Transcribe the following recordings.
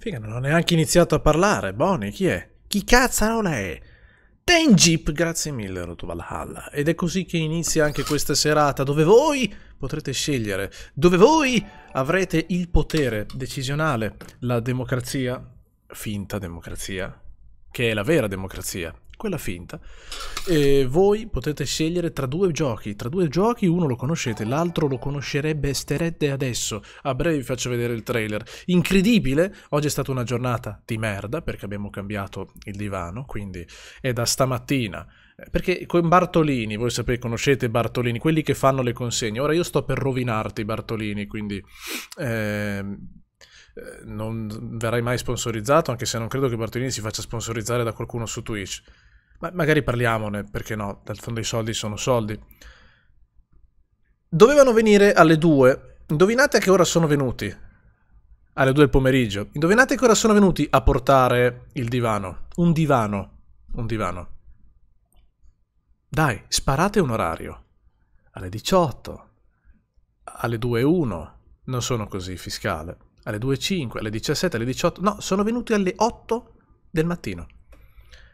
Figa, non ho neanche iniziato a parlare. Boni, chi è? Chi non è? Tenjip, grazie mille Roto Valhalla. Ed è così che inizia anche questa serata, dove voi potrete scegliere, dove voi avrete il potere decisionale, la democrazia, finta democrazia, che è la vera democrazia, quella finta. E voi potete scegliere tra due giochi, tra due giochi uno lo conoscete, l'altro lo conoscerebbe sterette adesso. A breve vi faccio vedere il trailer. Incredibile, oggi è stata una giornata di merda perché abbiamo cambiato il divano, quindi è da stamattina perché con Bartolini, voi sapete, conoscete Bartolini, quelli che fanno le consegne. Ora io sto per rovinarti Bartolini, quindi ehm, eh, non verrai mai sponsorizzato, anche se non credo che Bartolini si faccia sponsorizzare da qualcuno su Twitch. Ma magari parliamone, perché no? dal fondo i soldi sono soldi. Dovevano venire alle 2. Indovinate a che ora sono venuti? Alle 2 del pomeriggio. Indovinate a che ora sono venuti a portare il divano? Un divano. Un divano. Dai, sparate un orario. Alle 18. Alle 2 1. Non sono così fiscale. Alle 2 5. alle 17, alle 18. No, sono venuti alle 8 del mattino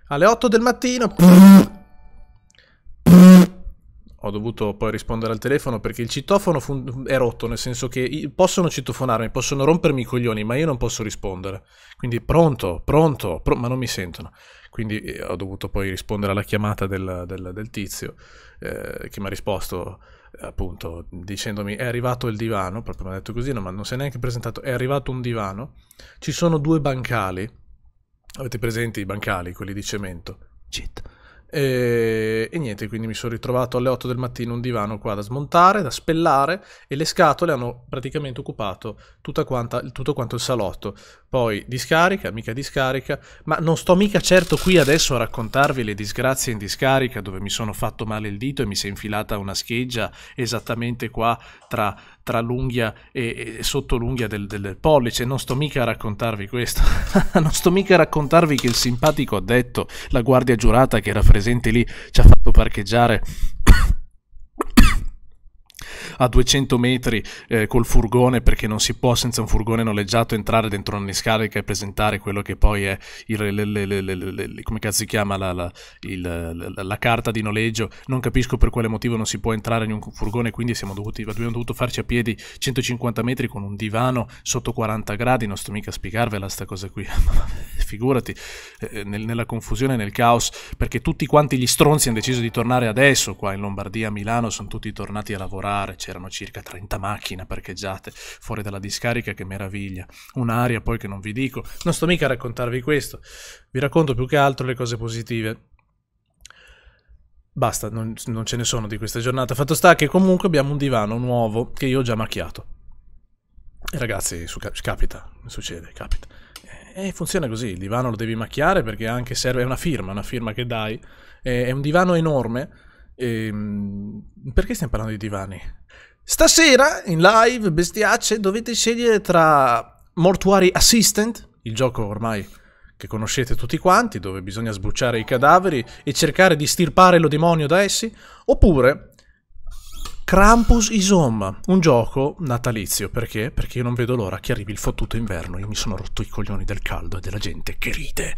alle 8 del mattino. Ho dovuto poi rispondere al telefono perché il citofono è rotto, nel senso che possono citofonarmi, possono rompermi i coglioni, ma io non posso rispondere. Quindi pronto, pronto, pro ma non mi sentono. Quindi eh, ho dovuto poi rispondere alla chiamata del, del, del tizio eh, che mi ha risposto appunto dicendomi è arrivato il divano, proprio mi ha detto così, no, ma non si è neanche presentato, è arrivato un divano, ci sono due bancali Avete presenti i bancali, quelli di cemento? Cheat. E, e, niente, quindi mi sono ritrovato alle 8 del mattino un divano qua da smontare, da spellare e le scatole hanno praticamente occupato quanta, tutto quanto il salotto. Poi discarica, mica discarica, ma non sto mica certo qui adesso a raccontarvi le disgrazie in discarica dove mi sono fatto male il dito e mi si è infilata una scheggia esattamente qua tra tra l'unghia e, e sotto l'unghia del, del, pollice. Non sto mica a raccontarvi questo. non sto mica a raccontarvi che il simpatico ha detto, la guardia giurata che era presente lì, ci ha fatto parcheggiare a 200 metri eh, col furgone perché non si può senza un furgone noleggiato entrare dentro una discarica e presentare quello che poi è il, le, le, le, come cazzo si chiama la, la, il, la, la, carta di noleggio non capisco per quale motivo non si può entrare in un furgone quindi dovuti, abbiamo dovuto farci a piedi 150 metri con un divano sotto 40 gradi non sto mica a spiegarvela sta cosa qui figurati eh, eh, nel, nella confusione nel caos perché tutti quanti gli stronzi hanno deciso di tornare adesso qua in Lombardia a Milano sono tutti tornati a lavorare lavorare, c'erano circa 30 macchine parcheggiate fuori dalla discarica, che meraviglia. Un'aria poi che non vi dico, non sto mica a raccontarvi questo, vi racconto più che altro le cose positive. Basta, non, non ce ne sono di questa giornata. Fatto sta che comunque abbiamo un divano nuovo che io ho già macchiato. ragazzi, su, capita, succede, capita. E funziona così, il divano lo devi macchiare perché anche serve, è una firma, una firma che dai. È, è un divano enorme. E, ehm, perché stiamo parlando di divani? Stasera in live, bestiacce, dovete scegliere tra Mortuary Assistant, il gioco ormai che conoscete tutti quanti, dove bisogna sbucciare i cadaveri e cercare di stirpare lo demonio da essi, oppure Krampus Isom, un gioco natalizio, perché? Perché io non vedo l'ora che arrivi il fottuto inverno, io mi sono rotto i coglioni del caldo e della gente che ride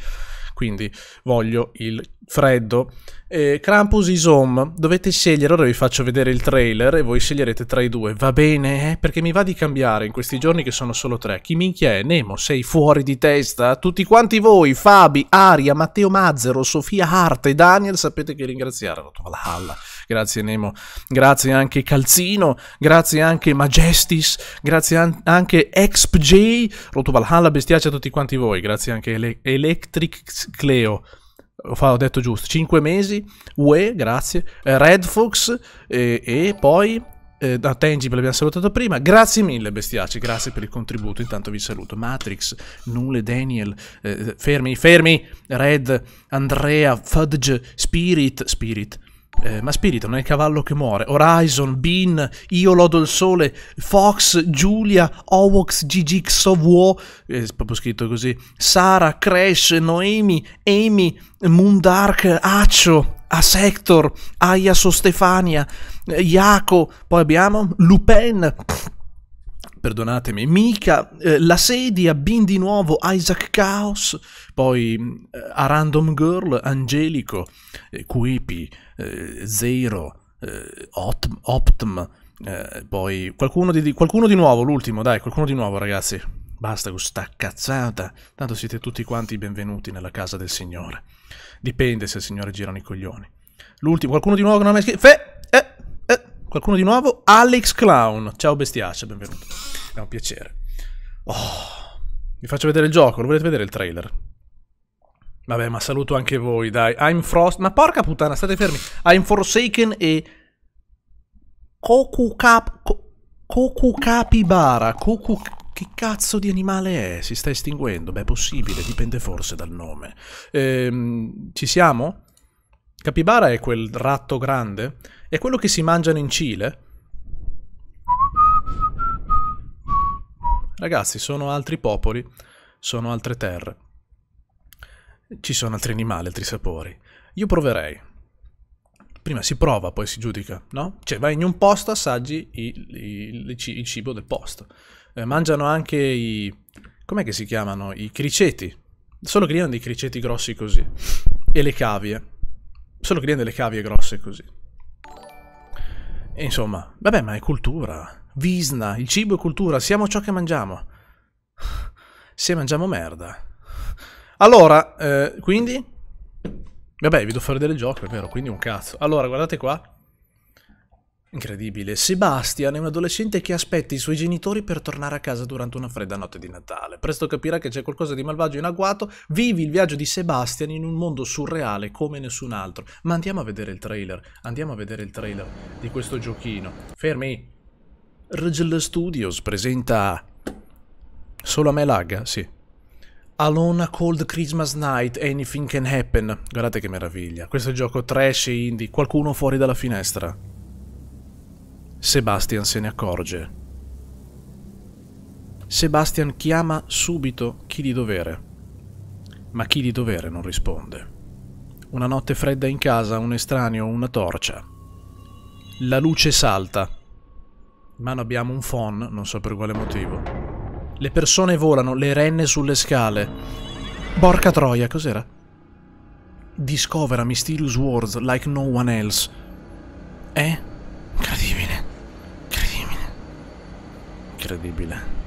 quindi voglio il freddo. Eh, Krampus is home, dovete scegliere, ora vi faccio vedere il trailer e voi sceglierete tra i due, va bene? Eh? Perché mi va di cambiare in questi giorni che sono solo tre. Chi minchia è? Nemo, sei fuori di testa? Tutti quanti voi, Fabi, Aria, Matteo Mazzero, Sofia Hart Daniel, sapete che ringraziare. Valhalla. Grazie Nemo, grazie anche Calzino, grazie anche Majestis, grazie an anche ExpJ, Roto Valhalla, bestiace a tutti quanti voi, grazie anche Ele Electric Cleo, ho detto giusto, 5 mesi, UE, grazie, eh, Red Fox e, e poi eh, da Tangible abbiamo salutato prima. Grazie mille, bestiaci. Grazie per il contributo. Intanto vi saluto. Matrix, Nule, Daniel, eh, fermi, fermi. Red, Andrea, Fudge, Spirit, Spirit, eh, ma Spirito non è il cavallo che muore, Horizon, Bean, Io lodo il sole, Fox, Giulia, Owox, Gigix, Sovuo, è proprio scritto così, Sara, Crash, Noemi, Amy, Moondark, Accio, Asector, Sector, Aya Sostefania, Iaco, poi abbiamo Lupin, perdonatemi, mica eh, la sedia, Bin di nuovo, Isaac Chaos, poi eh, a Random Girl, Angelico, eh, Quipi, eh, Zero, Opt eh, Optm, eh, poi qualcuno di, qualcuno di nuovo, l'ultimo, dai, qualcuno di nuovo ragazzi. Basta con sta cazzata, tanto siete tutti quanti benvenuti nella casa del Signore. Dipende se il Signore girano i coglioni. L'ultimo, qualcuno di nuovo che non ha mai scritto... Fe! Qualcuno di nuovo? Alex Clown. Ciao bestiaccia, benvenuto. È un piacere. Oh, vi faccio vedere il gioco, lo volete vedere il trailer? Vabbè, ma saluto anche voi, dai. I'm Frost... Ma porca puttana, state fermi. I'm Forsaken e... Koku Cap... Koku Capibara. Koku... Che cazzo di animale è? Si sta estinguendo? Beh, è possibile, dipende forse dal nome. Ehm, ci siamo? Capibara è quel ratto grande? È quello che si mangiano in Cile? Ragazzi, sono altri popoli, sono altre terre. Ci sono altri animali, altri sapori. Io proverei. Prima si prova, poi si giudica, no? Cioè, vai in un posto, assaggi il, il, il cibo del posto. Eh, mangiano anche i... com'è che si chiamano? I criceti. Solo che lì hanno dei criceti grossi così. E le cavie. Solo che lì hanno delle cavie grosse così. E insomma, vabbè, ma è cultura. Visna, il cibo è cultura, siamo ciò che mangiamo. Se mangiamo merda. Allora, eh, quindi... Vabbè, vi devo fare delle gioco, è vero, quindi un cazzo. Allora, guardate qua. Incredibile, Sebastian è un adolescente che aspetta i suoi genitori per tornare a casa durante una fredda notte di Natale. Presto capirà che c'è qualcosa di malvagio in agguato, vivi il viaggio di Sebastian in un mondo surreale come nessun altro. Ma andiamo a vedere il trailer, andiamo a vedere il trailer di questo giochino. Fermi! Rigel Studios presenta... Solo a me lagga? Sì. Alone a Cold Christmas Night, Anything Can Happen. Guardate che meraviglia. Questo è il gioco trash indie, qualcuno fuori dalla finestra. Sebastian se ne accorge. Sebastian chiama subito chi di dovere, ma chi di dovere non risponde. Una notte fredda in casa, un estraneo, una torcia. La luce salta. ma non abbiamo un phon, non so per quale motivo. Le persone volano, le renne sulle scale. Porca troia, cos'era? Discovera Mysterious Words Like No One Else. Eh? Incredibile incredibile.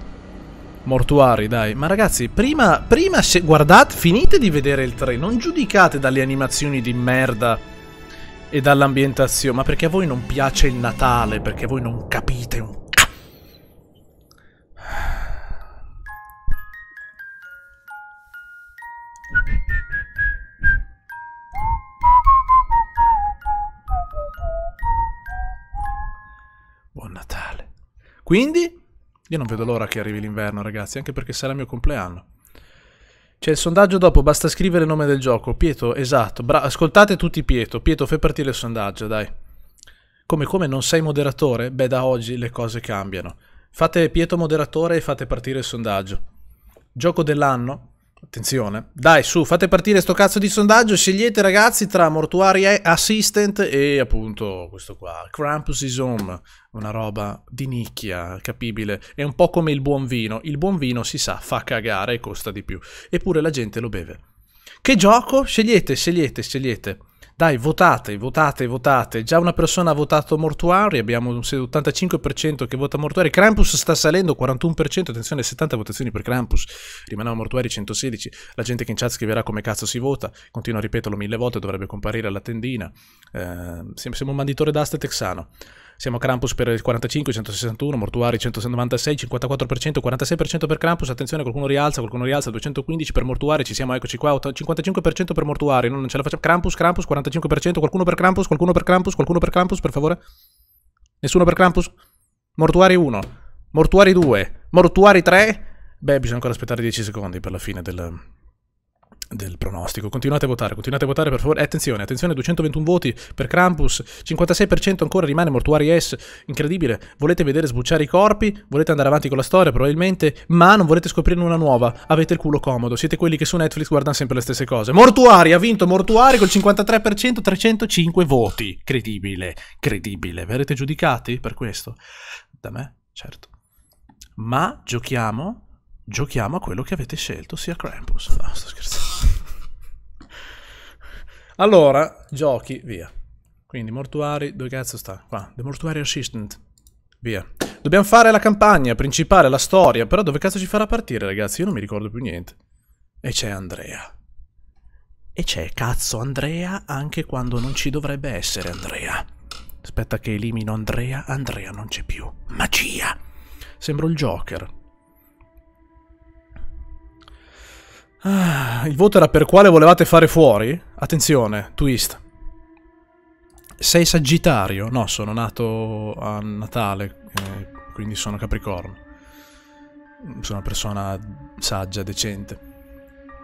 Mortuari, dai. Ma ragazzi, prima, prima se, guardate, finite di vedere il 3. Non giudicate dalle animazioni di merda e dall'ambientazione. Ma perché a voi non piace il Natale? Perché voi non capite un... Buon Natale. Quindi... Io non vedo l'ora che arrivi l'inverno, ragazzi, anche perché sarà il mio compleanno. C'è il sondaggio dopo, basta scrivere il nome del gioco. Pietro, esatto. Bra ascoltate tutti Pietro. Pieto, fai partire il sondaggio, dai. Come, come, non sei moderatore? Beh, da oggi le cose cambiano. Fate Pietro moderatore e fate partire il sondaggio. Gioco dell'anno? Attenzione. Dai, su, fate partire sto cazzo di sondaggio. Scegliete, ragazzi, tra Mortuary Assistant e appunto questo qua. Krampus is Home. Una roba di nicchia, capibile. È un po' come il buon vino. Il buon vino, si sa, fa cagare e costa di più. Eppure la gente lo beve. Che gioco? Scegliete, scegliete, scegliete. Dai, votate, votate, votate. Già una persona ha votato Mortuari, abbiamo un 85% che vota Mortuari. Krampus sta salendo, 41%, attenzione, 70 votazioni per Krampus. Rimaneva Mortuari 116. La gente che in chat scriverà come cazzo si vota, continua a ripeterlo mille volte, dovrebbe comparire alla tendina. Eh, siamo un manditore d'asta texano. Siamo a Krampus per il 45, 161, Mortuari 196, 54%, 46% per Krampus, attenzione qualcuno rialza, qualcuno rialza, 215 per Mortuari, ci siamo, eccoci qua, 55% per Mortuari, non ce la facciamo, Krampus, Krampus, 45%, qualcuno per Krampus, qualcuno per Krampus, qualcuno per Krampus, per favore? Nessuno per Krampus? Mortuari 1, Mortuari 2, Mortuari 3, beh bisogna ancora aspettare 10 secondi per la fine del del pronostico. Continuate a votare, continuate a votare per favore. Eh, attenzione, attenzione, 221 voti per Krampus, 56% ancora rimane Mortuari S, incredibile. Volete vedere sbucciare i corpi, volete andare avanti con la storia probabilmente, ma non volete scoprirne una nuova. Avete il culo comodo, siete quelli che su Netflix guardano sempre le stesse cose. Mortuari ha vinto Mortuari col 53%, 305 voti. Credibile, credibile. Verrete giudicati per questo? Da me, certo. Ma giochiamo giochiamo a quello che avete scelto, sia Krampus. No, sto scherzando. allora, giochi, via. Quindi mortuari, dove cazzo sta? Qua, The Mortuary Assistant. Via. Dobbiamo fare la campagna principale, la storia, però dove cazzo ci farà partire, ragazzi? Io non mi ricordo più niente. E c'è Andrea. E c'è cazzo Andrea anche quando non ci dovrebbe essere Andrea. Aspetta che elimino Andrea, Andrea non c'è più. Magia! Sembro il Joker. Ah, il voto era per quale volevate fare fuori? Attenzione, twist. Sei sagittario? No, sono nato a Natale, eh, quindi sono capricorno. Sono una persona saggia, decente.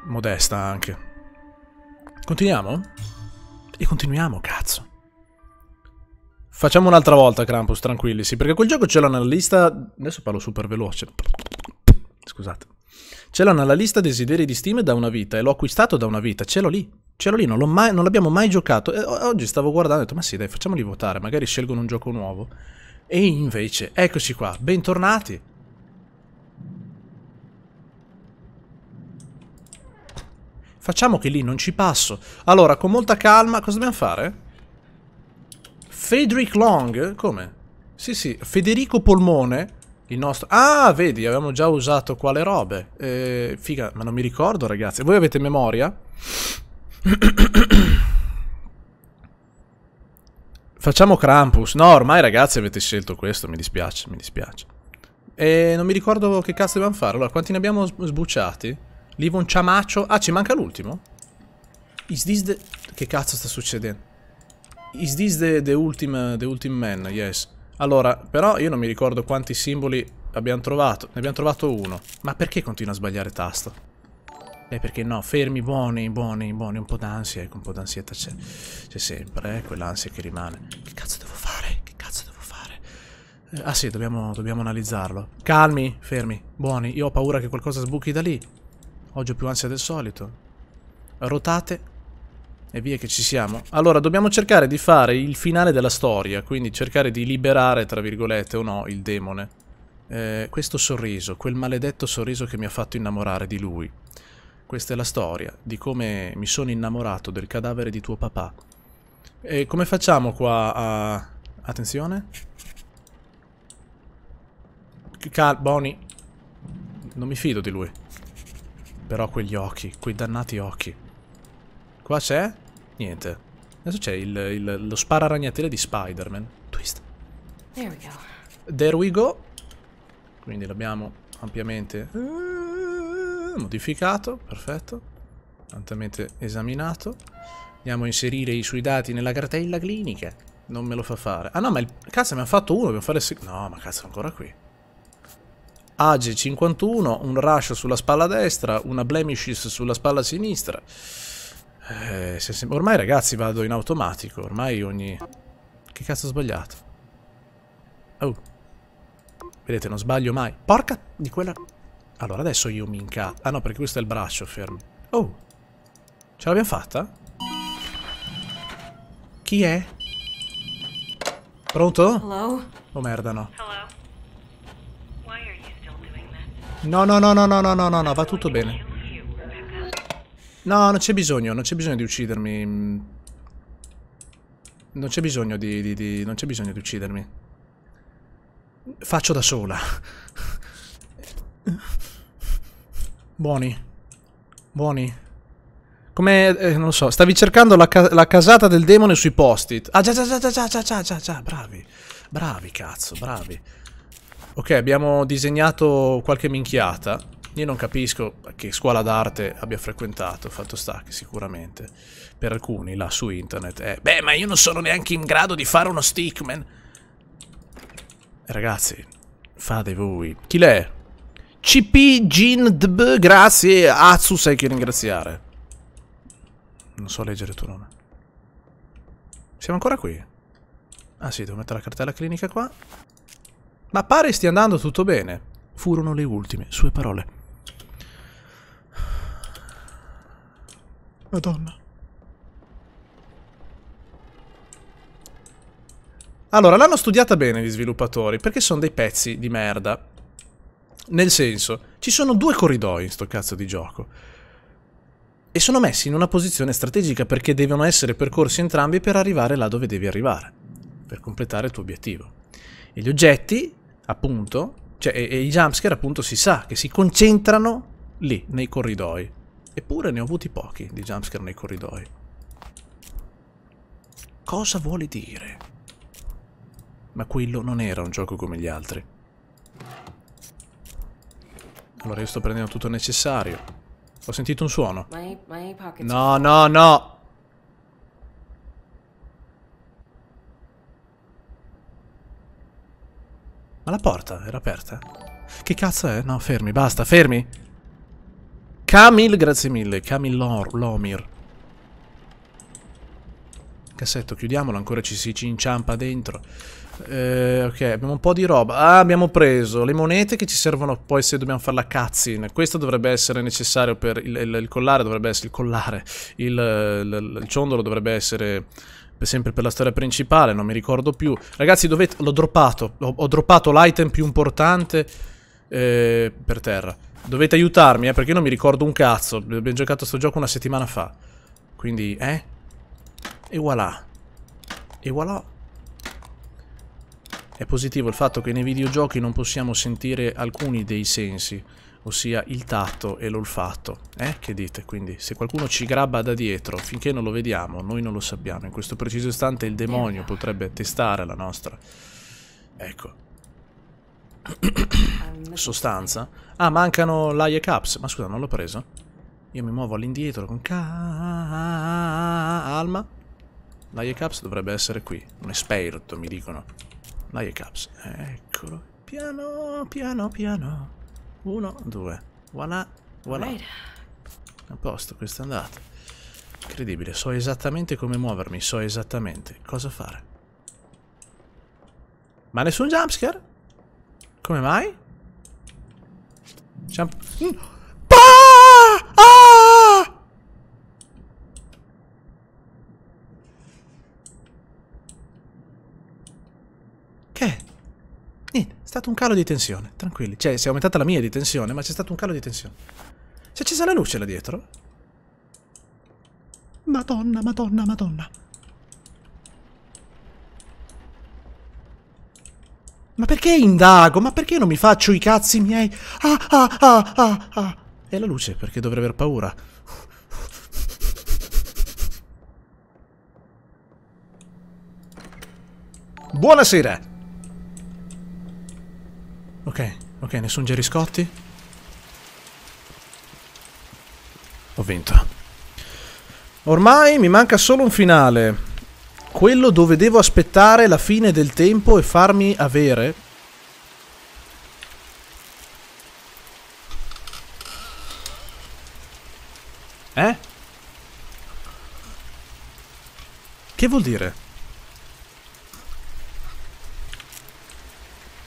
Modesta anche. Continuiamo? E continuiamo, cazzo. Facciamo un'altra volta, Krampus, tranquilli, sì, perché quel gioco ce l'ho nella lista... Adesso parlo super veloce. Scusate. Ce l'ho nella lista desideri di Steam da una vita e l'ho acquistato da una vita, ce l'ho lì. Ce l'ho lì, non, mai, non l'abbiamo mai giocato. E oggi stavo guardando e ho detto, ma sì dai, facciamoli votare, magari scelgono un gioco nuovo. E invece, eccoci qua, bentornati. Facciamo che lì non ci passo. Allora, con molta calma, cosa dobbiamo fare? Frederick Long? Come? Sì, sì, Federico Polmone il nostro... Ah, vedi, avevamo già usato quale robe. Eh, figa, ma non mi ricordo, ragazzi. Voi avete memoria? Facciamo Krampus. No, ormai, ragazzi, avete scelto questo. Mi dispiace, mi dispiace. E non mi ricordo che cazzo dobbiamo fare. Allora, quanti ne abbiamo sbucciati? Livon Ciamaccio. Ah, ci manca l'ultimo? Is this the... Che cazzo sta succedendo? Is this the, the, ultim, the ultimate man? Yes. Allora, però io non mi ricordo quanti simboli abbiamo trovato. Ne abbiamo trovato uno. Ma perché continua a sbagliare tasto? Eh, perché no? Fermi, buoni, buoni, buoni. Un po' d'ansia, ecco, un po' d'ansietta c'è. C'è sempre, eh, quell'ansia che rimane. Che cazzo devo fare? Che cazzo devo fare? Eh, ah sì, dobbiamo, dobbiamo analizzarlo. Calmi, fermi, buoni. Io ho paura che qualcosa sbuchi da lì. Oggi ho più ansia del solito. Rotate e via che ci siamo. Allora, dobbiamo cercare di fare il finale della storia, quindi cercare di liberare, tra virgolette, o no, il demone. Eh, questo sorriso, quel maledetto sorriso che mi ha fatto innamorare di lui. Questa è la storia di come mi sono innamorato del cadavere di tuo papà. E come facciamo qua a... Attenzione. Cal... Boni. Non mi fido di lui. Però quegli occhi, quei dannati occhi. Qua c'è? Niente. Adesso c'è il, il, lo spararagnatele di Spider-Man. Twist. There we go. There we go. Quindi l'abbiamo ampiamente eh, modificato. Perfetto. Ampiamente esaminato. Andiamo a inserire i suoi dati nella cartella clinica. Non me lo fa fare. Ah no, ma il... Cazzo, mi hanno fatto uno, dobbiamo fare... No, ma cazzo, ancora qui. Age 51, un Rush sulla spalla destra, una Blemishes sulla spalla sinistra. Eh, se, ormai ragazzi vado in automatico, ormai ogni... Che cazzo ho sbagliato? Oh. Vedete, non sbaglio mai. Porca di quella... Allora, adesso io mi inca... Ah no, perché questo è il braccio, fermo. Oh. Ce l'abbiamo fatta? Chi è? Pronto? Hello? Oh merda, no. No, no, no, no, no, no, no, no, va tutto bene. No, non c'è bisogno, non c'è bisogno di uccidermi. Non c'è bisogno di, di, di non c'è bisogno di uccidermi. Faccio da sola. Buoni. Buoni. Come, eh, non so, stavi cercando la, ca la casata del demone sui post-it. Ah, già, già, già, già, già, già, già, già, bravi. Bravi, cazzo, bravi. Ok, abbiamo disegnato qualche minchiata. Io non capisco che scuola d'arte abbia frequentato, fatto sta che sicuramente per alcuni là su internet è Beh, ma io non sono neanche in grado di fare uno stickman. Ragazzi, fate voi. Chi l'è? CP Gindb, grazie. Atsu, sai che ringraziare. Non so leggere il tuo nome. Siamo ancora qui? Ah sì, devo mettere la cartella clinica qua. Ma pare stia andando tutto bene. Furono le ultime sue parole. Madonna. Allora, l'hanno studiata bene gli sviluppatori, perché sono dei pezzi di merda. Nel senso, ci sono due corridoi in sto cazzo di gioco. E sono messi in una posizione strategica perché devono essere percorsi entrambi per arrivare là dove devi arrivare. Per completare il tuo obiettivo. E gli oggetti, appunto, cioè, e, e i jumpscare, appunto, si sa che si concentrano lì, nei corridoi. Eppure ne ho avuti pochi di jumpscare nei corridoi. Cosa vuole dire? Ma quello non era un gioco come gli altri. Allora io sto prendendo tutto il necessario. Ho sentito un suono. No, no, no! Ma la porta era aperta? Che cazzo è? No, fermi, basta, fermi! Camil, grazie mille. Camil Lor, Lomir. Cassetto, chiudiamolo, ancora ci si ci inciampa dentro. Eh, ok, abbiamo un po' di roba. Ah, abbiamo preso le monete che ci servono poi se dobbiamo fare la cutscene. Questo dovrebbe essere necessario per il, il, il collare, dovrebbe essere il collare. Il, il, ciondolo dovrebbe essere sempre per la storia principale, non mi ricordo più. Ragazzi, dovete... L'ho droppato. Ho, ho droppato l'item più importante eh, per terra. Dovete aiutarmi, eh, perché io non mi ricordo un cazzo. Abbiamo giocato a sto gioco una settimana fa. Quindi, eh? E voilà. E voilà. È positivo il fatto che nei videogiochi non possiamo sentire alcuni dei sensi, ossia il tatto e l'olfatto. Eh? Che dite? Quindi, se qualcuno ci grabba da dietro, finché non lo vediamo, noi non lo sappiamo. In questo preciso istante il demonio potrebbe testare la nostra... Ecco. sostanza. Ah, mancano l'aie caps. Ma scusa, non l'ho preso. Io mi muovo all'indietro con calma. L'aie caps dovrebbe essere qui. Un esperto, mi dicono. L'aie caps. Eccolo. Piano, piano, piano. Uno, due. Voilà, voilà. A posto, questa è andata. Incredibile, so esattamente come muovermi, so esattamente cosa fare. Ma nessun jumpscare? Come mai? Jump. Mm. Ah! Che? Niente, è stato un calo di tensione, tranquilli. Cioè, si è aumentata la mia di tensione, ma c'è stato un calo di tensione. Si è accesa la luce là dietro? Madonna, madonna, madonna. Ma perché indago? Ma perché non mi faccio i cazzi miei? Ah, ah, ah, ah, ah. E la luce, perché dovrei aver paura. Buonasera! Ok, ok, nessun geriscotti. Ho vinto. Ormai mi manca solo un finale quello dove devo aspettare la fine del tempo e farmi avere. Eh? Che vuol dire?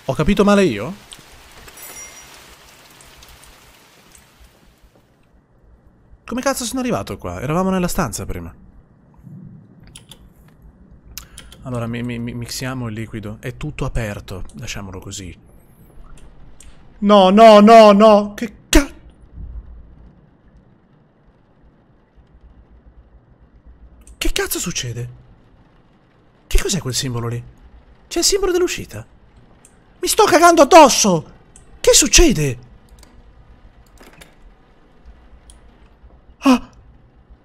Ho capito male io? Come cazzo sono arrivato qua? Eravamo nella stanza prima. Allora, mi, mi, mixiamo il liquido. È tutto aperto. Lasciamolo così. No, no, no, no. Che cazzo? Che cazzo succede? Che cos'è quel simbolo lì? C'è il simbolo dell'uscita. Mi sto cagando addosso! Che succede? Ah!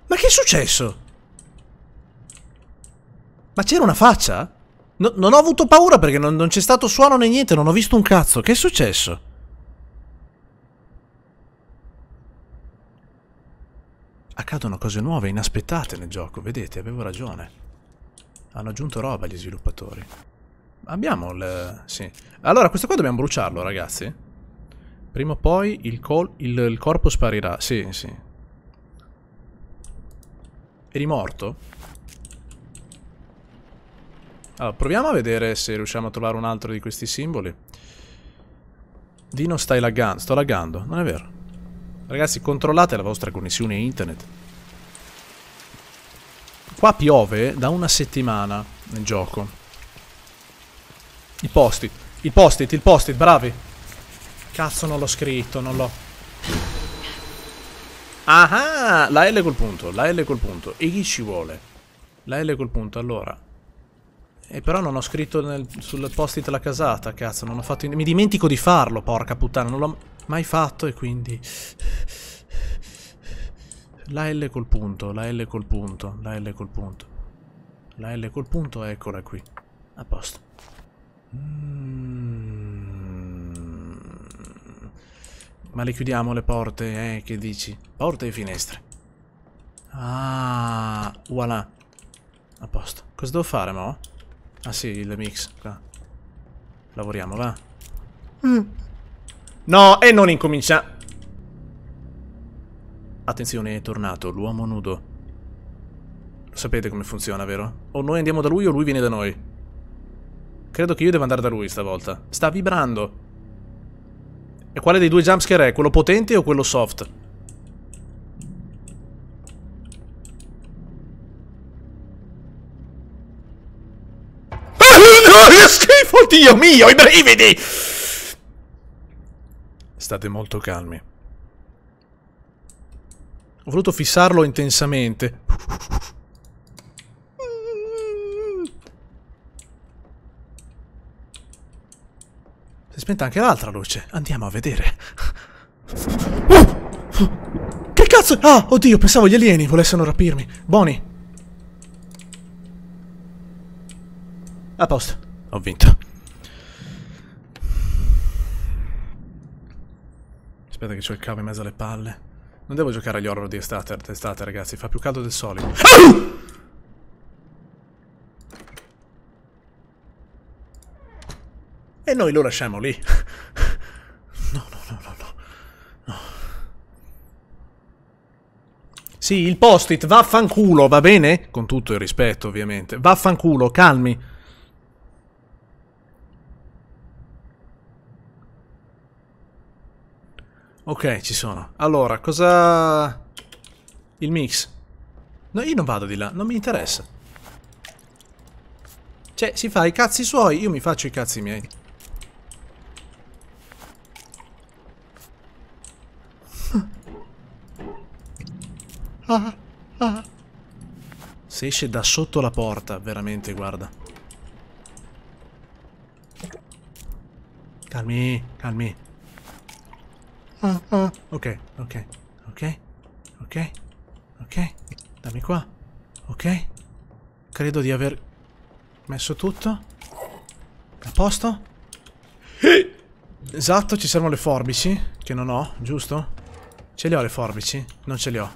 Ma che è successo? Ma c'era una faccia? No, non ho avuto paura perché non, non c'è stato suono né niente, non ho visto un cazzo. Che è successo? Accadono cose nuove, inaspettate nel gioco, vedete, avevo ragione. Hanno aggiunto roba gli sviluppatori. Abbiamo il... sì. Allora, questo qua dobbiamo bruciarlo, ragazzi. Prima o poi il, col... il, il corpo sparirà. Sì, sì. Eri morto? Allora, proviamo a vedere se riusciamo a trovare un altro di questi simboli. Dino stai laggando. Sto laggando, non è vero. Ragazzi, controllate la vostra connessione internet. Qua piove da una settimana nel gioco. Il post-it. Il post-it, il post-it, bravi. Cazzo, non l'ho scritto, non l'ho... Ah, ah, la L col punto, la L col punto. E chi ci vuole? La L col punto, allora. E eh, però non ho scritto nel, sul post-it la casata, cazzo, non ho fatto... Mi dimentico di farlo, porca puttana, non l'ho mai fatto e quindi... La L col punto, la L col punto, la L col punto. La L col punto, eccola qui. A posto. Mm. Ma le chiudiamo le porte, eh, che dici? Porte e finestre. Ah, voilà. A posto. Cosa devo fare, mo'? Ah sì, il mix. Qua. Lavoriamo, va. Mm. No, e non incomincia. Attenzione, è tornato l'uomo nudo. Lo sapete come funziona, vero? O noi andiamo da lui o lui viene da noi. Credo che io devo andare da lui stavolta. Sta vibrando. E quale dei due jumpscare è? Quello potente o quello soft? schifo, Dio mio, i brividi! State molto calmi. Ho voluto fissarlo intensamente. Si è spenta anche l'altra luce. Andiamo a vedere. Che cazzo? Ah, oddio, pensavo gli alieni volessero rapirmi. Boni. A posto ho vinto. Aspetta che c'ho il cavo in mezzo alle palle. Non devo giocare agli horror di estate, d'estate, ragazzi. Fa più caldo del solito. Ah! E noi lo lasciamo lì. No, no, no, no, no. no. Sì, il post-it, vaffanculo, va bene? Con tutto il rispetto, ovviamente. Vaffanculo, calmi. Ok, ci sono. Allora, cosa... Il mix. No, io non vado di là, non mi interessa. Cioè, si fa i cazzi suoi, io mi faccio i cazzi miei. Ah, ah. Se esce da sotto la porta, veramente, guarda. Calmi, calmi. Ok, ok, ok, ok, ok. Dammi qua. Ok. Credo di aver messo tutto. A posto? Esatto, ci servono le forbici, che non ho, giusto? Ce le ho le forbici? Non ce le ho.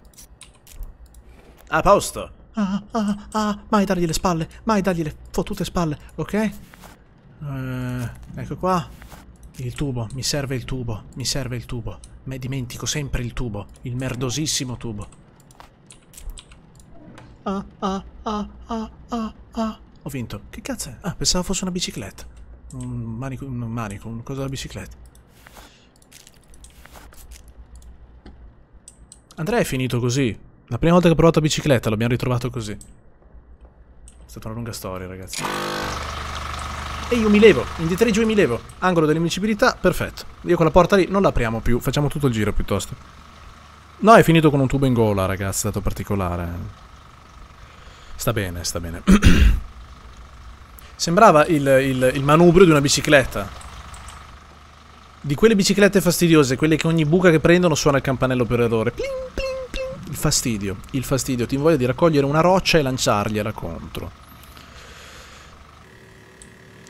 A posto! Ah, ah, ah, ah, mai dargli le spalle, mai dargli le fottute spalle, ok? Eh, ecco qua. Il tubo, mi serve il tubo, mi serve il tubo. Me dimentico sempre il tubo, il merdosissimo tubo. Ah, ah, ah, ah, ah, ah. Ho vinto. Che cazzo è? Ah, pensavo fosse una bicicletta. Un manico, un manico, un cosa da bicicletta. Andrea è finito così. La prima volta che ho provato la bicicletta l'abbiamo ritrovato così. È stata una lunga storia, ragazzi. E io mi levo, in D3 giù mi levo. Angolo dell'invincibilità, perfetto. Io quella porta lì non la apriamo più, facciamo tutto il giro piuttosto. No, è finito con un tubo in gola, ragazzi, è stato particolare. Sta bene, sta bene. Sembrava il, il, il manubrio di una bicicletta. Di quelle biciclette fastidiose, quelle che ogni buca che prendono suona il campanello per errore. Pling, pling, pling. Il fastidio, il fastidio. Ti invoglia di raccogliere una roccia e lanciargliela contro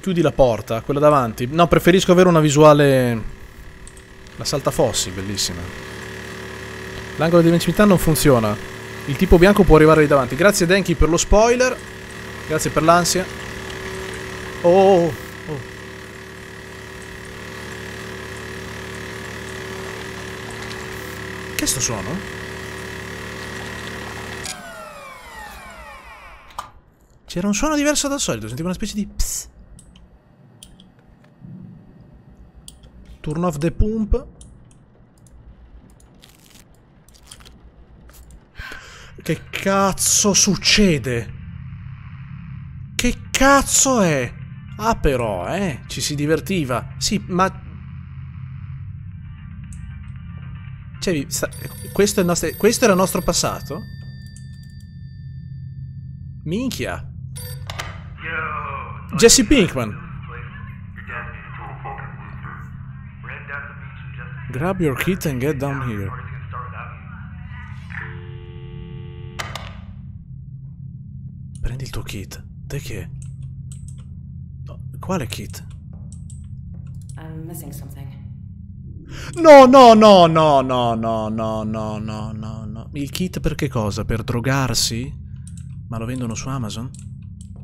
chiudi la porta, quella davanti. No, preferisco avere una visuale... La salta fossi, bellissima. L'angolo di invincibilità non funziona. Il tipo bianco può arrivare lì davanti. Grazie Denki per lo spoiler. Grazie per l'ansia. Oh, oh, oh. oh. Che sto suono? C'era un suono diverso dal solito, sentivo una specie di psst. Turn off the pump. Che cazzo succede? Che cazzo è? Ah però, eh, ci si divertiva. Sì, ma... Cioè, sta... questo, nostro... questo era il nostro passato? Minchia. Jesse Pinkman. Grab your kit and get down here. Prendi il tuo kit. Te che? No, quale kit? No, no, no, no, no, no, no, no, no, no, no. Il kit per che cosa? Per drogarsi? Ma lo vendono su Amazon?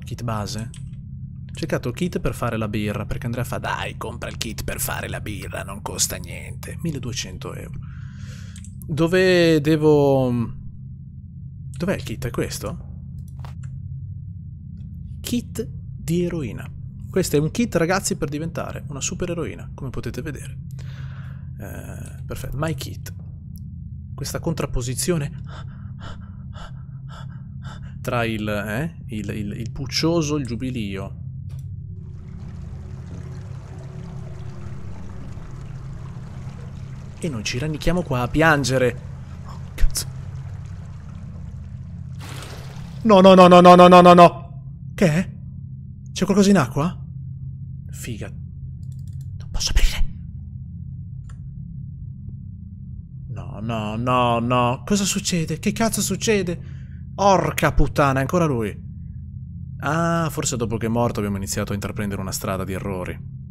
Kit base? cercato il kit per fare la birra, perché Andrea fa dai, compra il kit per fare la birra, non costa niente, 1200 euro. Dove devo... Dov'è il kit? È questo? Kit di eroina. Questo è un kit ragazzi per diventare una supereroina, come potete vedere. Eh, perfetto, my kit. Questa contrapposizione tra il, eh, il, il, il puccioso, il giubilio, E noi ci rannichiamo qua a piangere. Oh, cazzo. No, no, no, no, no, no, no, no, no. Che è? C'è qualcosa in acqua? Figa. Non posso aprire. No, no, no, no. Cosa succede? Che cazzo succede? Orca puttana, è ancora lui. Ah, forse dopo che è morto abbiamo iniziato a intraprendere una strada di errori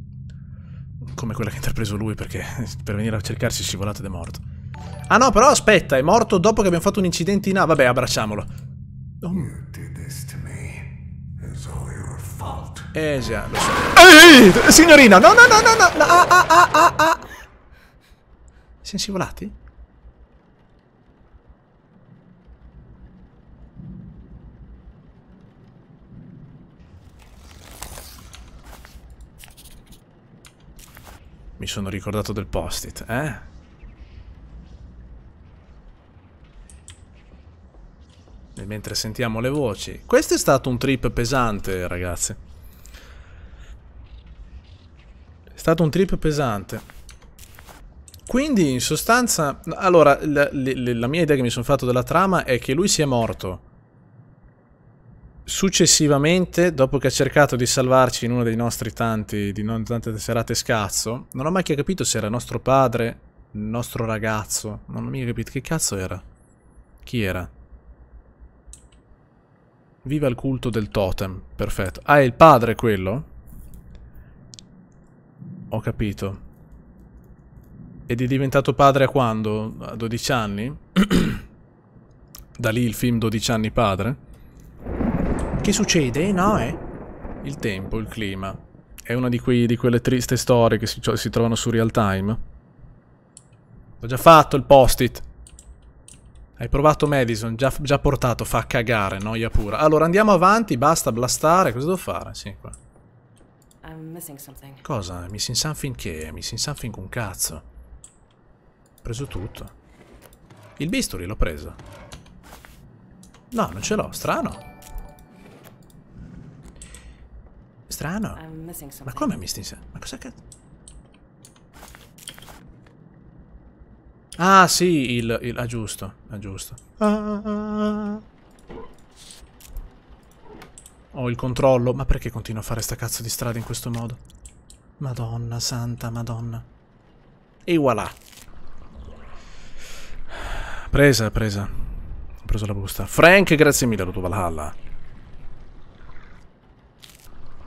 come quella che ha intrapreso lui, perché per venire a cercarsi scivolato ed è morto. Ah no, però aspetta, è morto dopo che abbiamo fatto un incidente in... Ah, vabbè, abbracciamolo. Oh. Eh già, lo so. Ehi, signorina, no, no, no, no, no, ah, ah, ah, ah, ah. Siamo scivolati? Mi sono ricordato del post-it, eh? E mentre sentiamo le voci... Questo è stato un trip pesante, ragazzi. È stato un trip pesante. Quindi, in sostanza... Allora, la, la, la mia idea che mi sono fatto della trama è che lui si è morto Successivamente, dopo che ha cercato di salvarci in uno dei nostri tanti, di non tante serate scazzo, non ho mai capito se era nostro padre, nostro ragazzo, non ho mica capito che cazzo era. Chi era? Viva il culto del totem, perfetto. Ah, è il padre quello? Ho capito. Ed è diventato padre a quando? A 12 anni? da lì il film 12 anni padre? Che succede? No, eh? Il tempo, il clima. È una di, quei, di quelle triste storie che si, cioè, si trovano su real time. Ho già fatto il post-it. Hai provato Madison, già, già, portato, fa cagare, noia pura. Allora andiamo avanti, basta blastare, cosa devo fare? Sì, qua. Cosa? Missing something che? Missing something un cazzo. Ho preso tutto. Il bisturi l'ho preso. No, non ce l'ho, strano. Strano. Ma come missing Ma cosa cazzo? Ah sì, il, il ah, giusto, ah, giusto. Ah, Ho il controllo, ma perché continuo a fare sta cazzo di strada in questo modo? Madonna santa, madonna. E voilà. Presa, presa. Ho preso la busta. Frank, grazie mille, Rutu Valhalla.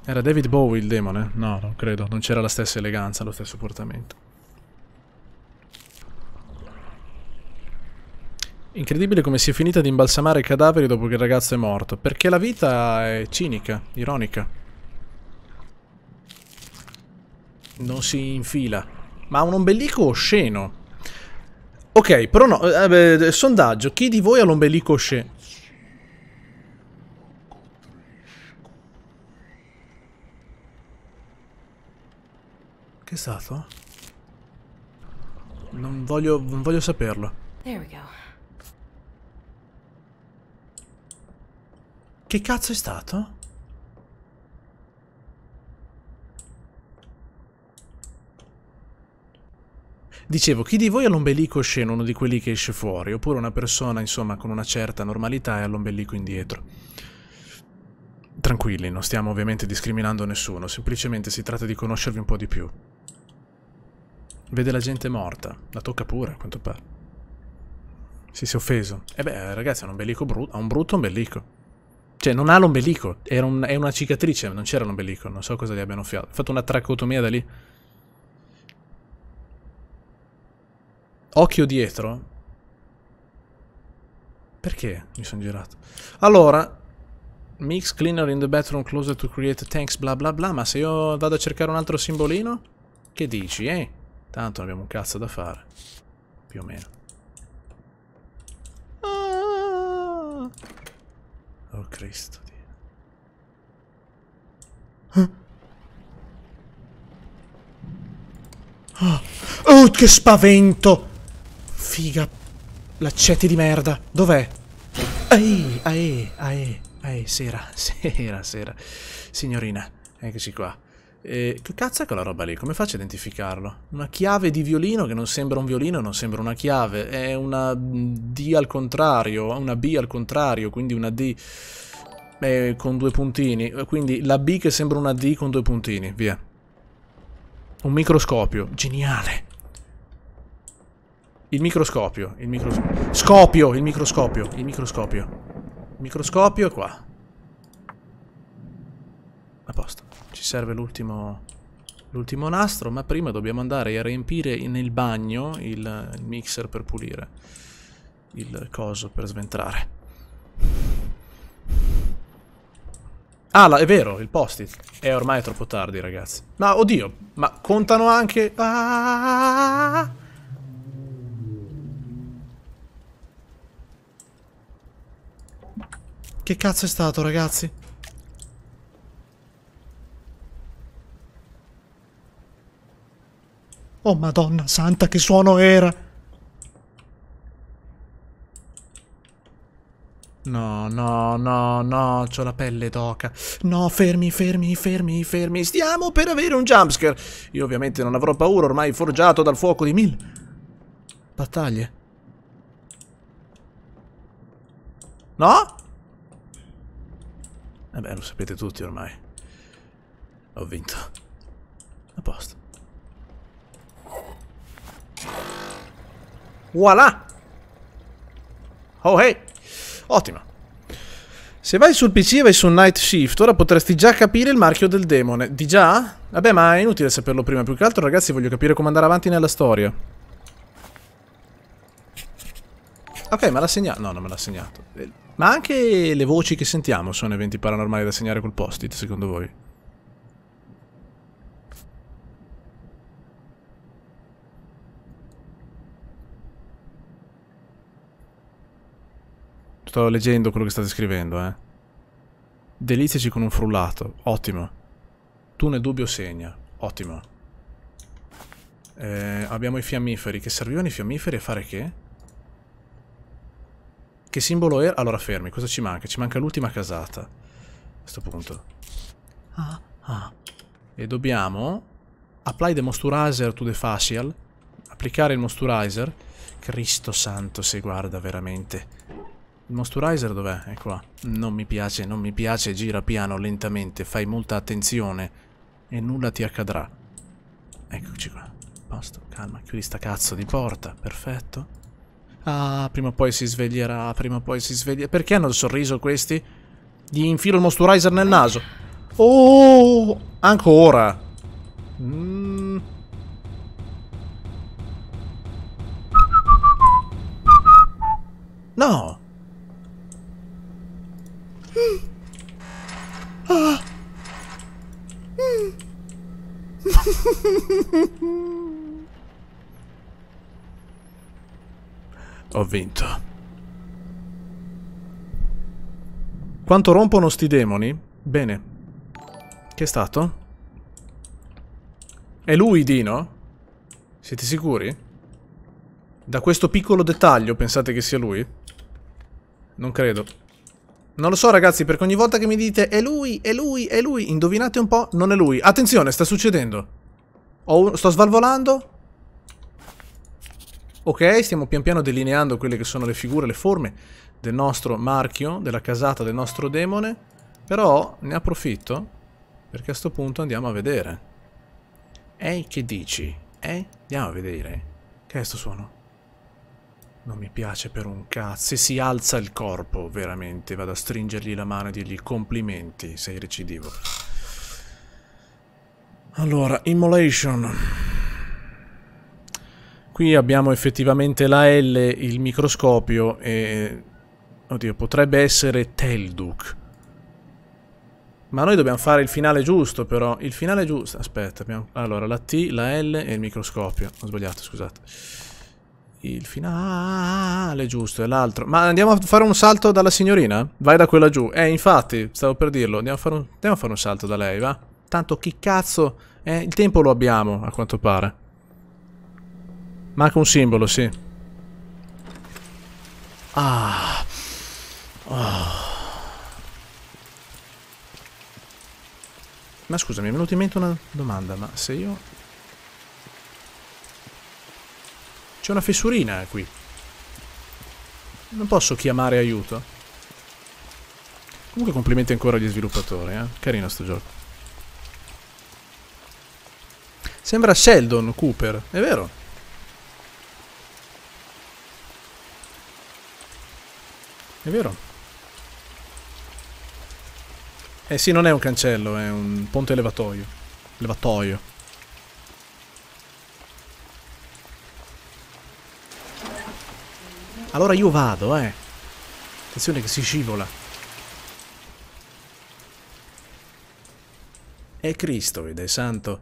Era David Bowie il demone? No, non credo. Non c'era la stessa eleganza, lo stesso portamento. Incredibile come si è finita di imbalsamare i cadaveri dopo che il ragazzo è morto. Perché la vita è cinica, ironica. Non si infila. Ma ha un ombelico osceno. Ok, però no. Eh, eh, sondaggio. Chi di voi ha l'ombelico osceno? Che è stato? Non voglio, non voglio saperlo. Che cazzo è stato? Dicevo, chi di voi ha l'ombelico sceno, uno di quelli che esce fuori, oppure una persona, insomma, con una certa normalità e ha l'ombelico indietro? Tranquilli, non stiamo ovviamente discriminando nessuno, semplicemente si tratta di conoscervi un po' di più. Vede la gente morta. La tocca pure, a quanto pare. Si, si è offeso. E eh beh, ragazzi, ha un ombelico brutto. Ha un brutto ombelico. Cioè, non ha l'ombelico. Un, è una cicatrice, non c'era l'ombelico. Non so cosa gli abbiano fiato. Ha fatto una tracotomia da lì. Occhio dietro. Perché mi sono girato? Allora, mix cleaner in the bathroom closer to create tanks, bla bla bla. Ma se io vado a cercare un altro simbolino, che dici, eh? Tanto abbiamo un cazzo da fare. Più o meno. Ah. Oh Cristo Dio. Oh, oh che spavento! Figa. L'accetti di merda. Dov'è? Ae, ae, ae, ae, sera, sera, sera. Signorina, eccoci qua. E che cazzo è quella roba lì? Come faccio a identificarlo? Una chiave di violino che non sembra un violino, non sembra una chiave. È una D al contrario, una B al contrario, quindi una D eh, con due puntini. Quindi la B che sembra una D con due puntini, via. Un microscopio, geniale. Il microscopio, il microscopio. Scopio, il microscopio, il microscopio. Il microscopio è qua. A posto serve l'ultimo nastro, ma prima dobbiamo andare a riempire nel bagno il, il mixer per pulire il coso per sventrare. Ah, la, è vero, il post-it. È ormai troppo tardi, ragazzi. Ma, oddio, ma contano anche... Ah! Che cazzo è stato, ragazzi? Oh madonna santa, che suono era! No, no, no, no, ho la pelle d'oca. No, fermi, fermi, fermi, fermi. Stiamo per avere un jumpscare. Io ovviamente non avrò paura, ormai forgiato dal fuoco di mille battaglie. No? Vabbè, lo sapete tutti ormai. Ho vinto. A posto. Voilà! Oh hey! Ottima! Se vai sul PC e vai su Night Shift, ora potresti già capire il marchio del demone. Di già? Vabbè, ma è inutile saperlo prima. Più che altro, ragazzi, voglio capire come andare avanti nella storia. Ok, ma l'ha segnato. No, non me l'ha segnato. Ma anche le voci che sentiamo sono eventi paranormali da segnare col post-it, secondo voi? Sto leggendo quello che state scrivendo, eh. Deliziaci con un frullato. Ottimo. Tu ne dubbio segna. Ottimo. Eh, abbiamo i fiammiferi. Che servivano i fiammiferi a fare che? Che simbolo era? Allora fermi, cosa ci manca? Ci manca l'ultima casata. A questo punto. Ah, ah. E dobbiamo... Apply the moisturizer to the facial. Applicare il moisturizer. Cristo santo, se guarda veramente. Il moisturizer dov'è? Ecco là. Non mi piace, non mi piace, gira piano, lentamente, fai molta attenzione e nulla ti accadrà. Eccoci qua. Posto, calma, chiudi sta cazzo di porta, perfetto. Ah, prima o poi si sveglierà, prima o poi si sveglierà. Perché hanno il sorriso questi? Gli infilo il moisturizer nel naso. Oh, ancora. Mm. No. Ah. Ho vinto. Quanto rompono sti demoni? Bene. Che è stato? È lui, Dino? Siete sicuri? Da questo piccolo dettaglio pensate che sia lui? Non credo. Non lo so ragazzi, perché ogni volta che mi dite è lui, è lui, è lui, indovinate un po', non è lui. Attenzione, sta succedendo. Un... Sto svalvolando. Ok, stiamo pian piano delineando quelle che sono le figure, le forme del nostro marchio, della casata del nostro demone. Però ne approfitto, perché a sto punto andiamo a vedere. Ehi, che dici? Eh? Andiamo a vedere. Che è sto suono? Non mi piace per un cazzo. Se si alza il corpo, veramente. Vado a stringergli la mano e dirgli complimenti, sei recidivo. Allora, Immolation. Qui abbiamo effettivamente la L, il microscopio e... Oddio, potrebbe essere Telduk. Ma noi dobbiamo fare il finale giusto, però. Il finale giusto... Aspetta, abbiamo... Allora, la T, la L e il microscopio. Ho sbagliato, scusate il finale giusto, è l'altro. Ma andiamo a fare un salto dalla signorina? Vai da quella giù. Eh, infatti, stavo per dirlo. Andiamo a fare un, a fare un salto da lei, va? Tanto chi cazzo... Eh, il tempo lo abbiamo, a quanto pare. Manca un simbolo, sì. Ah. Oh. Ma scusa, mi è venuta in mente una domanda, ma se io C'è una fessurina qui. Non posso chiamare aiuto. Comunque complimenti ancora agli sviluppatori, eh? Carino sto gioco. Sembra Sheldon Cooper, è vero? È vero? Eh sì, non è un cancello, è un ponte levatoio. Levatoio. Allora io vado, eh. Attenzione che si scivola. È Cristo, ed è santo.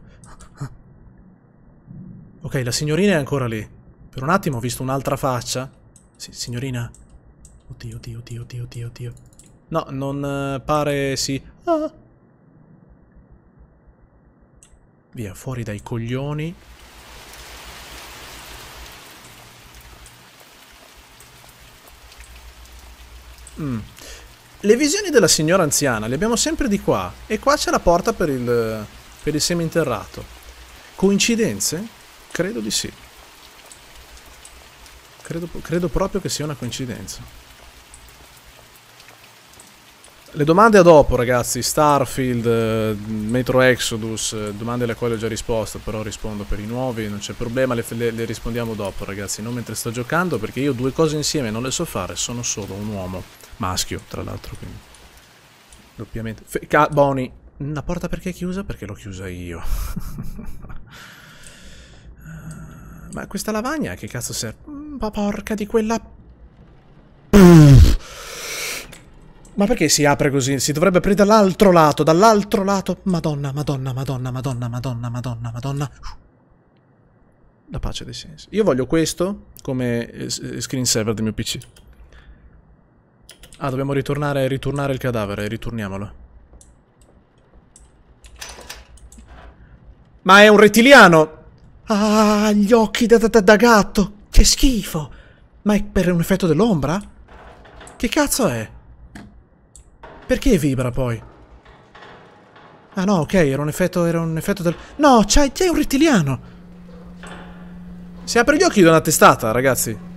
Ok, la signorina è ancora lì. Per un attimo ho visto un'altra faccia. Sì, signorina. Oddio, oddio, oddio, oddio, oddio, oddio. No, non eh, pare sì. Ah. Via, fuori dai coglioni. Mm. Le visioni della signora anziana le abbiamo sempre di qua. E qua c'è la porta per il, per il seminterrato. Coincidenze? Credo di sì. Credo, credo proprio che sia una coincidenza. Le domande a dopo, ragazzi. Starfield, Metro Exodus, domande alle quali ho già risposto, però rispondo per i nuovi, non c'è problema, le, le, le rispondiamo dopo, ragazzi. Non mentre sto giocando, perché io due cose insieme non le so fare, sono solo un uomo. Maschio, tra l'altro, quindi. Doppiamente. Fe Ca Boni. La porta perché è chiusa? Perché l'ho chiusa io. Ma questa lavagna che cazzo serve? Ma porca di quella... Ma perché si apre così? Si dovrebbe aprire dall'altro lato, dall'altro lato. Madonna, madonna, madonna, madonna, madonna, madonna, madonna. La pace dei sensi. Io voglio questo come eh, screensaver del mio PC. Ah, dobbiamo ritornare, ritornare il cadavere, ritorniamolo. Ma è un rettiliano! Ah, gli occhi da, da, da gatto! Che schifo! Ma è per un effetto dell'ombra? Che cazzo è? Perché vibra poi? Ah no, ok, era un effetto, era un effetto del... No, c'è un rettiliano! Si apre gli occhi do una testata, ragazzi.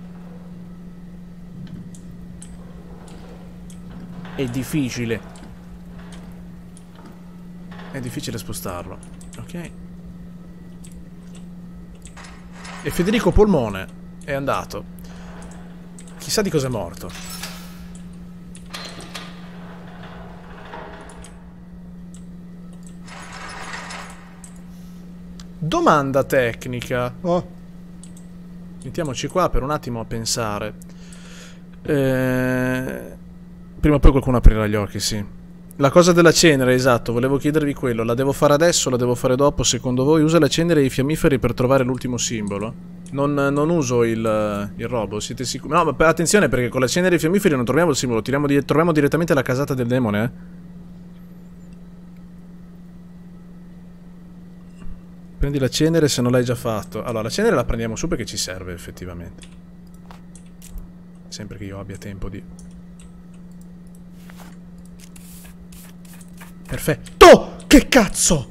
è difficile. È difficile spostarlo. Ok. E Federico Polmone è andato. Chissà di cosa è morto. Domanda tecnica. Oh. Mettiamoci qua per un attimo a pensare. Eh... Prima o poi qualcuno aprirà gli occhi, sì. La cosa della cenere, esatto, volevo chiedervi quello. La devo fare adesso, la devo fare dopo? Secondo voi usa la cenere e i fiammiferi per trovare l'ultimo simbolo? Non, non uso il, il, robo, siete sicuri? No, ma attenzione perché con la cenere e i fiammiferi non troviamo il simbolo, di troviamo direttamente la casata del demone, eh? Prendi la cenere se non l'hai già fatto. Allora, la cenere la prendiamo su perché ci serve effettivamente. Sempre che io abbia tempo di... Perfetto! Oh, che cazzo!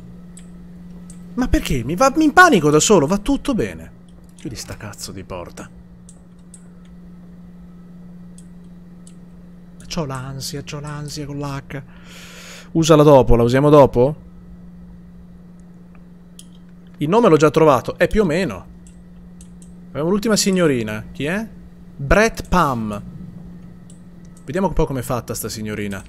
Ma perché? Mi va mi in da solo, va tutto bene. Chiudi sta cazzo di porta. C'ho l'ansia, c'ho l'ansia con l'H. Usala dopo, la usiamo dopo? Il nome l'ho già trovato, è più o meno. Abbiamo l'ultima signorina. Chi è? Brett Pam. Vediamo un po' com'è fatta sta signorina.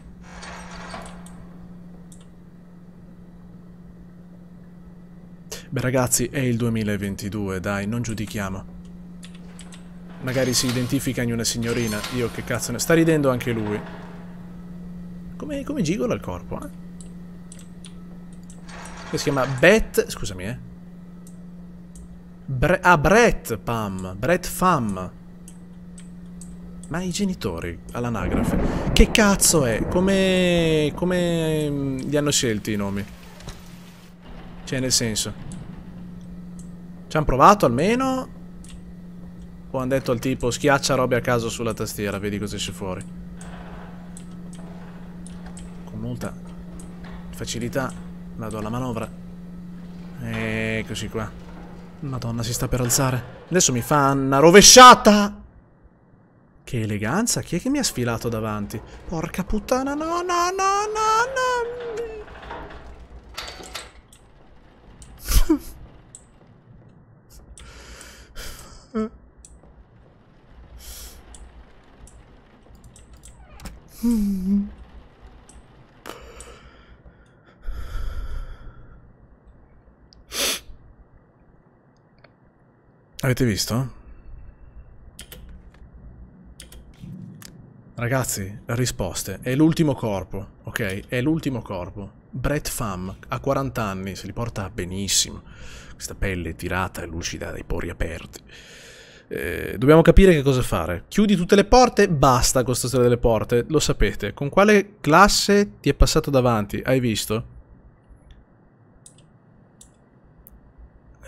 Beh ragazzi, è il 2022, dai, non giudichiamo. Magari si identifica in una signorina. Io che cazzo ne... Sta ridendo anche lui. Come, come gigola il corpo, eh? Che si chiama Bet... Scusami, eh. Bre... ah, Brett Pam. Brett Fam. Ma i genitori, all'anagrafe. Che cazzo è? Come... Come... Mm, li hanno scelti i nomi? Cioè, nel senso... Ci hanno provato almeno? O hanno detto al tipo schiaccia robe a caso sulla tastiera, vedi cosa c'è fuori. Con molta facilità vado alla manovra. Eccoci qua. Madonna, si sta per alzare. Adesso mi fa una rovesciata! Che eleganza, chi è che mi ha sfilato davanti? Porca puttana, no, no, no, no, no! Mm. Avete visto? Ragazzi, risposte. È l'ultimo corpo, ok? È l'ultimo corpo. Brett Pham, a 40 anni, se li porta benissimo questa pelle tirata e lucida dai pori aperti. Eh, dobbiamo capire che cosa fare. Chiudi tutte le porte, basta con questa storia delle porte, lo sapete. Con quale classe ti è passato davanti? Hai visto?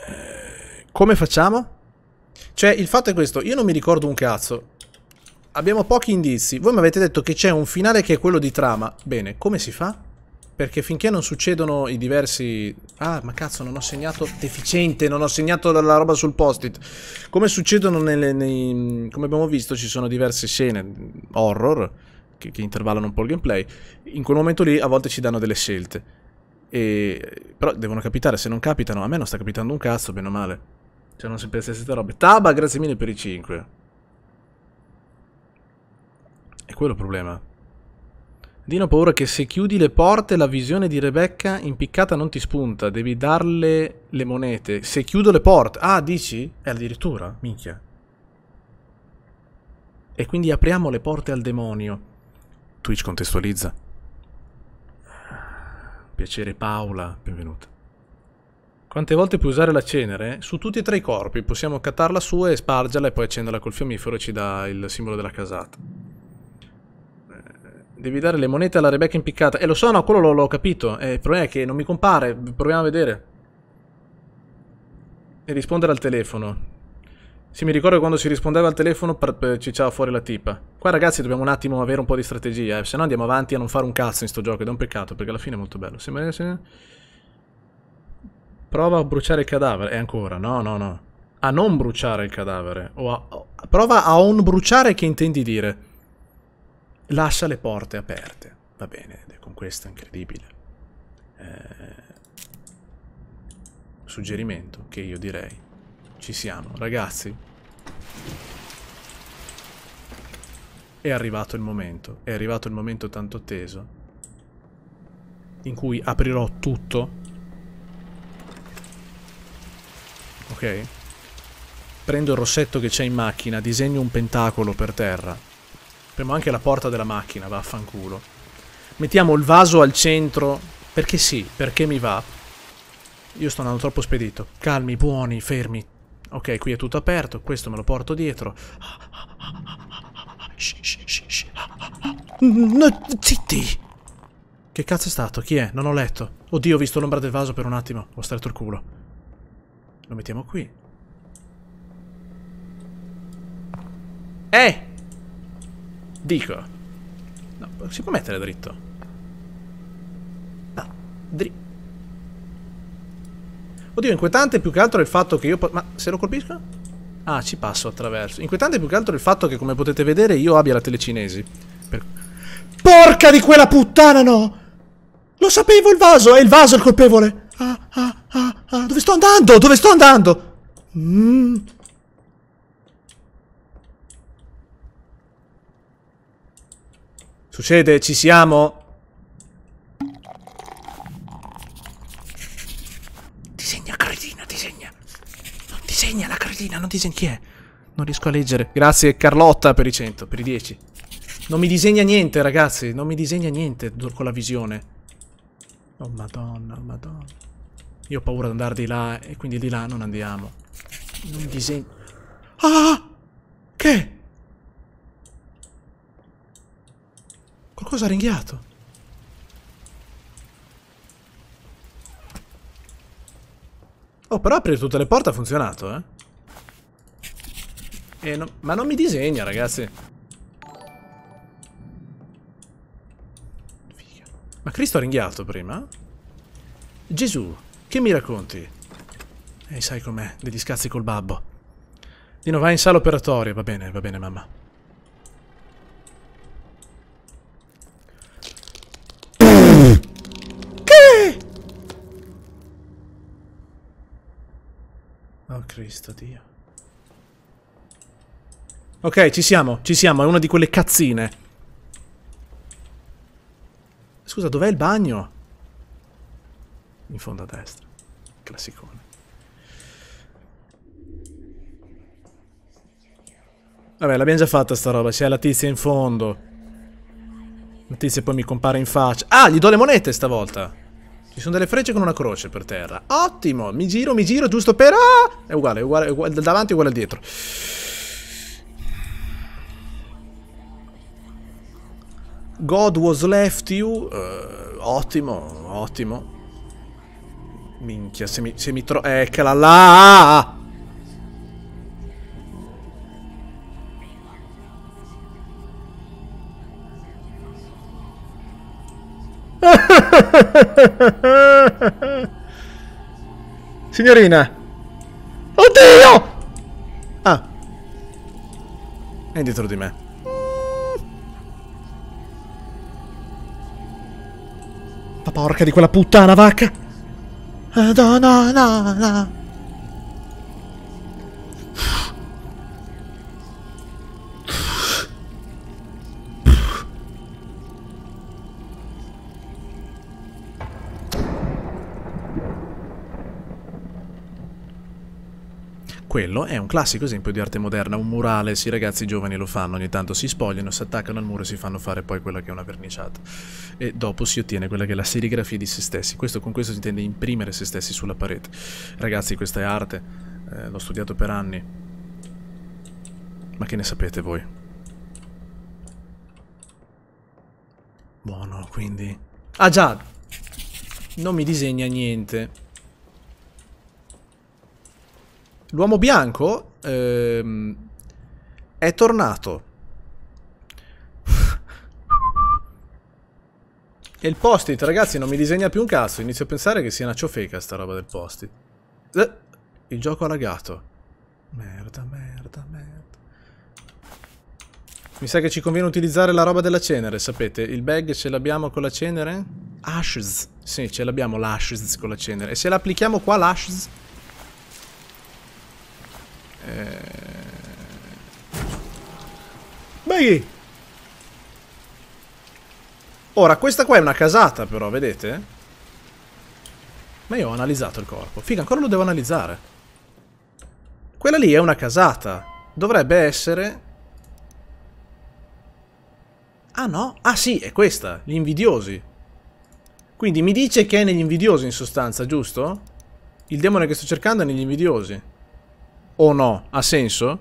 Eh, come facciamo? Cioè, il fatto è questo, io non mi ricordo un cazzo. Abbiamo pochi indizi. Voi mi avete detto che c'è un finale che è quello di trama. Bene, come si fa? Perché finché non succedono i diversi... Ah, ma cazzo, non ho segnato... Deficiente, non ho segnato la, roba sul post-it. Come succedono nelle, nei... Come abbiamo visto, ci sono diverse scene horror che, che intervallano un po' il gameplay. In quel momento lì a volte ci danno delle scelte. E... Però devono capitare, se non capitano... A me non sta capitando un cazzo, bene o male. Cioè, non sempre le stesse robe. Taba, grazie mille per i 5. È quello il problema. Dino ha paura che se chiudi le porte la visione di Rebecca impiccata non ti spunta, devi darle le monete. Se chiudo le porte... Ah, dici? È eh, addirittura, minchia. E quindi apriamo le porte al demonio. Twitch contestualizza. Piacere Paola, benvenuta. Quante volte puoi usare la cenere? Su tutti e tre i corpi, possiamo catarla su e spargerla e poi accenderla col fiammifero e ci dà il simbolo della casata. Devi dare le monete alla Rebecca impiccata. Eh, lo so, no, quello l'ho capito. Eh, il problema è che non mi compare. Proviamo a vedere. E rispondere al telefono. Sì, mi ricordo quando si rispondeva al telefono per, per, fuori la tipa. Qua ragazzi dobbiamo un attimo avere un po' di strategia, eh, se no andiamo avanti a non fare un cazzo in sto gioco, ed è un peccato, perché alla fine è molto bello. Sembra, se... Prova a bruciare il cadavere, e ancora, no, no, no. A non bruciare il cadavere, o a... Prova a non bruciare che intendi dire lascia le porte aperte. Va bene, ed è con questo incredibile. Eh, suggerimento che io direi. Ci siamo, ragazzi. È arrivato il momento, è arrivato il momento tanto atteso in cui aprirò tutto. Ok? Prendo il rossetto che c'è in macchina, disegno un pentacolo per terra Apriamo anche la porta della macchina, vaffanculo. Mettiamo il vaso al centro, perché sì, perché mi va. Io sto andando troppo spedito. Calmi, buoni, fermi. Ok, qui è tutto aperto, questo me lo porto dietro. No, zitti! Che cazzo è stato? Chi è? Non ho letto. Oddio, ho visto l'ombra del vaso per un attimo. Ho stretto il culo. Lo mettiamo qui. Ehi! Dico. No, si può mettere dritto. No, ah, dritto. Oddio, inquietante più che altro è il fatto che io... Ma se lo colpisco? Ah, ci passo attraverso. Inquietante più che altro è il fatto che, come potete vedere, io abbia la telecinesi. Per... Porca di quella puttana, no! Lo sapevo il vaso! È il vaso il colpevole! Ah, ah, ah, ah. Dove sto andando? Dove sto andando? Mmm... Succede, ci siamo. Disegna cretina, disegna. Non disegna la cretina, non disegna chi è. Non riesco a leggere. Grazie Carlotta per i 100, per i 10. Non mi disegna niente, ragazzi. Non mi disegna niente con la visione. Oh, madonna, madonna. Io ho paura di andare di là e quindi di là non andiamo. Non disegna... Ah! Che? Qualcosa ha ringhiato. Oh, però aprire tutte le porte ha funzionato, eh. E eh, no, ma non mi disegna, ragazzi. Figa. Ma Cristo ha ringhiato prima? Gesù, che mi racconti? Ehi, sai com'è, degli scazzi col babbo. Dino, vai in sala operatoria, va bene, va bene, mamma. Oh Cristo Dio. Ok, ci siamo, ci siamo, è una di quelle cazzine. Scusa, dov'è il bagno? In fondo a destra. Classicone. Vabbè, l'abbiamo già fatta sta roba, c'è la tizia in fondo. La tizia poi mi compare in faccia. Ah, gli do le monete stavolta! Ci sono delle frecce con una croce per terra. Ottimo! Mi giro, mi giro, giusto per... Ah! È uguale, è uguale, è uguale, davanti è uguale al dietro. God was left you. Uh, ottimo, ottimo. Minchia, se mi, se mi trovo... Eccola là! Signorina! Oddio! Ah. È dietro di me. Ma porca di quella puttana, vacca! Ah, no, no, no, no. Quello è un classico esempio di arte moderna, un murale, sì ragazzi giovani lo fanno, ogni tanto si spogliano, si attaccano al muro e si fanno fare poi quella che è una verniciata. E dopo si ottiene quella che è la serigrafia di se stessi, questo, con questo si intende imprimere se stessi sulla parete. Ragazzi questa è arte, eh, l'ho studiato per anni, ma che ne sapete voi? Buono, quindi... Ah già! Non mi disegna niente. L'uomo bianco ehm, è tornato. E il post-it, ragazzi, non mi disegna più un cazzo. Inizio a pensare che sia una ciofeca sta roba del post-it. Eh, il gioco ha lagato. Merda, merda, merda. Mi sa che ci conviene utilizzare la roba della cenere, sapete? Il bag ce l'abbiamo con la cenere? Ashes. Sì, ce l'abbiamo l'ashes con la cenere. E se la applichiamo qua l'ashes eh. Baggy! Ora, questa qua è una casata però, vedete? Ma io ho analizzato il corpo. Figa, ancora lo devo analizzare. Quella lì è una casata. Dovrebbe essere... Ah no? Ah sì, è questa. Gli invidiosi. Quindi mi dice che è negli invidiosi in sostanza, giusto? Il demone che sto cercando è negli invidiosi. O no? Ha senso?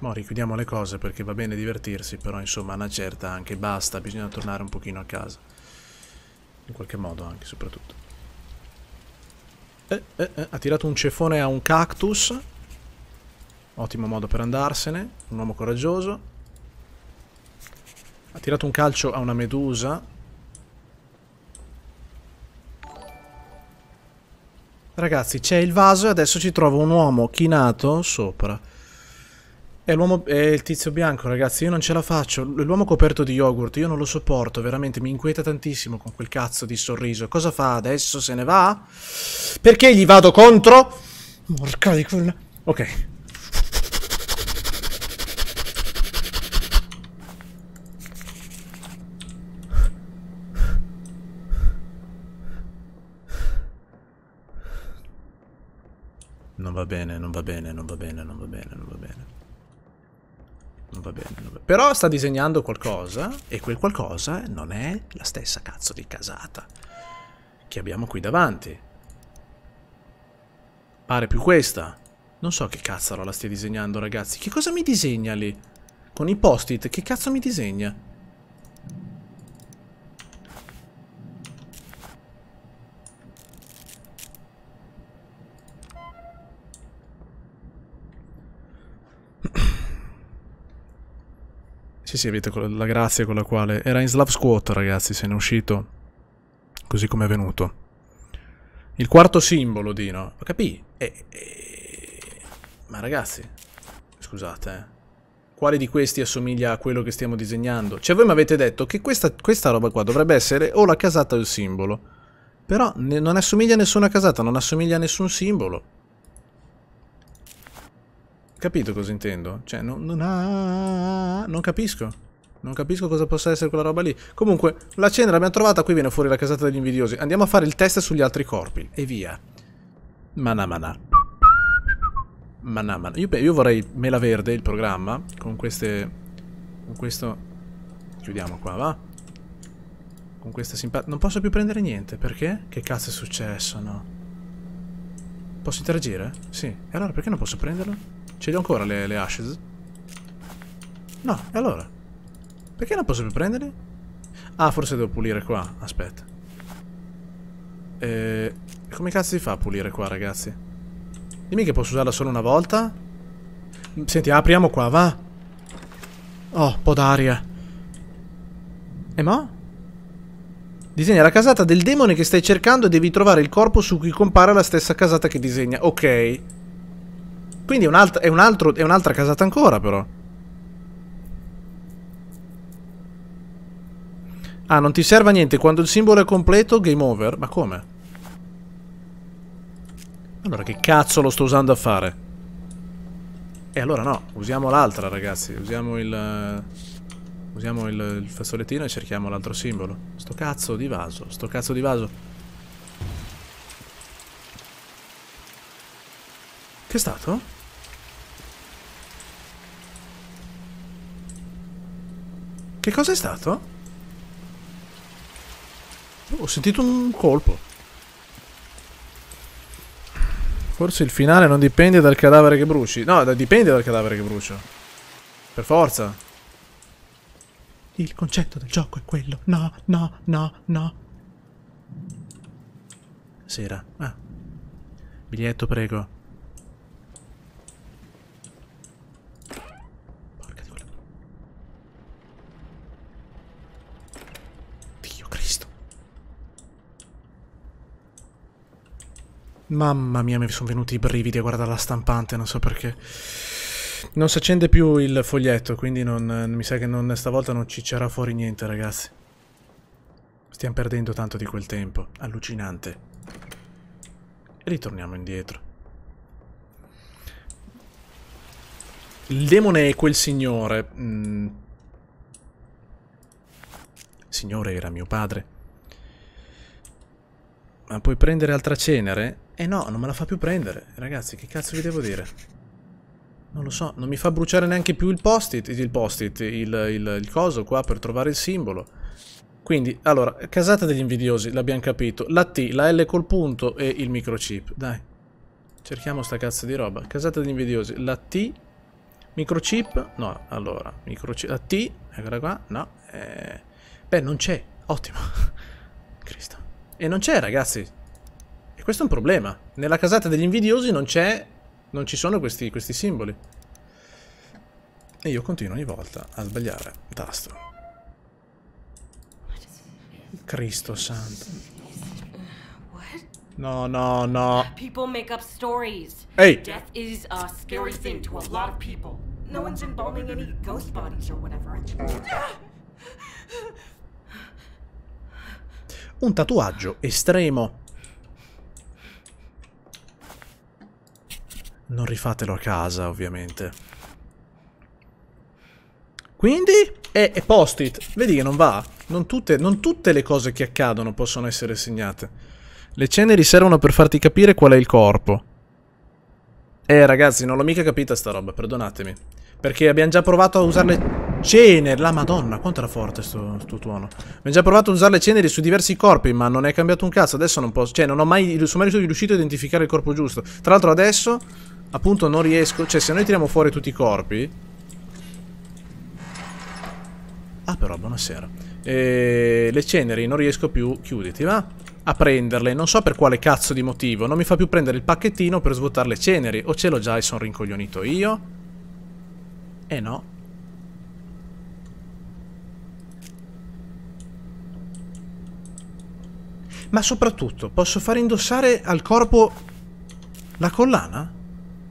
Mo' richiudiamo le cose perché va bene divertirsi, però insomma una certa anche basta, bisogna tornare un pochino a casa. In qualche modo anche, soprattutto. Eh, eh, eh, ha tirato un cefone a un cactus. Ottimo modo per andarsene. Un uomo coraggioso. Ha tirato un calcio a una medusa. Ragazzi, c'è il vaso e adesso ci trovo un uomo chinato sopra. È, è il tizio bianco, ragazzi, io non ce la faccio. L'uomo coperto di yogurt, io non lo sopporto, veramente, mi inquieta tantissimo con quel cazzo di sorriso. Cosa fa adesso? Se ne va? Perché gli vado contro? Morca di quella... Ok, Non va bene, non va bene, non va bene, non va bene, non va bene. Non va bene, non va bene. Però sta disegnando qualcosa e quel qualcosa non è la stessa cazzo di casata che abbiamo qui davanti. Pare più questa. Non so che cazzo la stia disegnando, ragazzi. Che cosa mi disegna lì? Con i post-it, che cazzo mi disegna? Sì, sì, avete la grazia con la quale... Era in Slav Squat, ragazzi, se ne è uscito. Così come è venuto. Il quarto simbolo, Dino. Lo capì? E, e... Ma ragazzi... Scusate, eh. Quale di questi assomiglia a quello che stiamo disegnando? Cioè, voi mi avete detto che questa, questa roba qua dovrebbe essere o la casata o il simbolo. Però non assomiglia a nessuna casata, non assomiglia a nessun simbolo. Capito cosa intendo? Cioè, non, non, ha... non capisco. Non capisco cosa possa essere quella roba lì. Comunque, la cena l'abbiamo trovata, qui viene fuori la casata degli invidiosi. Andiamo a fare il test sugli altri corpi. E via. Mana mana. Mana mana. Io, io vorrei mela verde, il programma, con queste... Con questo... Chiudiamo qua, va? Con questa simpatia... Non posso più prendere niente, perché? Che cazzo è successo, no? Posso interagire? Sì. E allora perché non posso prenderlo? Ce li ho ancora le, le ashes? No, e allora? Perché non posso più prenderle? Ah, forse devo pulire qua. Aspetta. E... Eh, come cazzo si fa a pulire qua, ragazzi? Dimmi che posso usarla solo una volta? Senti, apriamo qua, va? Oh, po' d'aria. E mo'? Disegna la casata del demone che stai cercando e devi trovare il corpo su cui compare la stessa casata che disegna. Ok. Quindi è, un'altra un un casata ancora però. Ah, non ti serve a niente. Quando il simbolo è completo, game over. Ma come? Allora, che cazzo lo sto usando a fare? E allora no. Usiamo l'altra, ragazzi. Usiamo il... Usiamo il, il fazzolettino e cerchiamo l'altro simbolo. Sto cazzo di vaso. Sto cazzo di vaso. Che è stato? Che cosa è stato? Oh, ho sentito un colpo. Forse il finale non dipende dal cadavere che bruci. No, dipende dal cadavere che brucio. Per forza. Il concetto del gioco è quello. No, no, no, no. Sera. Ah. Biglietto, prego. Mamma mia, mi sono venuti i brividi a guardare la stampante, non so perché. Non si accende più il foglietto, quindi non, mi sa che non, stavolta non ci c'era fuori niente, ragazzi. Stiamo perdendo tanto di quel tempo. Allucinante. ritorniamo indietro. Il demone è quel signore. Mm. Signore era mio padre. Ma puoi prendere altra cenere? Eh no, non me la fa più prendere. Ragazzi, che cazzo vi devo dire? Non lo so, non mi fa bruciare neanche più il post-it, il post-it, il, il, il, coso qua per trovare il simbolo. Quindi, allora, casata degli invidiosi, l'abbiamo capito. La T, la L col punto e il microchip, dai. Cerchiamo sta cazzo di roba. Casata degli invidiosi, la T, microchip, no, allora, microchip, la T, eccola qua, no. Eh, beh, non c'è, ottimo. Cristo. E non c'è, ragazzi, questo è un problema. Nella casata degli invidiosi non c'è... Non ci sono questi, questi simboli. E io continuo ogni volta a sbagliare tasto. Cristo santo. No, no, no. People make up stories. Ehi. Death is a scary thing to a lot of people. No one's embalming any ghost bodies or whatever. Un tatuaggio estremo. Non rifatelo a casa, ovviamente. Quindi è, è post-it. Vedi che non va. Non tutte, non tutte le cose che accadono possono essere segnate. Le ceneri servono per farti capire qual è il corpo. Eh, ragazzi, non l'ho mica capita sta roba, perdonatemi. Perché abbiamo già provato a usare le ceneri. La madonna, quanto era forte sto, sto tuono. Abbiamo già provato a usare le ceneri su diversi corpi, ma non è cambiato un cazzo. Adesso non posso... Cioè, non ho mai... Sono mai riuscito a identificare il corpo giusto. Tra l'altro adesso appunto non riesco... Cioè, se noi tiriamo fuori tutti i corpi... Ah, però, buonasera. E... Eh, le ceneri non riesco più... Chiuditi, va? A prenderle. Non so per quale cazzo di motivo. Non mi fa più prendere il pacchettino per svuotare le ceneri. O ce l'ho già e sono rincoglionito io? Eh no. Ma soprattutto, posso far indossare al corpo la collana?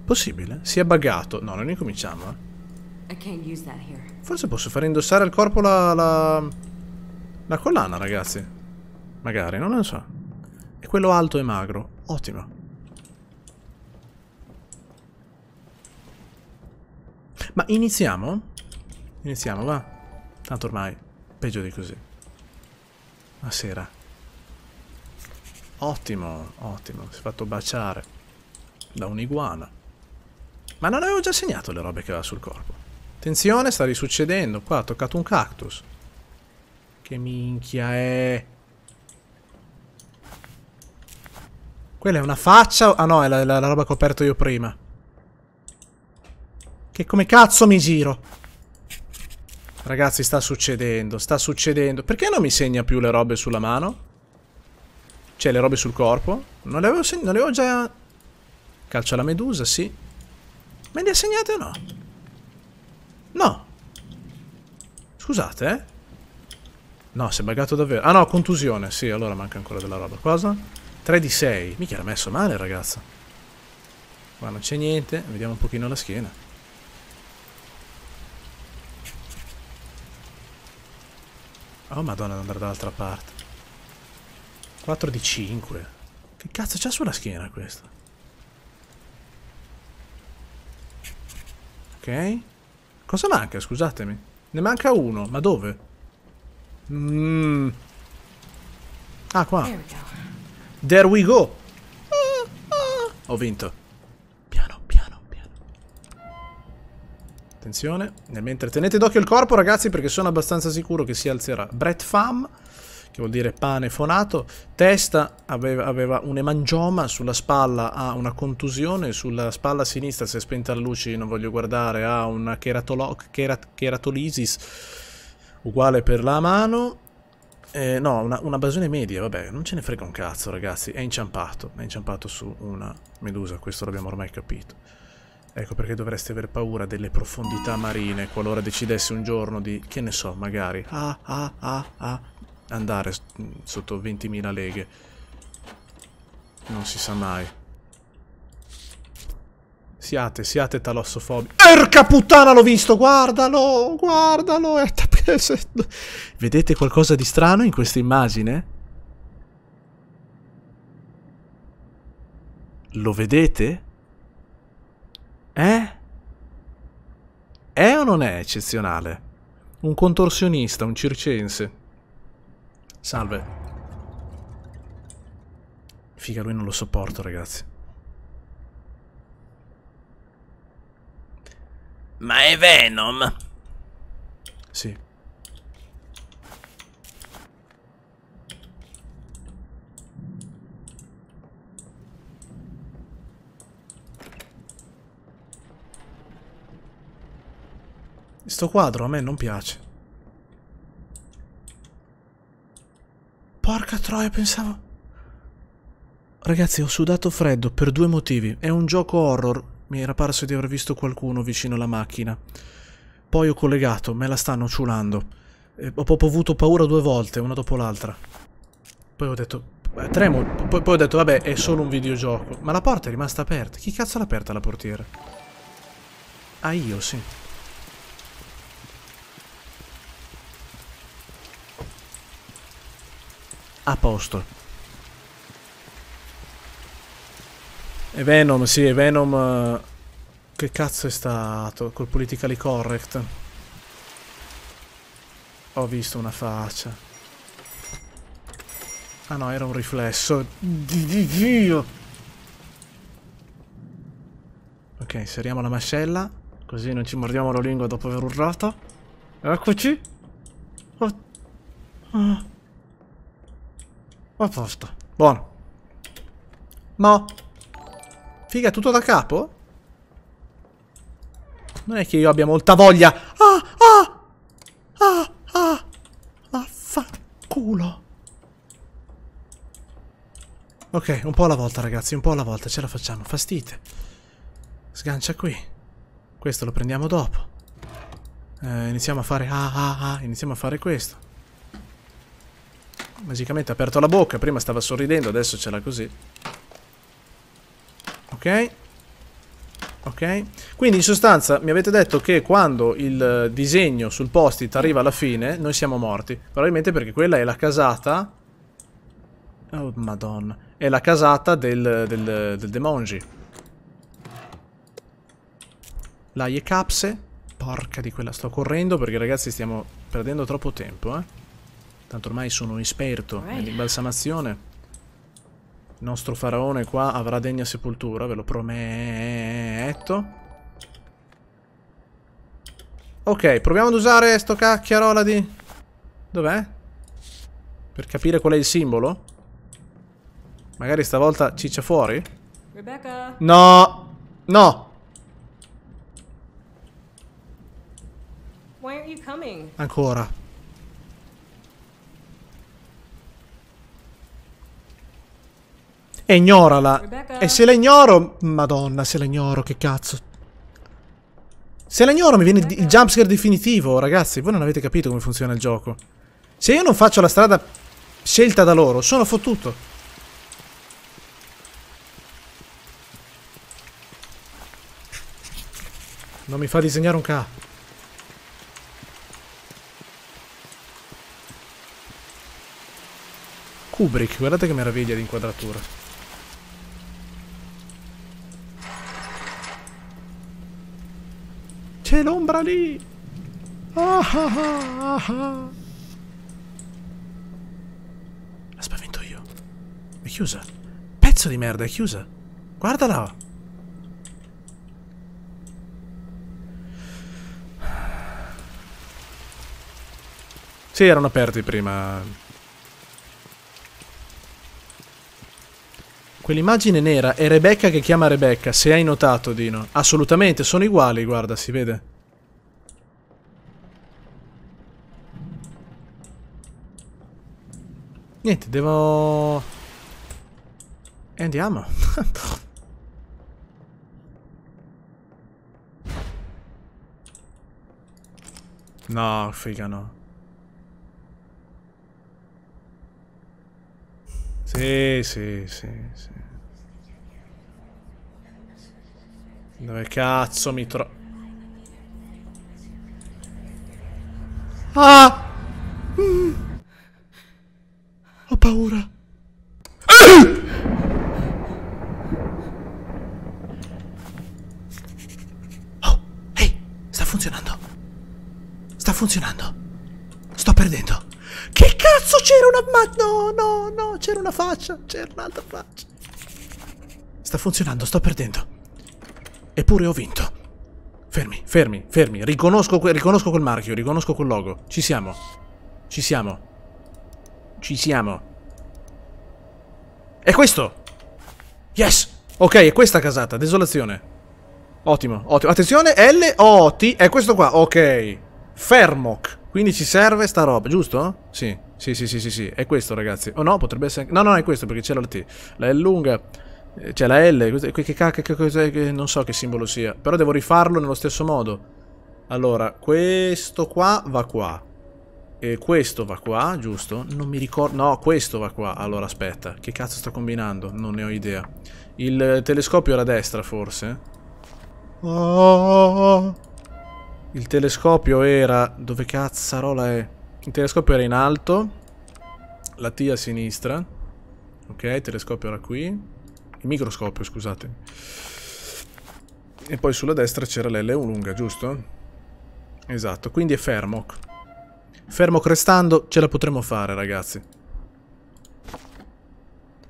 Possibile? Si è buggato. No, non incominciamo, eh. Forse posso far indossare al corpo la, la... La collana, ragazzi. Magari, non lo so. E quello alto e magro. Ottimo. Ma iniziamo? Iniziamo, va. Tanto ormai, peggio di così. La sera. Ottimo, ottimo. Si è fatto baciare da un'iguana. Ma non avevo già segnato le robe che aveva sul corpo. Attenzione, sta risuccedendo. Qua ha toccato un cactus. Che minchia è... Quella è una faccia... Ah no, è la, la, la roba che ho aperto io prima. Che come cazzo mi giro? Ragazzi, sta succedendo, sta succedendo. Perché non mi segna più le robe sulla mano? Cioè, le robe sul corpo? Non le avevo, non le avevo già... Calcia la medusa, sì. Me li ha segnati o no? No. Scusate, eh? No, si è buggato davvero. Ah no, contusione. Sì, allora manca ancora della roba. Cosa? 3 di 6. Mica era messo male, ragazza. Qua non c'è niente. Vediamo un pochino la schiena. Oh madonna, andare dall'altra parte. 4 di 5. Che cazzo c'ha sulla schiena questo? Ok. Cosa manca, scusatemi? Ne manca uno, ma dove? Mm. Ah, qua. There we go. Ho vinto. Piano, piano, piano. Attenzione. Nel mentre tenete d'occhio il corpo, ragazzi, perché sono abbastanza sicuro che si alzerà. Brett Fam che vuol dire pane fonato, testa aveva, aveva un emangioma, sulla spalla ha una contusione, sulla spalla sinistra si è spenta la luce, non voglio guardare, ha una cherat cheratolisis uguale per la mano. Eh, no, una, una basione media, vabbè, non ce ne frega un cazzo ragazzi, è inciampato, è inciampato su una medusa, questo l'abbiamo ormai capito. Ecco perché dovreste aver paura delle profondità marine qualora decidessi un giorno di, che ne so, magari, ah, ah, ah, ah, andare sotto 20.000 leghe. Non si sa mai. Siate, siate talossofobi. Erca puttana, l'ho visto! Guardalo! Guardalo! Vedete qualcosa di strano in questa immagine? Lo vedete? Eh? È o non è eccezionale? Un contorsionista, un circense. Salve. Figa, lui non lo sopporto, ragazzi. Ma è Venom? Sì. Sto quadro a me non piace. Porca troia, pensavo... Ragazzi, ho sudato freddo per due motivi. È un gioco horror. Mi era parso di aver visto qualcuno vicino alla macchina. Poi ho collegato, me la stanno ciulando. E eh, ho proprio avuto paura due volte, una dopo l'altra. Poi ho detto... Eh, tremo. Poi, poi ho detto, vabbè, è solo un videogioco. Ma la porta è rimasta aperta. Chi cazzo l'ha aperta la portiera? Ah, io, sì. a posto. E Venom, sì, è Venom... Eh, che cazzo è stato col politically correct? Ho visto una faccia. Ah no, era un riflesso. Di Dio! Ok, inseriamo la mascella. Così non ci mordiamo la lingua dopo aver urlato. Eccoci! Oh. Ah. A posto. Buono. Mo. Figa, tutto da capo? Non è che io abbia molta voglia. Ah, ah! Ah, ah! Vaffanculo. Ok, un po' alla volta, ragazzi. Un po' alla volta. Ce la facciamo. Fastite. Sgancia qui. Questo lo prendiamo dopo. Eh, iniziamo a fare ah ah ah. Iniziamo a fare questo magicamente ha aperto la bocca, prima stava sorridendo, adesso ce l'ha così. Ok. Ok? Quindi in sostanza mi avete detto che quando il disegno sul post-it arriva alla fine, noi siamo morti. Probabilmente perché quella è la casata... Oh, madonna. È la casata del, del, del demongi. Laie capse. Porca di quella, sto correndo perché ragazzi stiamo perdendo troppo tempo, eh. Tanto ormai sono un esperto right. nell'imbalsamazione. Il nostro faraone qua avrà degna sepoltura, ve lo prometto. Ok, proviamo ad usare sto cacchiarola di... Dov'è? Per capire qual è il simbolo? Magari stavolta ciccia fuori? Rebecca. No! No! Ancora. E ignorala. E se la ignoro... Madonna, se la ignoro, che cazzo. Se la ignoro mi viene il jumpscare definitivo, ragazzi. Voi non avete capito come funziona il gioco. Se io non faccio la strada scelta da loro, sono fottuto. Non mi fa disegnare un K. Kubrick, guardate che meraviglia di inquadratura. c'è l'ombra lì! Ah ah ah, ah. La spavento io. È chiusa. Pezzo di merda, è chiusa. Guardala! Sì, erano aperti prima. Quell'immagine nera è Rebecca che chiama Rebecca, se hai notato, Dino. Assolutamente, sono uguali, guarda, si vede. Niente, devo... E andiamo. no, figa no. Sì, sì, sì, sì. Dove cazzo mi trovo? Ah! Mm. Ho paura. Ah! Oh, hey, sta funzionando. Sta funzionando. Sto perdendo. Che cazzo c'era una... Ma no, no, no, c'era una faccia. C'era un'altra faccia. Sta funzionando, sto perdendo. Eppure ho vinto. Fermi, fermi, fermi. Riconosco, riconosco quel marchio, riconosco quel logo. Ci siamo. Ci siamo. Ci siamo. È questo! Yes! Ok, è questa casata. Desolazione. Ottimo, ottimo. Attenzione, L, O, T. È questo qua. Ok. Fermok. Quindi ci serve sta roba, giusto? Sì. Sì, sì, sì, sì, sì. È questo, ragazzi. oh, no, potrebbe essere... No, no, è questo perché c'era la T. La L lunga. C'è la L, che cacca, che cos'è, che non so che simbolo sia. Però devo rifarlo nello stesso modo. Allora, questo qua va qua. E questo va qua, giusto? Non mi ricordo... No, questo va qua. Allora, aspetta. Che cazzo sto combinando? Non ne ho idea. Il telescopio era a destra, forse? Oh. Il telescopio era... Dove cazzarola è? Il telescopio era in alto. La T a sinistra. Ok, il telescopio era qui microscopio, scusatemi. E poi sulla destra c'era l'L1 lunga, giusto? Esatto, quindi è Fermoc. Fermoc restando ce la potremo fare, ragazzi.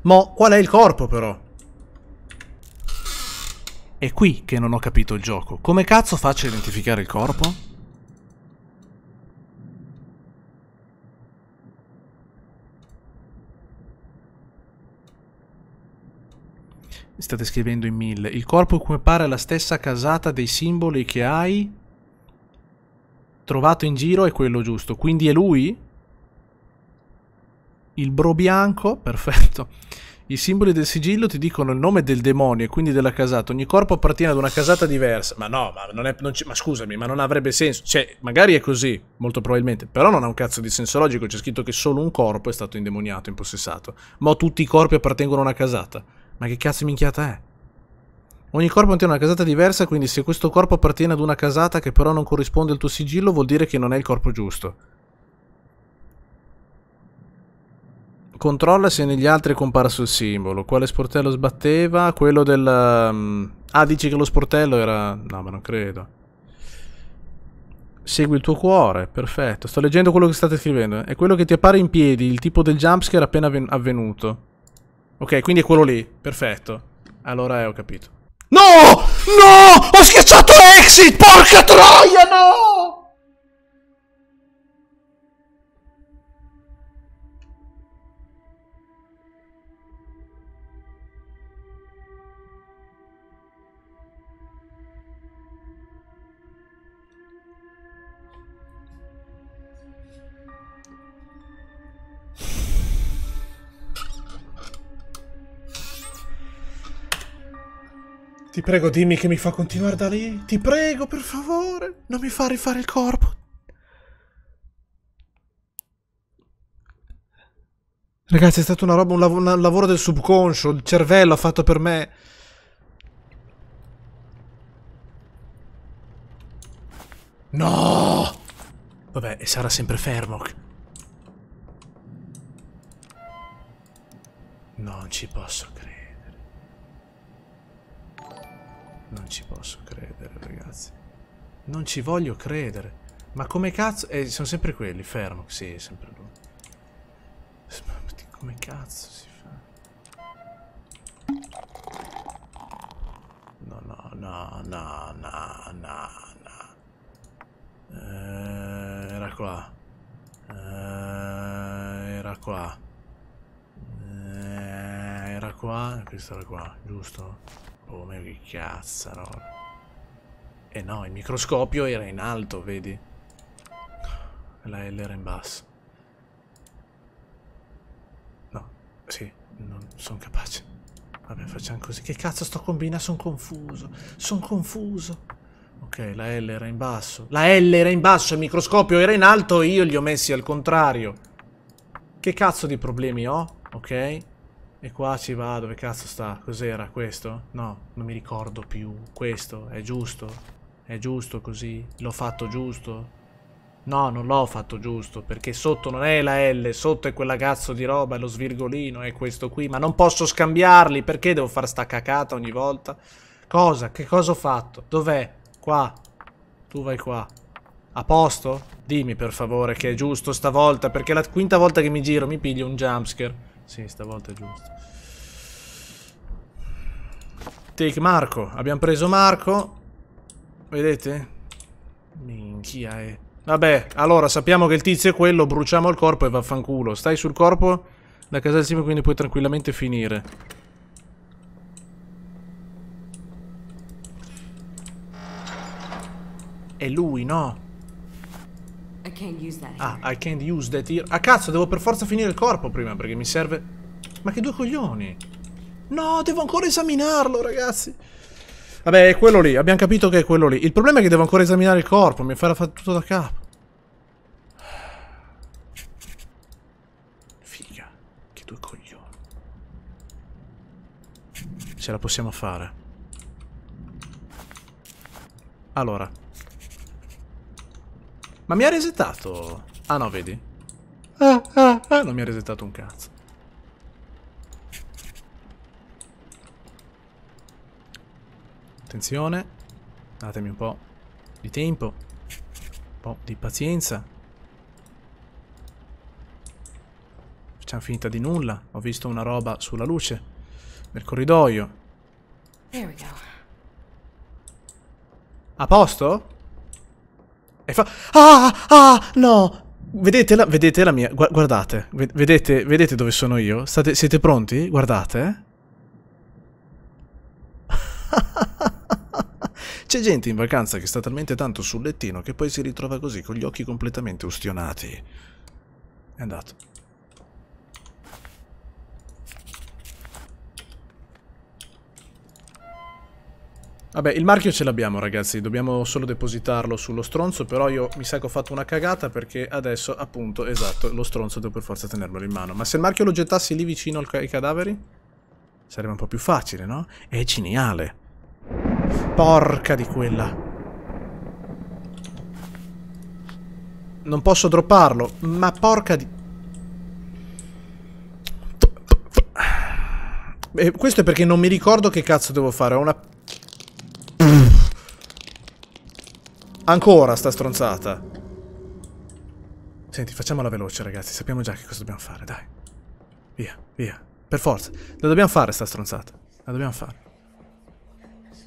Mo, qual è il corpo, però? È qui che non ho capito il gioco. Come cazzo faccio a identificare il corpo? State scrivendo in mille. Il corpo come pare la stessa casata dei simboli che hai trovato in giro è quello giusto. Quindi è lui? Il bro bianco, perfetto. I simboli del sigillo ti dicono il nome del demonio e quindi della casata. Ogni corpo appartiene ad una casata diversa. Ma no, ma, non è, non ma scusami, ma non avrebbe senso. Cioè, magari è così, molto probabilmente. Però non ha un cazzo di senso logico. C'è scritto che solo un corpo è stato indemoniato, impossessato. Ma tutti i corpi appartengono a una casata. Ma che cazzo di minchiata è? Ogni corpo contiene una casata diversa, quindi se questo corpo appartiene ad una casata che però non corrisponde al tuo sigillo, vuol dire che non è il corpo giusto. Controlla se negli altri è comparso il simbolo. Quale sportello sbatteva? Quello del... Um, ah, dici che lo sportello era... No, ma non credo. Segui il tuo cuore, perfetto. Sto leggendo quello che state scrivendo. Eh. È quello che ti appare in piedi, il tipo del jumpscare appena avvenuto. Ok, quindi è quello lì. Perfetto. Allora eh, ho capito. No! No! Ho schiacciato exit! Porca troia, no! Ti prego, dimmi che mi fa continuare da lì. Ti prego, per favore. Non mi fa rifare il corpo. Ragazzi, è stato una roba, un, lav un lavoro del subconscio. Il cervello ha fatto per me. No! Vabbè, e sarà sempre Fermok. Non ci posso Non ci posso credere, ragazzi. Non ci voglio credere. Ma come cazzo... Eh, sono sempre quelli, fermo. Sì, è sempre lui. Ma come cazzo si fa? No, no, no, no, no, no, no. Eh, era qua. Eh, era qua. Eh, era qua. Questa era qua, giusto? Come boh, che cazzarolo. Eh no, il microscopio era in alto, vedi? La L era in basso. No, sì, non sono capace. Vabbè, facciamo così. Che cazzo sto combinando? Sono confuso. Sono confuso. Ok, la L era in basso. La L era in basso, il microscopio era in alto io li ho messi al contrario. Che cazzo di problemi ho? Ok. E qua ci va, dove cazzo sta? Cos'era questo? No, non mi ricordo più. Questo è giusto? È giusto così? L'ho fatto giusto? No, non l'ho fatto giusto, perché sotto non è la L, sotto è quella cazzo di roba, è lo svirgolino, è questo qui. Ma non posso scambiarli, perché devo fare sta cacata ogni volta? Cosa? Che cosa ho fatto? Dov'è? Qua. Tu vai qua. A posto? Dimmi per favore che è giusto stavolta, perché è la quinta volta che mi giro mi piglio un jumpscare. Sì, stavolta è giusto. Take Marco. Abbiamo preso Marco. Vedete? Minchia, è... Eh. Vabbè, allora sappiamo che il tizio è quello, bruciamo il corpo e vaffanculo. Stai sul corpo da Casal Sim, quindi puoi tranquillamente finire. È lui, no? Ah, I can't use that here. Ah, cazzo, devo per forza finire il corpo prima, perché mi serve... Ma che due coglioni! No, devo ancora esaminarlo, ragazzi! Vabbè, è quello lì, abbiamo capito che è quello lì. Il problema è che devo ancora esaminare il corpo, mi farà fare tutto da capo. Figa, che due coglioni. Ce la possiamo fare. Allora, ma mi ha resettato? Ah no, vedi? Ah, ah, ah, non mi ha resettato un cazzo. Attenzione. Datemi un po' di tempo. Un po' di pazienza. Facciamo finta di nulla. Ho visto una roba sulla luce. Nel corridoio. A posto? E fa... Ah! Ah! No! Vedete la, vedete la mia... Guardate. Vedete, vedete dove sono io? State, siete pronti? Guardate. C'è gente in vacanza che sta talmente tanto sul lettino che poi si ritrova così con gli occhi completamente ustionati. È andato. Vabbè, il marchio ce l'abbiamo ragazzi, dobbiamo solo depositarlo sullo stronzo, però io mi sa che ho fatto una cagata perché adesso, appunto, esatto, lo stronzo devo per forza tenermelo in mano. Ma se il marchio lo gettassi lì vicino ai cadaveri? Sarebbe un po' più facile, no? È geniale. Porca di quella. Non posso dropparlo, ma porca di... E questo è perché non mi ricordo che cazzo devo fare, ho una Ancora sta stronzata. Senti, facciamola veloce, ragazzi. Sappiamo già che cosa dobbiamo fare, dai. Via, via. Per forza. La dobbiamo fare sta stronzata. La dobbiamo fare.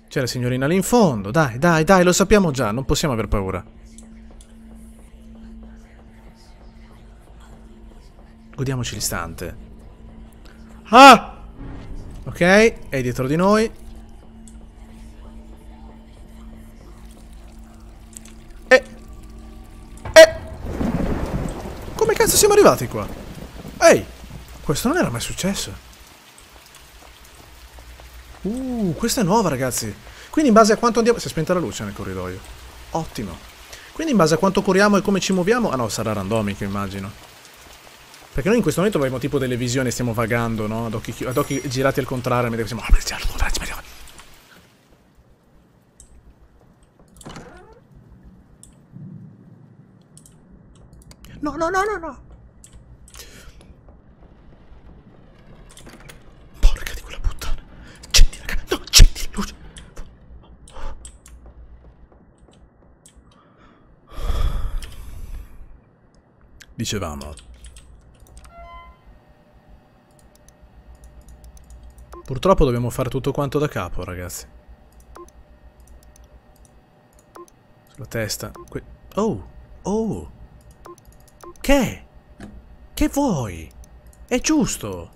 C'è la signorina lì in fondo. Dai, dai, dai, lo sappiamo già. Non possiamo aver paura. Godiamoci l'istante. Ah! Ok, è dietro di noi. cazzo siamo arrivati qua? Ehi, questo non era mai successo. Uh, questa è nuova ragazzi. Quindi in base a quanto andiamo... Si è spenta la luce nel corridoio. Ottimo. Quindi in base a quanto curiamo e come ci muoviamo... Ah no, sarà randomico immagino. Perché noi in questo momento abbiamo tipo delle visioni, stiamo vagando, no? Ad occhi, ad occhi girati al contrario, mi diciamo... Ah, No, no, no, no, no. Porca di quella puttana. Accendi, raga. No, accendi la luce. Dicevamo. Purtroppo dobbiamo fare tutto quanto da capo, ragazzi. Sulla testa. Que oh, oh. Che? Che vuoi? È giusto!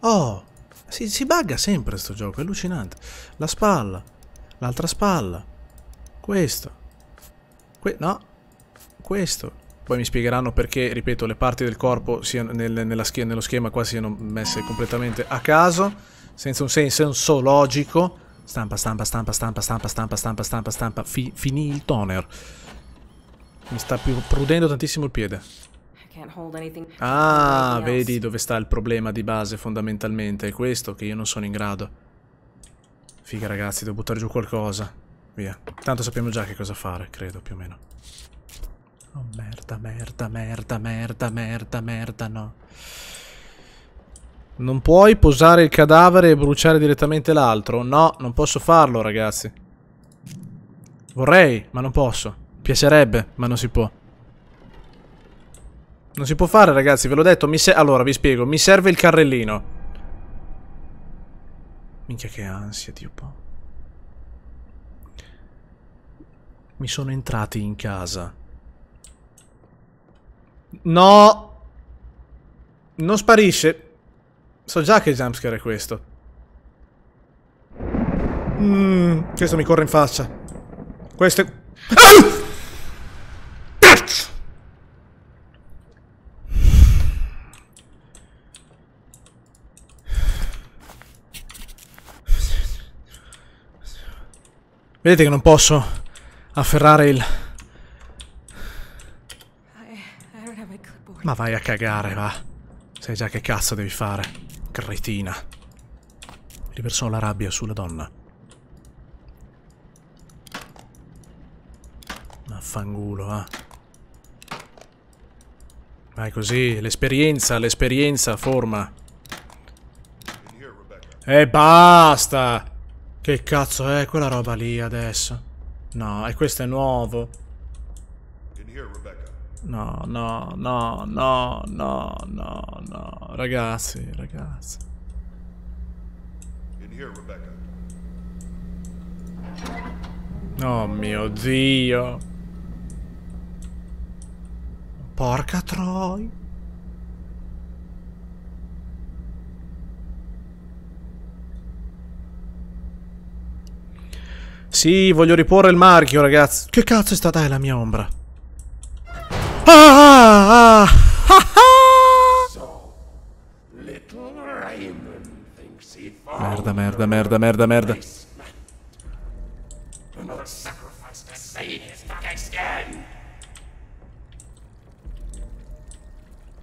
Oh! Si, si bugga sempre sto gioco, è allucinante. La spalla. L'altra spalla. Questo. Que no. Questo. Poi mi spiegheranno perché, ripeto, le parti del corpo siano nel, schema, nello schema qua siano messe completamente a caso, senza un senso logico. Stampa, stampa, stampa, stampa, stampa, stampa, stampa, stampa, stampa. Fi finì il toner. Mi sta più prudendo tantissimo il piede. Ah, vedi dove sta il problema di base fondamentalmente. È questo che io non sono in grado. Figa ragazzi, devo buttare giù qualcosa. Via. Tanto sappiamo già che cosa fare, credo, più o meno. Oh, merda, merda, merda, merda, merda, merda, no. Non puoi posare il cadavere e bruciare direttamente l'altro? No, non posso farlo, ragazzi. Vorrei, ma non posso. Piacerebbe, ma non si può. Non si può fare, ragazzi, ve l'ho detto. Mi allora, vi spiego. Mi serve il carrellino. Minchia che ansia, Dio po'. Mi sono entrati in casa. No! Non sparisce. So già che jumpscare è questo. Mm, questo mi corre in faccia. Questo è... Ah! Vedete che non posso afferrare il... Ma vai a cagare, va. Sai già che cazzo devi fare. Cretina. Riversò la rabbia sulla donna. Affangulo, va. Vai così, l'esperienza, l'esperienza forma. E basta! Che cazzo è quella roba lì adesso? No, e questo è nuovo. No, no, no, no, no, no, no. Ragazzi, ragazzi. Oh mio Dio. Porca troia. Sì, voglio riporre il marchio, ragazzi. Che cazzo è stata eh, la mia ombra? Ah, ah, ah, ah, merda, merda, merda, merda, merda.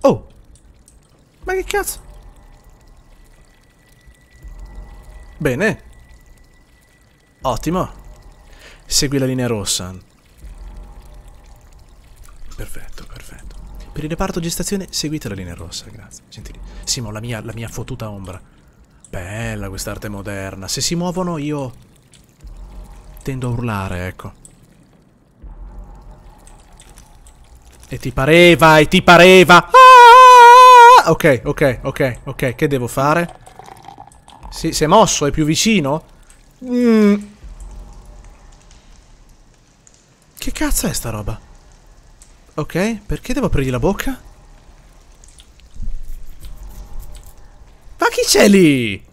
Oh! Ma che cazzo? Bene. Ottimo. Segui la linea rossa. Perfetto, perfetto. Per il reparto gestazione seguite la linea rossa, grazie. Sentite. Simo, la mia, la mia fottuta ombra. Bella quest'arte moderna. Se si muovono io... Tendo a urlare, ecco. E ti pareva, e ti pareva! Ah! Ok, ok, ok, ok. Che devo fare? Sì, si è mosso, è più vicino? Mmm... Che cazzo è sta roba? Ok, perché devo aprirgli la bocca? Ma chi c'è lì?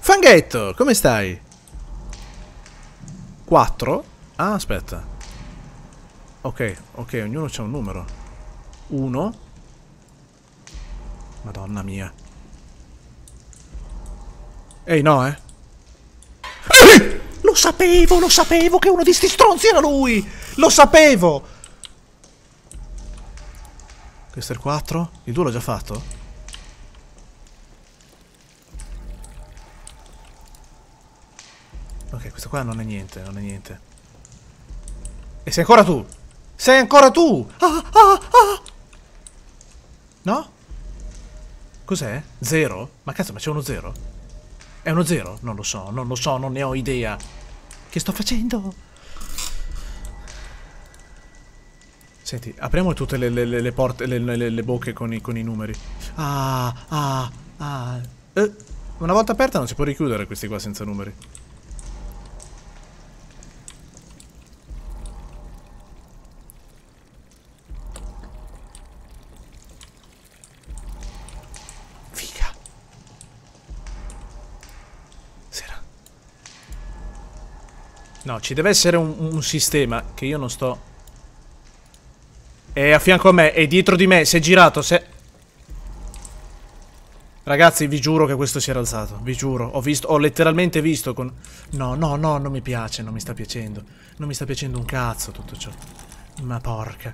Fanghetto, come stai? 4? Ah, aspetta. Ok, ok, ognuno c'ha un numero. 1. Madonna mia. Ehi, no, eh. Ehi! Lo sapevo, lo sapevo che uno di sti stronzi era lui! Lo sapevo! Questo è il 4? Il 2 l'ho già fatto? Ok, questo qua non è niente, non è niente. E sei ancora tu! Sei ancora tu! Ah, ah, ah. No? Cos'è? Zero? Ma cazzo, ma c'è uno zero? È uno zero? Non lo so, non lo so, non ne ho idea. Che sto facendo? Senti, apriamo tutte le, le, le porte, le, le bocche con i, con i, numeri. Ah, ah, ah. Eh, una volta aperta non si può richiudere questi qua senza numeri. No, ci deve essere un, un sistema che io non sto... È a fianco a me, è dietro di me, si è girato, si è... Ragazzi, vi giuro che questo si era alzato, vi giuro. Ho, visto, ho letteralmente visto con... No, no, no, non mi piace, non mi sta piacendo. Non mi sta piacendo un cazzo tutto ciò. Ma porca.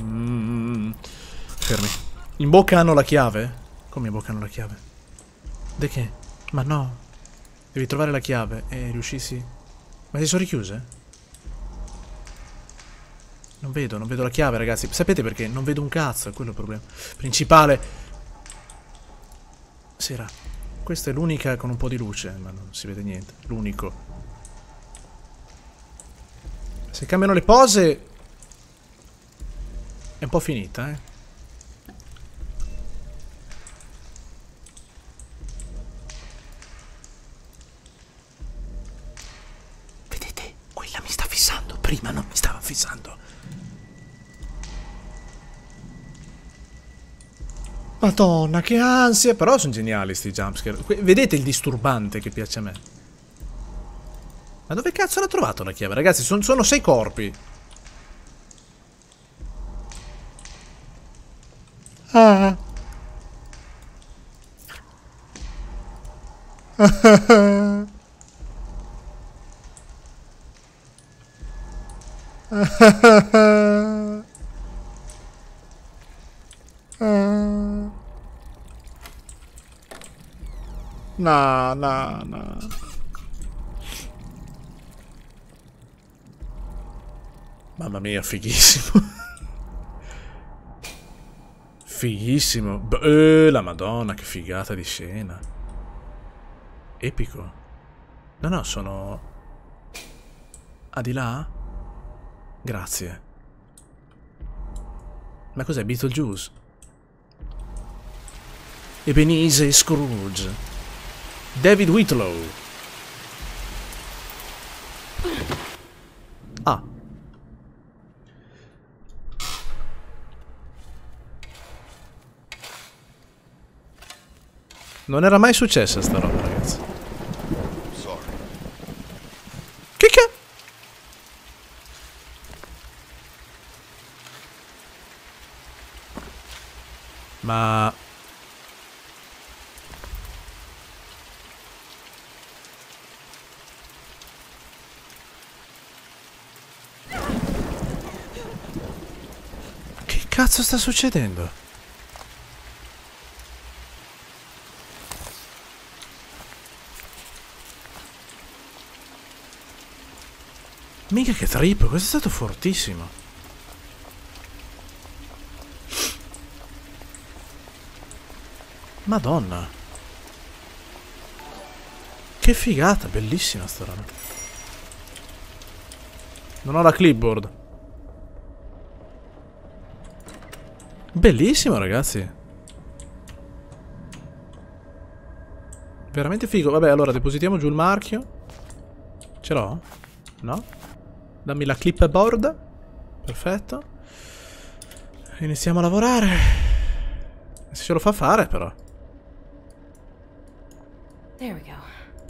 Mm. Fermi. In bocca hanno la chiave? Come in bocca hanno la chiave? De che? Ma no. Devi trovare la chiave. E eh, riuscissi... Ma si sono richiuse? Non vedo, non vedo la chiave, ragazzi. Sapete perché? Non vedo un cazzo, è quello il problema. Principale. Sera. Questa è l'unica con un po' di luce, ma non si vede niente. L'unico. Se cambiano le pose... È un po' finita, eh. prima non mi stava fissando. Madonna, che ansia! Però sono geniali sti jumpscare. Vedete il disturbante che piace a me. Ma dove cazzo l'ha trovato la chiave? Ragazzi, son, sono sei corpi. Ah. No, no, no. Mamma mia, fighissimo. fighissimo. B eh, la madonna, che figata di scena. Epico. No, no, sono... A di là? Grazie. Ma cos'è Beetlejuice? Ebenise Scrooge. David Whitlow. Ah. Non era mai successa sta roba, ragazzi. Che cazzo? Ma... Che cazzo sta succedendo? Mica che trip, questo è stato fortissimo. Madonna. Che figata, bellissima sta roba. Non ho la clipboard. Bellissimo, ragazzi. Veramente figo. Vabbè, allora depositiamo giù il marchio. Ce l'ho? No? Dammi la clipboard. Perfetto. Iniziamo a lavorare. Se ce lo fa fare, però.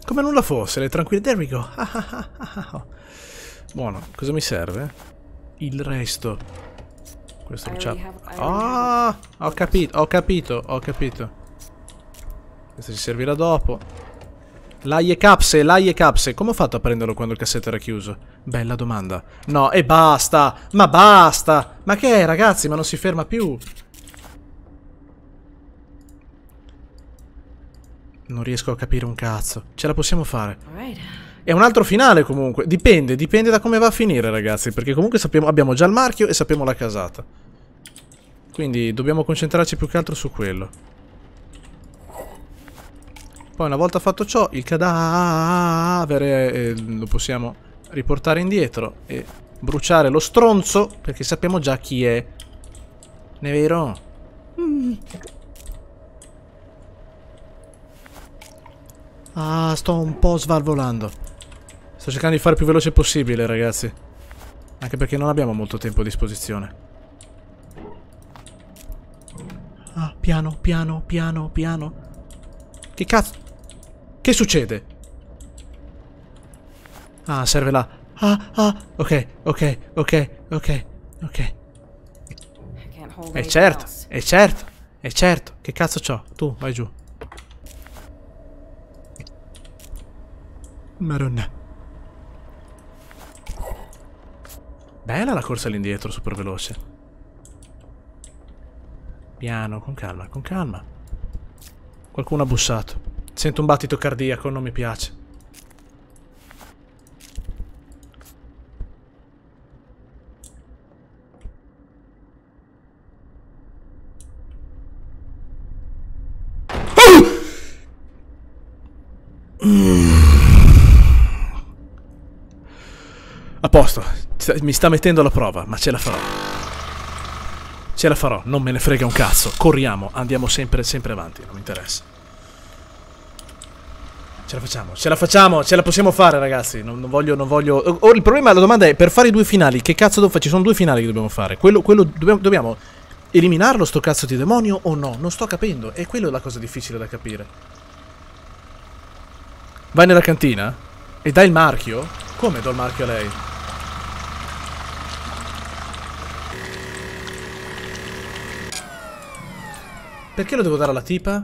Come nulla fosse, le tranquille. There we go. Buono, cosa mi serve? Il resto. Questo lo c'ha. Oh, ho capito, ho capito, ho capito. Questo ci servirà dopo. L'aie capse, l'aie capse. Come ho fatto a prenderlo quando il cassetto era chiuso? Bella domanda. No, e basta! Ma basta! Ma che è, ragazzi? Ma non si ferma più! Non riesco a capire un cazzo. Ce la possiamo fare. È un altro finale comunque. Dipende, dipende da come va a finire ragazzi. Perché comunque sappiamo, abbiamo già il marchio e sappiamo la casata. Quindi dobbiamo concentrarci più che altro su quello. Poi una volta fatto ciò, il cadavere eh, lo possiamo riportare indietro e bruciare lo stronzo perché sappiamo già chi è. Ne è vero? Mm. Ah, sto un po' svalvolando. Sto cercando di fare il più veloce possibile, ragazzi. Anche perché non abbiamo molto tempo a disposizione. Ah, piano, piano, piano, piano. Che cazzo? Che succede? Ah, serve là. Ah, ah. Ok, ok, ok, ok, ok. E certo, è certo, è certo. Che cazzo c'ho? Tu, vai giù. Madonna. Bella la corsa all'indietro, super veloce. Piano, con calma, con calma. Qualcuno ha bussato. Sento un battito cardiaco, non mi piace. Oh! Mm. A posto, mi sta mettendo alla prova, ma ce la farò. Ce la farò, non me ne frega un cazzo. Corriamo, andiamo sempre, sempre avanti, non mi interessa. Ce la facciamo, ce la facciamo, ce la possiamo fare ragazzi, non, non voglio, non voglio... Or, oh, il problema, la domanda è, per fare i due finali, che cazzo devo fare? Ci sono due finali che dobbiamo fare. Quello, quello, dobbiamo, dobbiamo eliminarlo sto cazzo di demonio o no? Non sto capendo, e quello è la cosa difficile da capire. Vai nella cantina? E dai il marchio? Come do il marchio a lei? Perché lo devo dare alla tipa?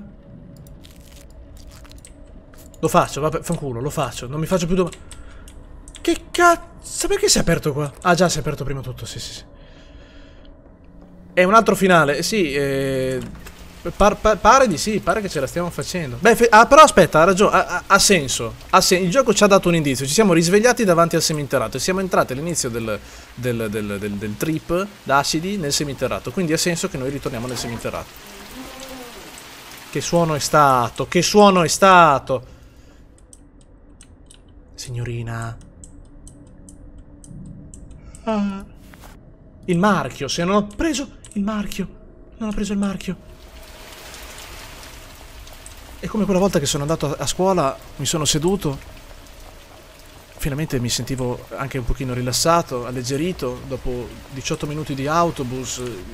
Lo faccio, vabbè, fanculo, lo faccio. Non mi faccio più domande. Che cazzo? Perché si è aperto qua? Ah, già si è aperto prima tutto, sì, sì, sì. È un altro finale, sì, eh... Par, par, pare di sì, pare che ce la stiamo facendo. Beh, ah, però aspetta, ha ragione, ha, ha, ha senso. Sen il gioco ci ha dato un indizio. Ci siamo risvegliati davanti al seminterrato e siamo entrati all'inizio del, del, del, del, trip da acidi nel seminterrato. Quindi ha senso che noi ritorniamo nel seminterrato. Che suono è stato? Che suono è stato? Signorina. Ah. Il marchio, se non ho preso il marchio. Non ho preso il marchio. È come quella volta che sono andato a scuola, mi sono seduto finalmente mi sentivo anche un pochino rilassato, alleggerito dopo 18 minuti di autobus eh,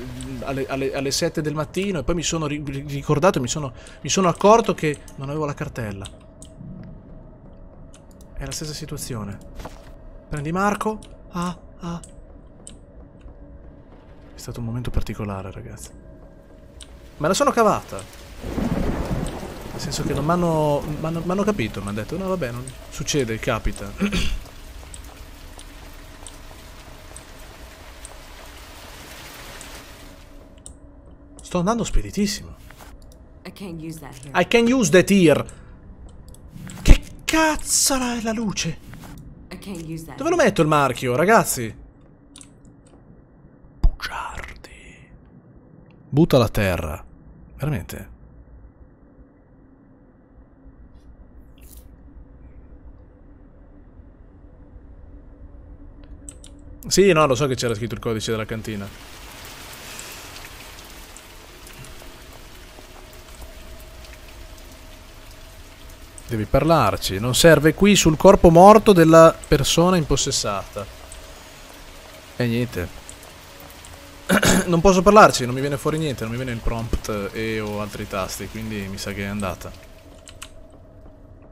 alle, alle, alle 7 del mattino e poi mi sono ricordato, mi sono, mi sono accorto che non avevo la cartella. È la stessa situazione. Prendi Marco. Ah, ah. È stato un momento particolare, ragazzi. Me la sono cavata. Nel senso che non mi hanno, hanno capito, mi hanno detto, no vabbè, non succede, capita. Sto andando speditissimo. I can use that here. I can use that here. Che cazzo è la luce? Dove lo metto il marchio, ragazzi? Bugiardi. Butta la terra. Veramente? Sì, no, lo so che c'era scritto il codice della cantina. Devi parlarci. Non serve qui sul corpo morto della persona impossessata. E niente. non posso parlarci, non mi viene fuori niente, non mi viene il prompt eh, e o altri tasti, quindi mi sa che è andata.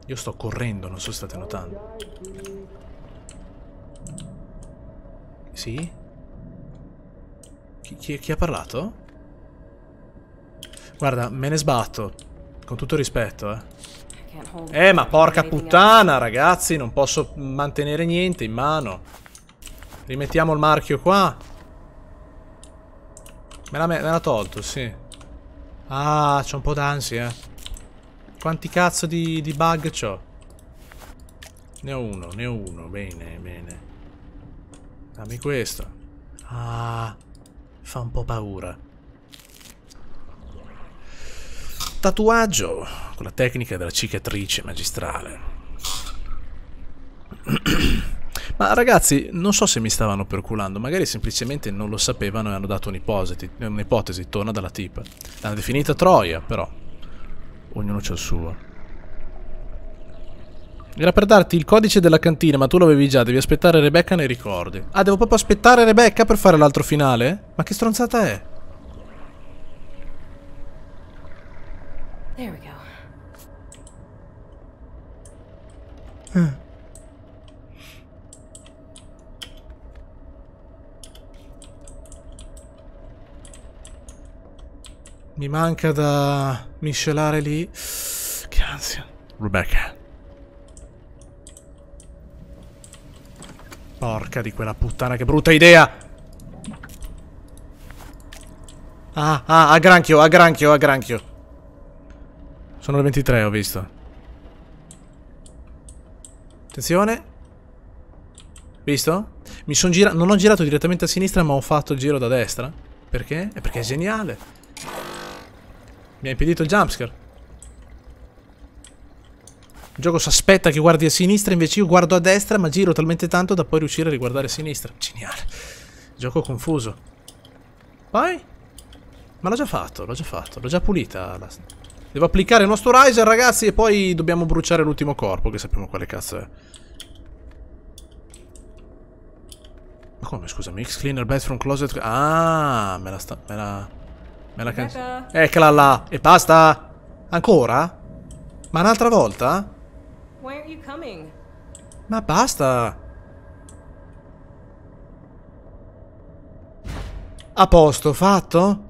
Io sto correndo, non so se state notando. Sì? Chi, chi, chi ha parlato? Guarda, me ne sbatto. Con tutto rispetto, eh. Eh, ma porca puttana, ragazzi, non posso mantenere niente in mano. Rimettiamo il marchio qua. Me l'ha tolto, sì. Ah, c'ho un po' d'ansia. Eh. Quanti cazzo di, di bug c'ho? Ne ho uno, ne ho uno, bene, bene. Dammi questo. Ah, fa un po' paura. Tatuaggio con la tecnica della cicatrice magistrale. Ma ragazzi, non so se mi stavano perculando, magari semplicemente non lo sapevano e hanno dato un'ipotesi, un'ipotesi torna dalla tipa. L'hanno definita Troia, però. Ognuno c'ha il suo. Era per darti il codice della cantina, ma tu l'avevi già, devi aspettare Rebecca nei ricordi. Ah, devo proprio aspettare Rebecca per fare l'altro finale? Ma che stronzata è? There we ah. Mi manca da miscelare lì. Che ansia. Rebecca. Porca di quella puttana, che brutta idea! Ah, ah, a granchio, a granchio, a granchio. Sono le 23, ho visto. Attenzione. Visto? Mi sono girato, non ho girato direttamente a sinistra, ma ho fatto il giro da destra. Perché? È perché è geniale. Mi ha impedito il jumpscare. Il gioco si aspetta che guardi a sinistra, invece io guardo a destra, ma giro talmente tanto da poi riuscire a riguardare a sinistra. Geniale. Gioco confuso. Poi? Ma l'ho già fatto, l'ho già fatto, l'ho già pulita. La... Devo applicare il nostro riser, ragazzi, e poi dobbiamo bruciare l'ultimo corpo, che sappiamo quale cazzo è. Ma come, scusa, mix cleaner bathroom closet... Ah, me la sta... me la... me la can... Eccola là! E basta! Ancora? Ma un'altra volta? Ma basta! A posto, fatto?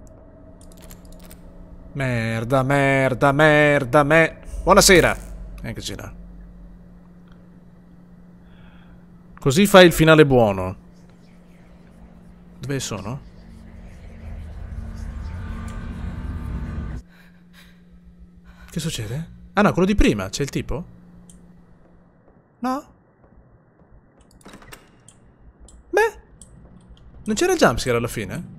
Merda, merda, merda, me... Buonasera! Eccoci là. Così fai il finale buono. Dove sono? Che succede? Ah no, quello di prima, c'è il tipo? No? Beh. Non c'era il jumpscare alla fine?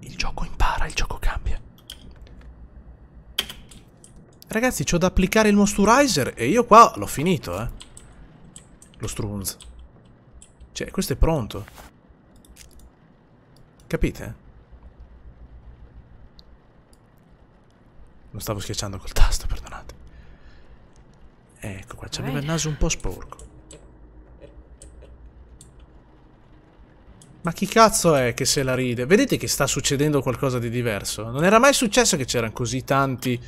Il gioco impara, il gioco cambia. Ragazzi, c'ho da applicare il moisturizer e io qua l'ho finito, eh. Lo Strunz. Cioè, questo è pronto. Capite? Non stavo schiacciando col tasto, perdonate. Ecco qua, c'aveva il naso un po' sporco. Ma chi cazzo è che se la ride? Vedete che sta succedendo qualcosa di diverso? Non era mai successo che c'erano così tanti...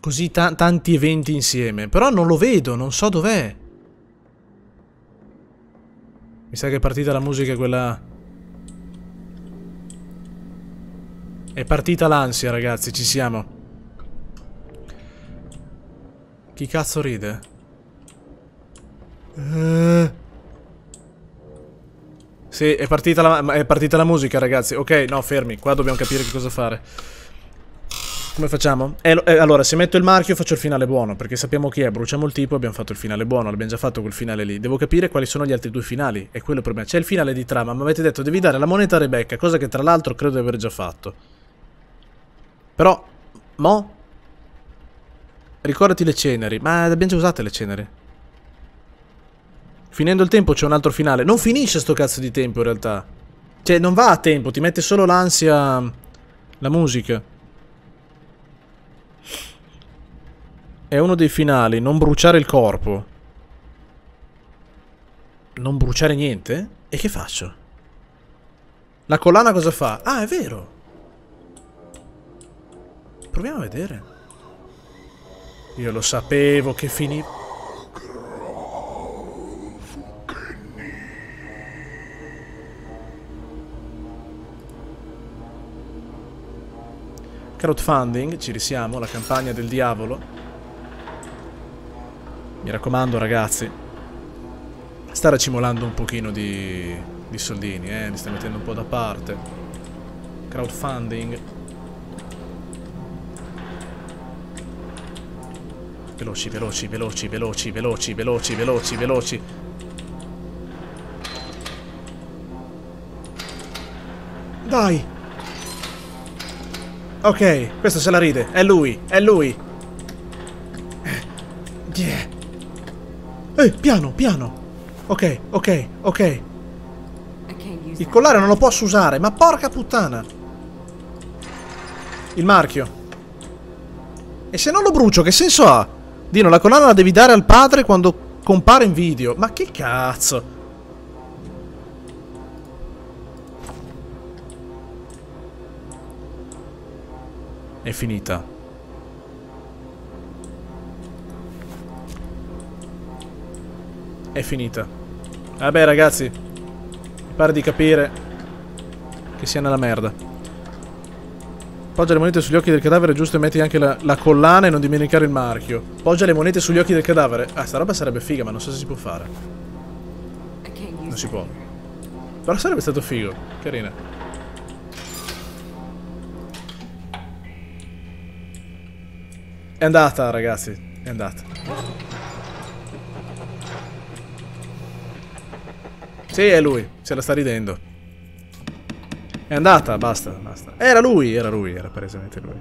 Così ta tanti eventi insieme. Però non lo vedo, non so dov'è. Mi sa che è partita la musica quella... È partita l'ansia, ragazzi, ci siamo. Chi cazzo ride? Eh... Sì, è partita, la, è partita la musica, ragazzi. Ok, no, fermi. Qua dobbiamo capire che cosa fare. Come facciamo? Eh, eh, allora, se metto il marchio faccio il finale buono, perché sappiamo chi è, bruciamo il tipo e abbiamo fatto il finale buono, l'abbiamo già fatto quel finale lì. Devo capire quali sono gli altri due finali, è quello il problema. C'è il finale di trama, ma mi avete detto devi dare la moneta a Rebecca, cosa che tra l'altro credo di aver già fatto. Però, mo? Ricordati le ceneri. Ma le abbiamo già usate le ceneri. Finendo il tempo c'è un altro finale. Non finisce sto cazzo di tempo in realtà. Cioè non va a tempo, ti mette solo l'ansia... La musica. È uno dei finali, non bruciare il corpo. Non bruciare niente? E che faccio? La collana cosa fa? Ah, è vero! Proviamo a vedere. Io lo sapevo che finì. Crowdfunding, ci risiamo, la campagna del diavolo. Mi raccomando ragazzi, sta racimolando un pochino di, di soldini, eh? mi sta mettendo un po' da parte. Crowdfunding. Veloci, veloci, veloci, veloci, veloci, veloci, veloci, veloci. Dai! Ok, questo se la ride. È lui, è lui. Yeah. Ehi, piano, piano. Ok, ok, ok. Il collare non lo posso usare, ma porca puttana. Il marchio. E se non lo brucio, che senso ha? Dino, la collana la devi dare al padre quando compare in video. Ma che cazzo? È finita. È finita. Vabbè ragazzi, mi pare di capire che sia nella merda. Poggia le monete sugli occhi del cadavere, giusto, e metti anche la, la, collana e non dimenticare il marchio. Poggia le monete sugli occhi del cadavere. Ah, sta roba sarebbe figa, ma non so se si può fare. Non si può. Però sarebbe stato figo. Carina. È andata, ragazzi. È andata. Sì, è lui. Se la sta ridendo. È andata, basta, basta. Era lui, era lui, era palesemente lui.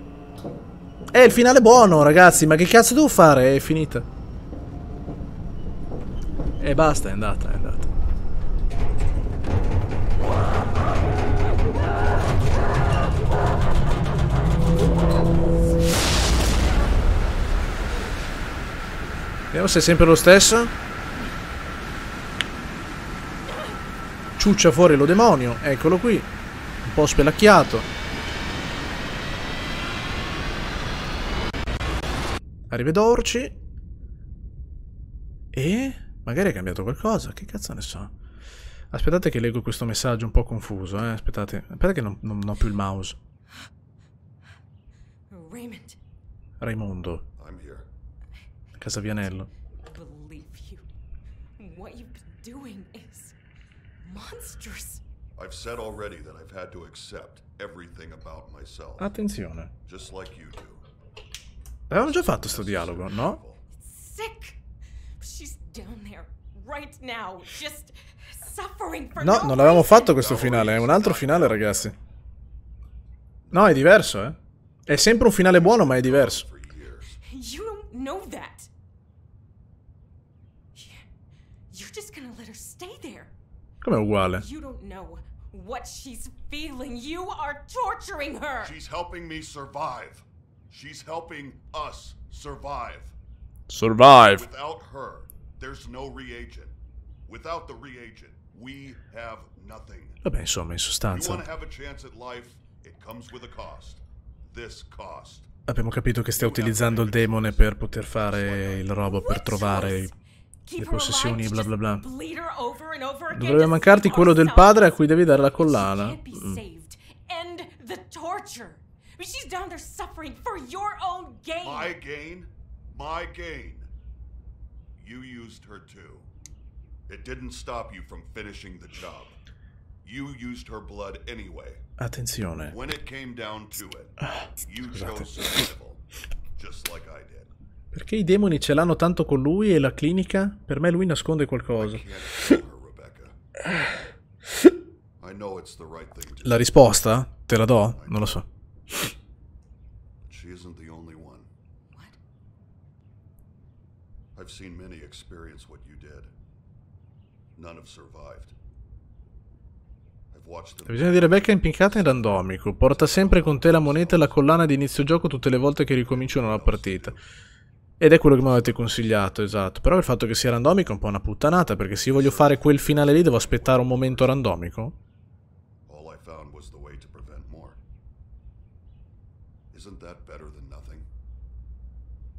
È il finale buono, ragazzi, ma che cazzo devo fare? È finita. E basta, è andata, è andata. Vediamo se è sempre lo stesso. Ciuccia fuori lo demonio, eccolo qui un po' spelacchiato Arrivederci E? Magari è cambiato qualcosa Che cazzo ne so Aspettate che leggo questo messaggio un po' confuso eh? Aspettate Aspettate che non, non, non ho più il mouse Raymond Raimondo Casa Vianello What you've been doing is monstrous. I've said already that I've had to accept everything about myself. Attenzione. Just like you do. Avevamo già fatto sto dialogo, no? Sick. She's down there right now, just suffering for No, non l'avevamo fatto questo finale, è un altro finale, ragazzi. No, è diverso, eh. È sempre un finale buono, ma è diverso. You don't know that. You're just gonna let her stay there. Come è uguale? You don't feeling what she's feeling. You are torturing her. She's helping me survive. She's helping us survive. Survive. Without her, there's no reagent. Without the reagent, we have nothing. Vabbè, insomma, in sostanza. Abbiamo capito che stia utilizzando il demone per poter fare il robo, per trovare le possessioni bla bla bla. Dovrebbe mancarti quello del padre a cui devi dare la collana. Mm. She's down there suffering for your own gain. My gain? My gain. You used her too. It didn't stop you from finishing the job. You used her blood anyway. Attenzione. When it came down to it, ah, you chose survival, just like I did. Perché i demoni ce l'hanno tanto con lui e la clinica? Per me lui nasconde qualcosa. La risposta? Te la do? Non lo so. I've seen many experience what you did. None have survived. La visione di Rebecca è impiccata in randomico. Porta sempre con te la moneta e la collana di inizio gioco tutte le volte che ricominciano la partita. Ed è quello che mi avete consigliato, esatto. Però il fatto che sia randomico è un po' una puttanata, perché se io voglio fare quel finale lì devo aspettare un momento randomico.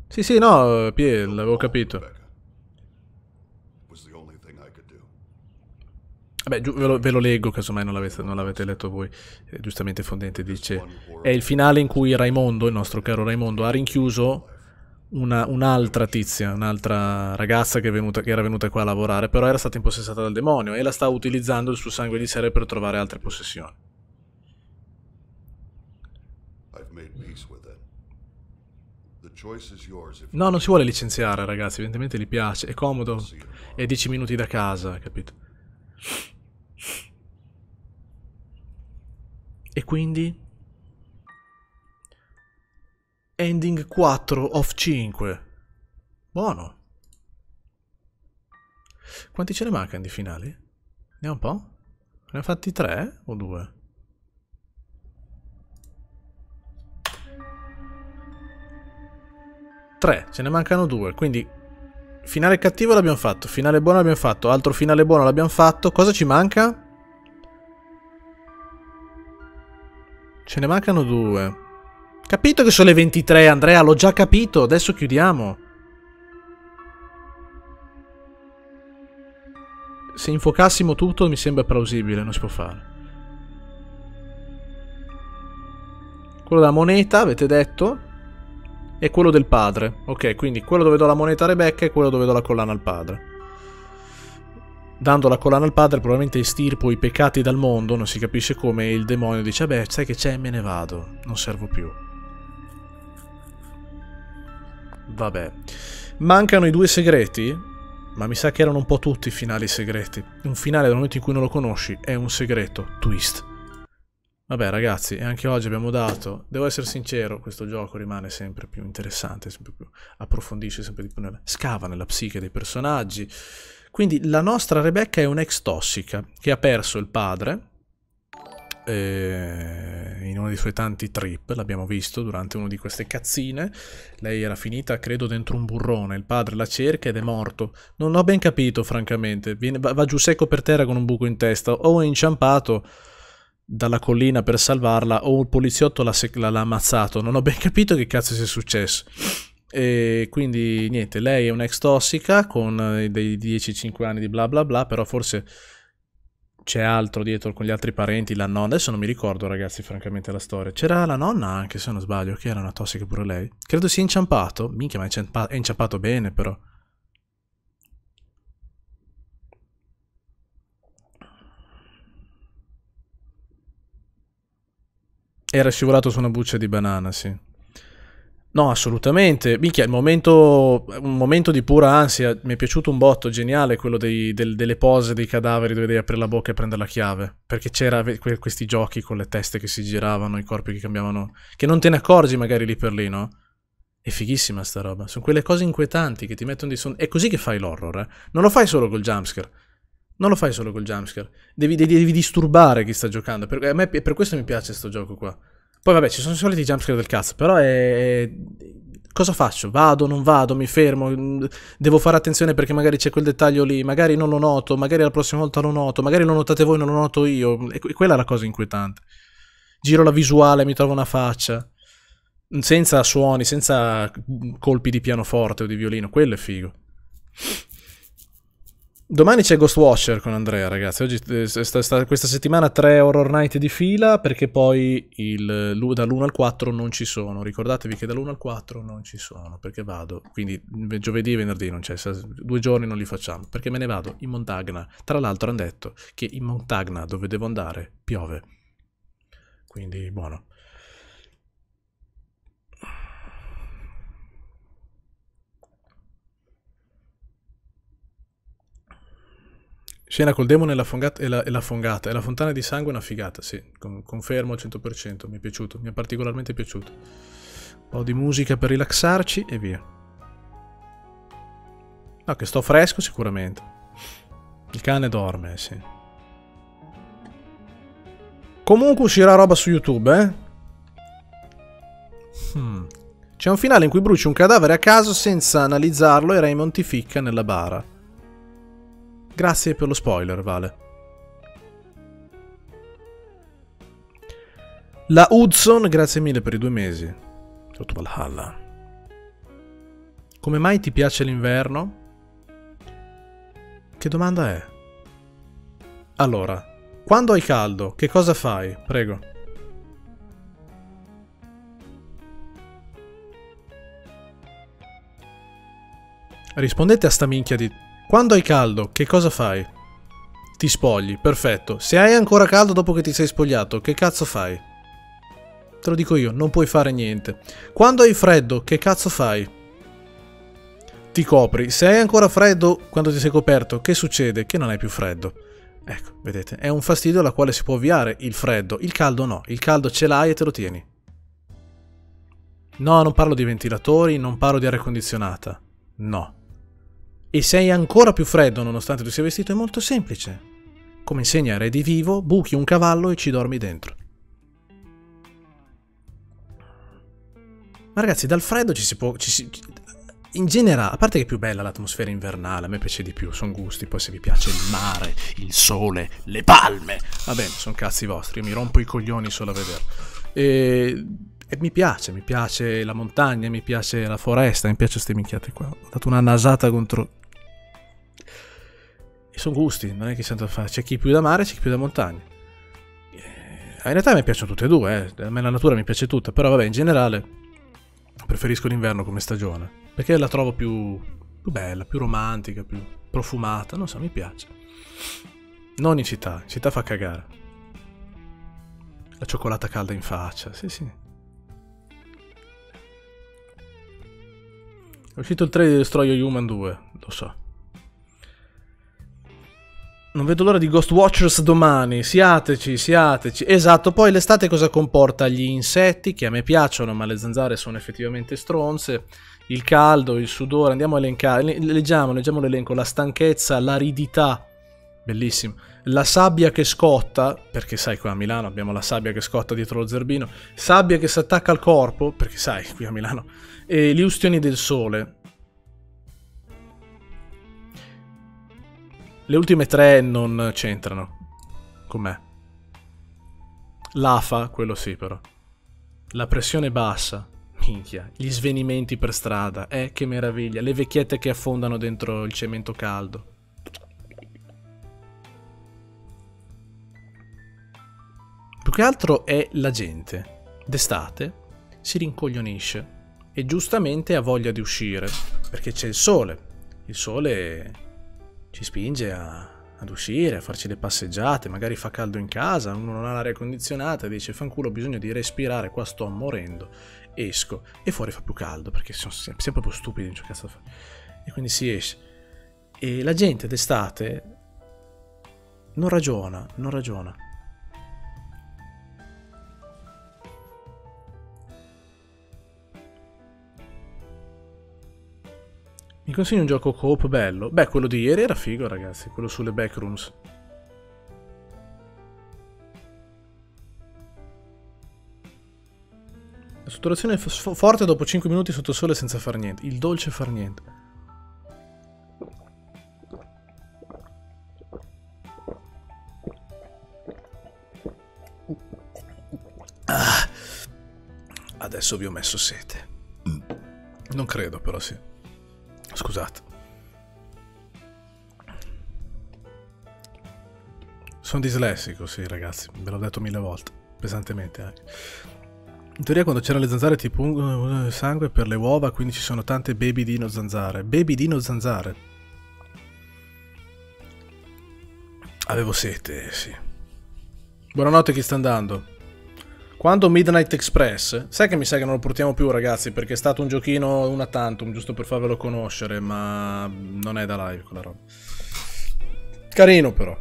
Sì, sì, no, Pie, l'avevo capito. Vabbè, ve lo, ve lo leggo, casomai non l'avete, letto voi. Eh, giustamente Fondente dice... È il finale in cui Raimondo, il nostro caro Raimondo, ha rinchiuso una, un'altra tizia, un'altra ragazza che, venuta, che, era venuta qua a lavorare, però era stata impossessata dal demonio e la stava utilizzando il suo sangue di serie per trovare altre possessioni. No, non si vuole licenziare, ragazzi, evidentemente gli piace, è comodo, è 10 minuti da casa, capito? E quindi Ending 4 of 5. Buono. Quanti ce ne mancano di finali? Andiamo un po'? Ne ho fatti tre o due? Tre, ce ne mancano due, quindi finale cattivo l'abbiamo fatto, finale buono l'abbiamo fatto, altro finale buono l'abbiamo fatto, cosa ci manca? Ce ne mancano due. Capito che sono le 23, Andrea, l'ho già capito, adesso chiudiamo. Se infuocassimo tutto mi sembra plausibile, non si può fare. Quello della moneta, avete detto, e quello del padre. Ok, quindi quello dove do la moneta a Rebecca e quello dove do la collana al padre. Dando la collana al padre probabilmente estirpo i peccati dal mondo, non si capisce come, e il demonio dice, ah beh, sai che c'è, me ne vado, non servo più. Vabbè. Mancano i due segreti? Ma mi sa che erano un po' tutti i finali segreti. Un finale dal momento in cui non lo conosci è un segreto. Twist. Vabbè ragazzi, e anche oggi abbiamo dato, devo essere sincero, questo gioco rimane sempre più interessante, sempre più, approfondisce sempre di più, nella, scava nella psiche dei personaggi. Quindi la nostra Rebecca è un'ex tossica che ha perso il padre, eh, in uno dei suoi tanti trip, l'abbiamo visto durante una di queste cazzine, lei era finita credo dentro un burrone, il padre la cerca ed è morto. Non ho ben capito francamente, Viene, va, va giù secco per terra con un buco in testa o è inciampato dalla collina per salvarla o il poliziotto l'ha ammazzato, non ho ben capito che cazzo sia successo. E quindi niente, lei è un'ex tossica con eh, dei 10-5 anni di bla bla bla, però forse c'è altro dietro con gli altri parenti, la nonna. Adesso non mi ricordo, ragazzi, francamente, la storia. C'era la nonna anche, se non sbaglio, che era una tossica pure lei. Credo sia inciampato. Minchia, ma è inciampato bene, però. Era scivolato su una buccia di banana, sì. No, assolutamente. Minchia, il momento, un momento di pura ansia. Mi è piaciuto un botto, geniale quello dei, del, delle pose dei cadaveri dove devi aprire la bocca e prendere la chiave. Perché c'era que questi giochi con le teste che si giravano, i corpi che cambiavano. Che non te ne accorgi magari lì per lì, no? È fighissima sta roba. Sono quelle cose inquietanti che ti mettono di sonno. È così che fai l'horror, eh? Non lo fai solo col jumpscare. Non lo fai solo col jumpscare. Devi, devi, devi disturbare chi sta giocando. Per, a me, per questo mi piace questo gioco qua. Poi vabbè, ci sono i soliti jumpscare del cazzo, però è... Cosa faccio? Vado, non vado, mi fermo, mm, devo fare attenzione perché magari c'è quel dettaglio lì, magari non lo noto, magari la prossima volta lo noto, magari lo notate voi, non lo noto io. E quella è la cosa inquietante. Giro la visuale, mi trovo una faccia. Senza suoni, senza mm, colpi di pianoforte o di violino, quello è figo. Domani c'è Ghostwatcher con Andrea, ragazzi. Oggi, eh, sta, sta, questa settimana tre Horror Night di fila perché poi dall'1 al 4 non ci sono. Ricordatevi che dall'1 al 4 non ci sono perché vado. Quindi giovedì e venerdì non c'è, due giorni non li facciamo perché me ne vado in Montagna. Tra l'altro hanno detto che in Montagna dove devo andare piove. Quindi buono. Scena col demone e la, fongata, e, la, e la fongata. E la fontana di sangue è una figata, sì. Con, confermo al 100%. Mi è piaciuto. Mi è particolarmente piaciuto. Un po' di musica per rilassarci e via. No, che sto fresco sicuramente. Il cane dorme, sì. Comunque uscirà roba su YouTube, eh? Hmm. C'è un finale in cui bruci un cadavere a caso senza analizzarlo e Raymond ti ficca nella bara. Grazie per lo spoiler, Vale. La Hudson, grazie mille per i due mesi. Saluto Valhalla. Come mai ti piace l'inverno? Che domanda è? Allora, quando hai caldo, che cosa fai? Prego. Rispondete a sta minchia di quando hai caldo, che cosa fai? Ti spogli, perfetto. Se hai ancora caldo dopo che ti sei spogliato, che cazzo fai? Te lo dico io, non puoi fare niente. Quando hai freddo, che cazzo fai? Ti copri. Se hai ancora freddo quando ti sei coperto, che succede? Che non hai più freddo. Ecco, vedete, è un fastidio alla quale si può avviare il freddo, il caldo no, il caldo ce l'hai e te lo tieni. No, non parlo di ventilatori, non parlo di aria condizionata. No. E sei ancora più freddo nonostante tu sia vestito, è molto semplice. Come insegna Redi Vivo, buchi un cavallo e ci dormi dentro. Ma ragazzi, dal freddo ci si può... Ci si, in generale, a parte che è più bella l'atmosfera invernale, a me piace di più, sono gusti, poi se vi piace il mare, il sole, le palme, va bene, sono cazzi vostri, io mi rompo i coglioni solo a vederlo. E, e, mi piace, mi piace la montagna, mi piace la foresta, mi piace queste minchiate qua. Ho dato una nasata contro e sono gusti, non è che da fare. C'è chi più da mare, c'è chi più da montagna. E eh, in realtà mi piacciono tutte e due, eh. a me la natura mi piace tutta, però vabbè, in generale preferisco l'inverno come stagione, perché la trovo più, più bella, più romantica, più profumata, non so, mi piace. Non in città, in città fa cagare. La cioccolata calda in faccia, sì sì. È uscito il 3 di Destroy Human 2, lo so. Non vedo l'ora di Ghost Watchers domani, siateci, siateci. Esatto, poi l'estate cosa comporta? Gli insetti, che a me piacciono, ma le zanzare sono effettivamente stronze, il caldo, il sudore, andiamo a elencare, leggiamo, leggiamo l'elenco, la stanchezza, l'aridità, bellissimo, la sabbia che scotta, perché sai qua a Milano abbiamo la sabbia che scotta dietro lo zerbino, sabbia che si attacca al corpo, perché sai qui a Milano, e gli ustioni del sole, Le ultime tre non c'entrano Com'è? L'afa, quello sì però. La pressione bassa, minchia, gli svenimenti per strada, eh che meraviglia, le vecchiette che affondano dentro il cemento caldo. Più che altro è la gente. D'estate si rincoglionisce e giustamente ha voglia di uscire perché c'è il sole. Il sole ci spinge a, ad uscire, a farci le passeggiate, magari fa caldo in casa, uno non ha l'aria condizionata dice fanculo ho bisogno di respirare, qua sto morendo, esco e fuori fa più caldo perché sono sempre, sempre più stupidi in cazzo fa. e quindi si esce. E la gente d'estate non ragiona, non ragiona. Mi consigli un gioco coop bello? Beh, quello di ieri era figo, ragazzi, quello sulle backrooms. La è forte dopo 5 minuti sotto sole senza far niente. Il dolce far niente. Ah, adesso vi ho messo sete. Non credo, però sì. Scusate. Sono dislessico, sì ragazzi, ve l'ho detto mille volte, pesantemente anche. In teoria quando c'erano le zanzare ti pungono il sangue per le uova, quindi ci sono tante baby dino zanzare. Baby dino zanzare. Avevo sete, sì. Buonanotte chi sta andando. Quando Midnight Express, sai che mi sa che non lo portiamo più ragazzi perché è stato un giochino una tantum giusto per farvelo conoscere ma non è da live quella roba. Carino però.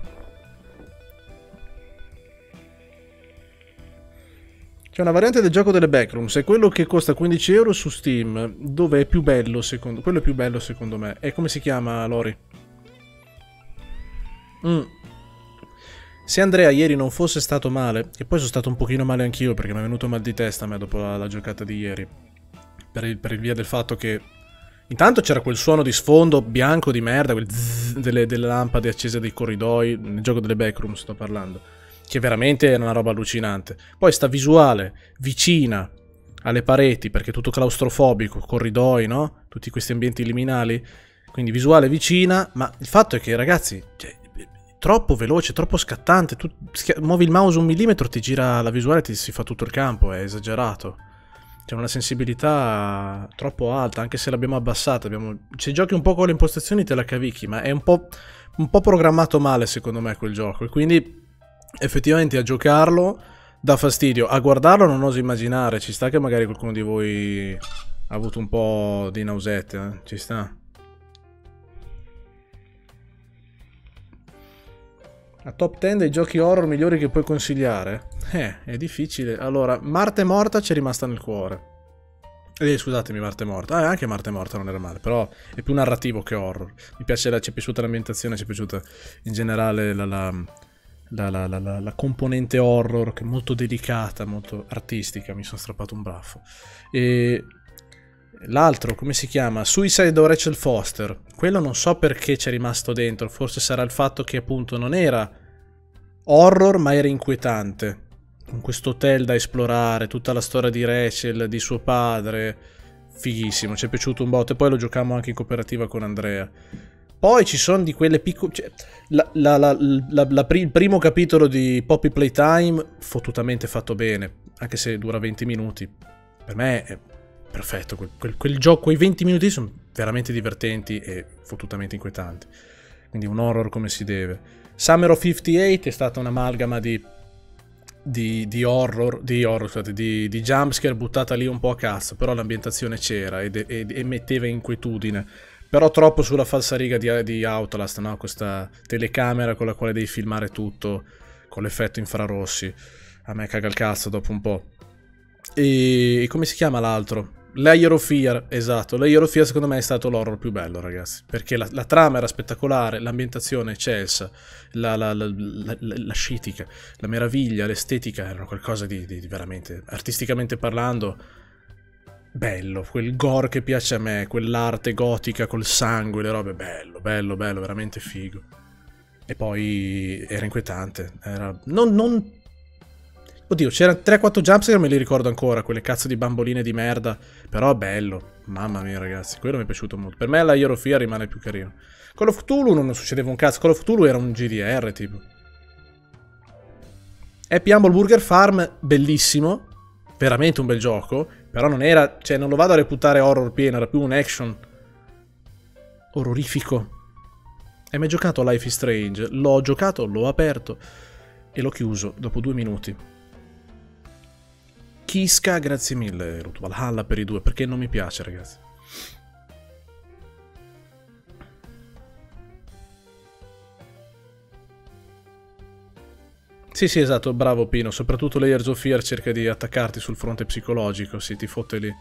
C'è una variante del gioco delle backrooms, è quello che costa 15 euro su Steam, dove è più bello secondo... quello è più bello secondo me. E come si chiama Lori? Mmm. Se Andrea ieri non fosse stato male, e poi sono stato un pochino male anch'io perché mi è venuto mal di testa a me dopo la, la giocata di ieri, per il, per il via del fatto che Intanto c'era quel suono di sfondo bianco di merda, quel zzz delle, delle, lampade accese dei corridoi, nel gioco delle backroom sto parlando, che veramente era una roba allucinante. Poi sta visuale vicina alle pareti, perché tutto claustrofobico, corridoi, no? Tutti questi ambienti liminali, quindi visuale vicina, ma il fatto è che ragazzi, cioè, troppo veloce, troppo scattante. Tu muovi il mouse un millimetro, ti gira la visuale e ti si fa tutto il campo, è esagerato. C'è una sensibilità troppo alta, anche se l'abbiamo abbassata. Abbiamo... Se giochi un po' con le impostazioni te la cavichi, ma è un po', un po' programmato male secondo me quel gioco. E quindi effettivamente a giocarlo dà fastidio. A guardarlo non oso immaginare, ci sta che magari qualcuno di voi ha avuto un po' di nausette, eh? ci sta. La top 10 dei giochi horror migliori che puoi consigliare? Eh, è difficile. Allora, Marte Morta c'è rimasta nel cuore. Eh, scusatemi, Marte Morta. Ah, anche Marte Morta non era male, però è più narrativo che horror. Mi piace, ci è piaciuta l'ambientazione, ci è piaciuta in generale la, la, la, la, componente horror, che è molto delicata, molto artistica. Mi sono strappato un braffo. E l'altro, come si chiama? Suicide o Rachel Foster. Quello non so perché c'è rimasto dentro, forse sarà il fatto che appunto non era horror ma era inquietante. Con questo hotel da esplorare, tutta la storia di Rachel, di suo padre, fighissimo, ci è piaciuto un botto e poi lo giocammo anche in cooperativa con Andrea. Poi ci sono di quelle piccole... Cioè, la, la, la, il primo capitolo di Poppy Playtime, fottutamente fatto bene, anche se dura 20 minuti. Per me è perfetto. Quel, quel, quel gioco, quei 20 minuti sono veramente divertenti e fottutamente inquietanti. Quindi un horror come si deve. Summer of 58 è stata un'amalgama di, di, di horror, di, horror scusate, di, di jumpscare buttata lì un po' a cazzo, però l'ambientazione c'era e, e, e metteva inquietudine però troppo sulla falsariga di, di Outlast, no? questa telecamera con la quale devi filmare tutto con l'effetto infrarossi. A me caga il cazzo dopo un po'. E, e come si chiama l'altro? Layer of Fear, esatto, Layer of Fear secondo me è stato l'horror più bello ragazzi, perché la, la trama era spettacolare, l'ambientazione Chelsea, la, la, la, la, scitica, la meraviglia, l'estetica erano qualcosa di, di, di veramente, artisticamente parlando, bello, quel gore che piace a me, quell'arte gotica col sangue, le robe, bello, bello, bello, veramente figo. E poi era inquietante, era non, non Oddio, c'erano 3-4 jumpscare, me li ricordo ancora, quelle cazzo di bamboline di merda. Però bello. Mamma mia, ragazzi, quello mi è piaciuto molto. Per me la Eurofia rimane più carina. Call of Cthulhu non succedeva un cazzo, Call of Cthulhu era un GDR, tipo. Happy Humble Burger Farm, bellissimo. Veramente un bel gioco. Però non era... Cioè, non lo vado a reputare horror pieno, era più un action. Horrorifico. Hai mai giocato a Life is Strange? L'ho giocato, l'ho aperto e l'ho chiuso dopo due minuti. Kiska, grazie mille, Ruth per i due, perché non mi piace, ragazzi. Sì, sì, esatto, bravo Pino. Soprattutto Layers of Fear cerca di attaccarti sul fronte psicologico, sì, ti fotte lì.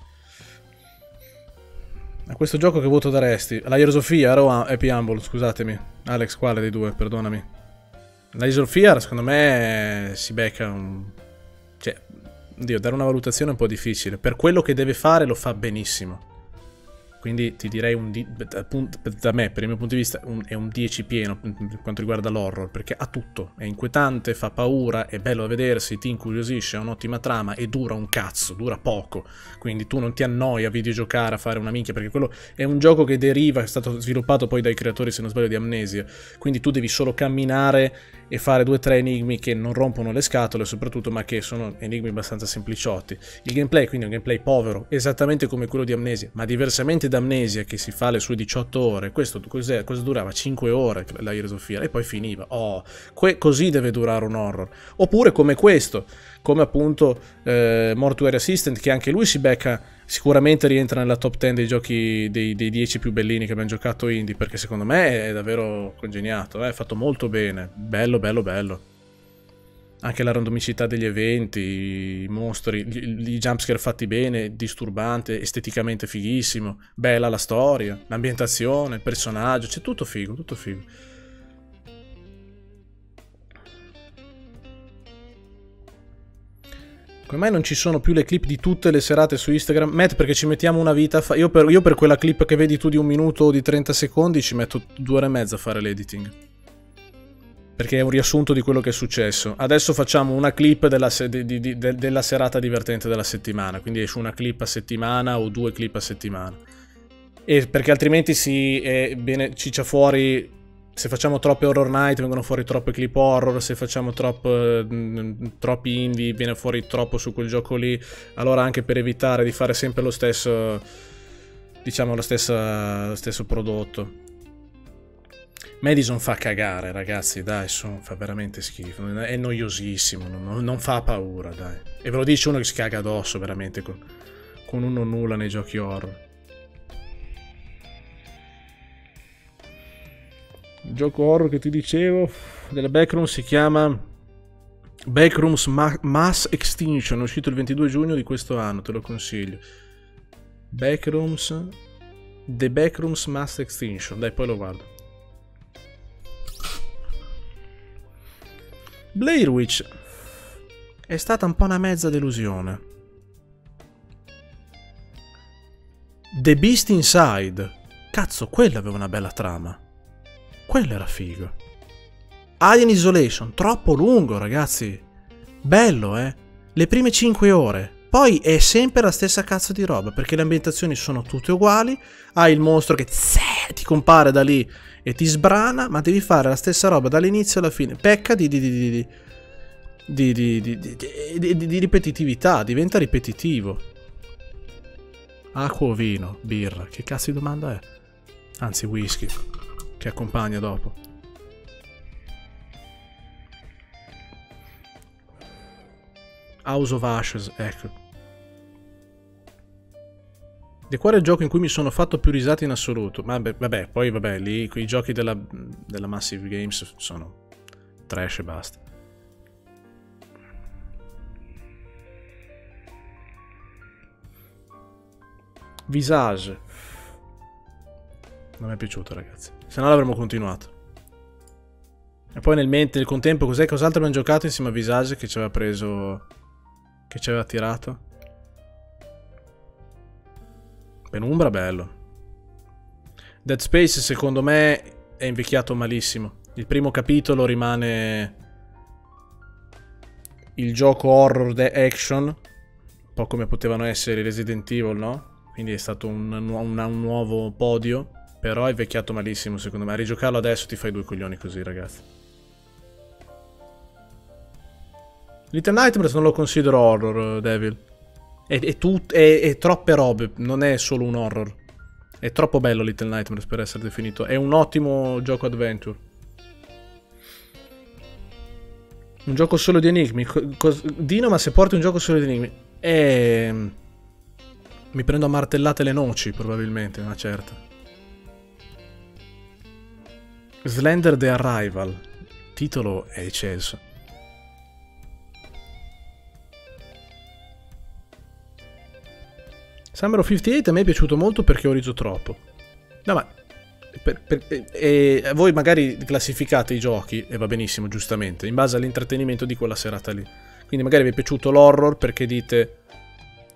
A questo gioco che voto daresti? Layers of Fear o Happy Humble, scusatemi. Alex, quale dei due? Perdonami. Layers of Fear, secondo me, si becca un... Cioè, Oddio, dare una valutazione è un po' difficile. Per quello che deve fare lo fa benissimo. Quindi ti direi un da me, per il mio punto di vista, un, è un 10 pieno mm, mm, per quanto riguarda l'horror, perché ha tutto. È inquietante, fa paura, è bello da vedersi, ti incuriosisce, è un'ottima trama e dura un cazzo, dura poco. Quindi tu non ti annoi a videogiocare, a fare una minchia, perché quello è un gioco che deriva, è stato sviluppato poi dai creatori, se non sbaglio, di Amnesia. Quindi tu devi solo camminare e fare due o tre enigmi che non rompono le scatole soprattutto ma che sono enigmi abbastanza sempliciotti. Il gameplay quindi è un gameplay povero, esattamente come quello di Amnesia, ma diversamente da Amnesia che si fa le sue 18 ore, questo cosa durava? 5 ore la filosofia e poi finiva. Oh, così deve durare un horror. Oppure come questo, come appunto eh, Mortuary Assistant, che anche lui si becca, sicuramente rientra nella top 10 dei giochi dei, dei 10 più bellini che abbiamo giocato indie, perché secondo me è davvero congegnato, eh, è fatto molto bene, bello, bello, bello. Anche la randomicità degli eventi, i mostri, i jumpscare fatti bene, disturbante, esteticamente fighissimo, bella la storia, l'ambientazione, il personaggio, c'è tutto figo, tutto figo. Come mai non ci sono più le clip di tutte le serate su Instagram? Matt, perché ci mettiamo una vita io per, io per, quella clip che vedi tu di un minuto o di 30 secondi ci metto due ore e mezza a fare l'editing. Perché è un riassunto di quello che è successo. Adesso facciamo una clip della, se di, di, de della serata divertente della settimana. Quindi esce una clip a settimana o due clip a settimana. E perché altrimenti si eh, bene, ciccia fuori se facciamo troppe horror night vengono fuori troppe clip horror, se facciamo troppe, mm, troppi indie viene fuori troppo su quel gioco lì, allora anche per evitare di fare sempre lo stesso, diciamo lo stesso, lo stesso prodotto. Madison fa cagare ragazzi, dai, son, fa veramente schifo, è noiosissimo, non, non, fa paura, dai. E ve lo dice uno che si caga addosso veramente con, con uno nulla nei giochi horror. Il gioco horror che ti dicevo della Backroom si chiama Backrooms Ma Mass Extinction, è uscito il 22 giugno di questo anno, te lo consiglio. Backrooms The Backrooms Mass Extinction, dai poi lo guardo. Blair Witch è stata un po' una mezza delusione. The Beast Inside. Cazzo, quella aveva una bella trama. Quello era figo. Alien Isolation, troppo lungo ragazzi. Bello, eh. Le prime 5 ore. Poi è sempre la stessa cazzo di roba, perché le ambientazioni sono tutte uguali. Hai il mostro che zè, ti compare da lì e ti sbrana, ma devi fare la stessa roba dall'inizio alla fine. Pecca di... di, di, di, di di, di, di, di, ripetitività, diventa ripetitivo. Acqua o vino? Birra? Che cazzo di domanda è? Anzi, whisky che accompagna dopo. House of Ashes, ecco. Di quale gioco in cui mi sono fatto più risate in assoluto. Ma vabbè, vabbè, poi vabbè, lì i giochi della, della Massive Games sono trash e basta. Visage. Non mi è piaciuto, ragazzi se no l'avremmo continuato. E poi nel mente, nel contempo, cos'è? Cos'altro abbiamo giocato insieme a Visage che ci aveva preso... che ci aveva tirato? Penumbra, bello. Dead Space, secondo me, è invecchiato malissimo. Il primo capitolo rimane... il gioco horror action, un po' come potevano essere Resident Evil, no? Quindi è stato un, un, un nuovo podio però è vecchiato malissimo, secondo me. A rigiocarlo adesso ti fai due coglioni così, ragazzi. Little Nightmares non lo considero horror, eh, Devil. È, è, è, è troppe robe, non è solo un horror. È troppo bello Little Nightmares per essere definito. È un ottimo gioco adventure. Un gioco solo di enigmi. Cos Dino, ma se porti un gioco solo di enigmi... Eh... Mi prendo a martellate le noci, probabilmente, ma certo. Slender The Arrival. titolo è ecceso. Summer 58 a me è piaciuto molto perché ho riso troppo. No, ma per, per, e voi magari classificate i giochi, e va benissimo, giustamente, in base all'intrattenimento di quella serata lì. Quindi magari vi è piaciuto l'horror perché dite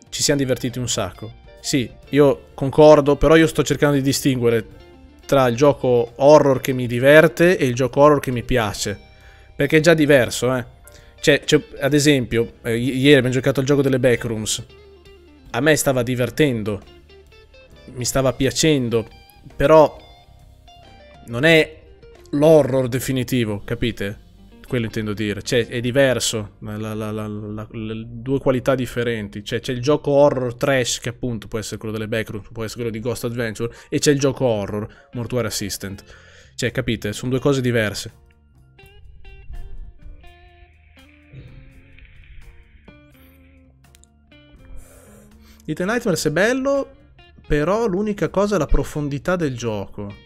ci siamo divertiti un sacco. Sì, io concordo, però io sto cercando di distinguere tra il gioco horror che mi diverte e il gioco horror che mi piace. Perché è già diverso, eh. Cioè, cioè ad esempio, eh, ieri abbiamo giocato al gioco delle backrooms. A me stava divertendo. Mi stava piacendo. Però non è l'horror definitivo, capite? quello intendo dire, cioè è diverso, la, la, la, due qualità differenti, cioè c'è il gioco horror trash che appunto può essere quello delle Backroom, può essere quello di Ghost Adventure e c'è il gioco horror Mortuary Assistant, cioè capite, sono due cose diverse. Little Nightmares è bello, però l'unica cosa è la profondità del gioco.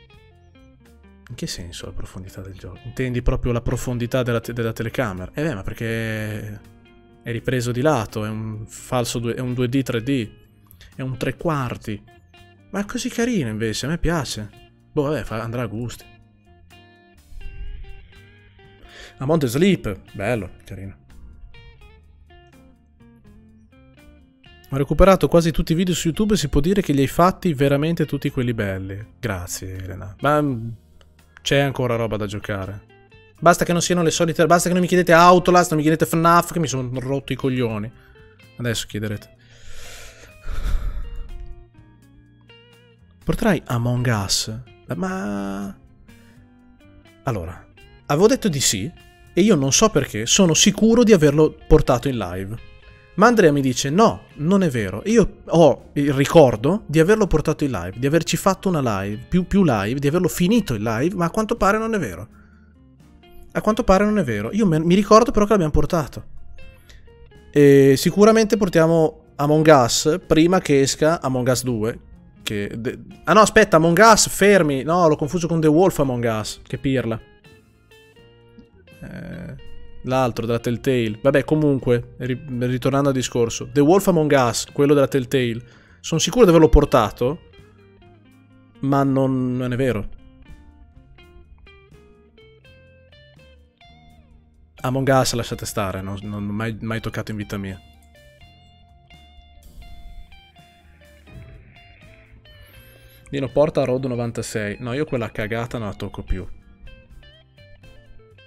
In che senso la profondità del gioco? Intendi proprio la profondità della, te- della telecamera? Eh beh, ma perché è ripreso di lato, è un falso, due- è un 2D 3D, è un tre quarti. Ma è così carino invece, a me piace. Boh, vabbè, fa- andrà a gusti. A Monte Sleep, bello, carino. Ho recuperato quasi tutti i video su YouTube e si può dire che li hai fatti veramente tutti quelli belli. Grazie, Elena. Ma mm, c'è ancora roba da giocare. Basta che non siano le solite... Basta che non mi chiedete Outlast, non mi chiedete FNAF, che mi sono rotto i coglioni. Adesso chiederete. Porterai Among Us? Ma... Allora, avevo detto di sì, e io non so perché, sono sicuro di averlo portato in live. Ma Andrea mi dice: No, non è vero. Io ho il ricordo di averlo portato in live, di averci fatto una live, più, più live, di averlo finito in live, ma a quanto pare non è vero. A quanto pare non è vero. Io mi ricordo però che l'abbiamo portato. E sicuramente portiamo Among Us prima che esca Among Us 2. Che ah no, aspetta, Among Us, fermi. No, l'ho confuso con The Wolf Among Us. Che pirla. Eh. L'altro della Telltale. Vabbè, comunque, ri ritornando al discorso. The Wolf Among Us, quello della Telltale. Sono sicuro di averlo portato, ma non, non è vero. Among Us lasciate stare, non, non, non mai, mai toccato in vita mia. Dino porta a Road 96. No, io quella cagata non la tocco più.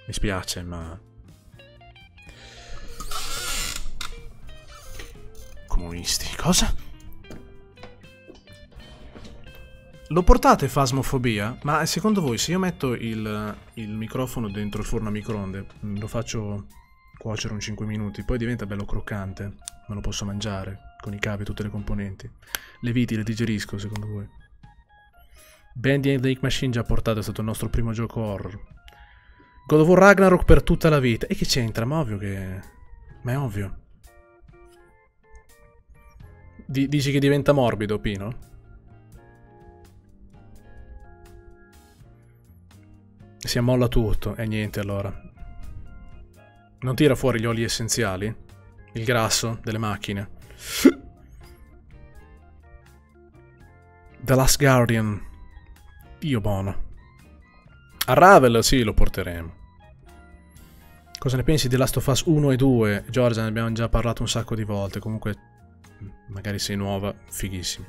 Mi spiace, ma Comunisti, cosa? Lo portate Fasmofobia? Ma secondo voi se io metto il, il microfono dentro il forno a microonde, mm, lo faccio cuocere un 5 minuti, poi diventa bello croccante, me lo posso mangiare, con i cavi e tutte le componenti. Le viti le digerisco secondo voi? Bandy and the Ink Machine già portato è stato il nostro primo gioco horror. God of War Ragnarok per tutta la vita. E che c'entra? Ma ovvio che... Ma è ovvio. D dici che diventa morbido, Pino? Si ammolla tutto. E niente, allora. Non tira fuori gli oli essenziali? Il grasso delle macchine? The Last Guardian. Dio buono. A Ravel sì, lo porteremo. Cosa ne pensi di Last of Us 1 e 2? Giorgia, ne abbiamo già parlato un sacco di volte. Comunque magari sei nuova, fighissimi.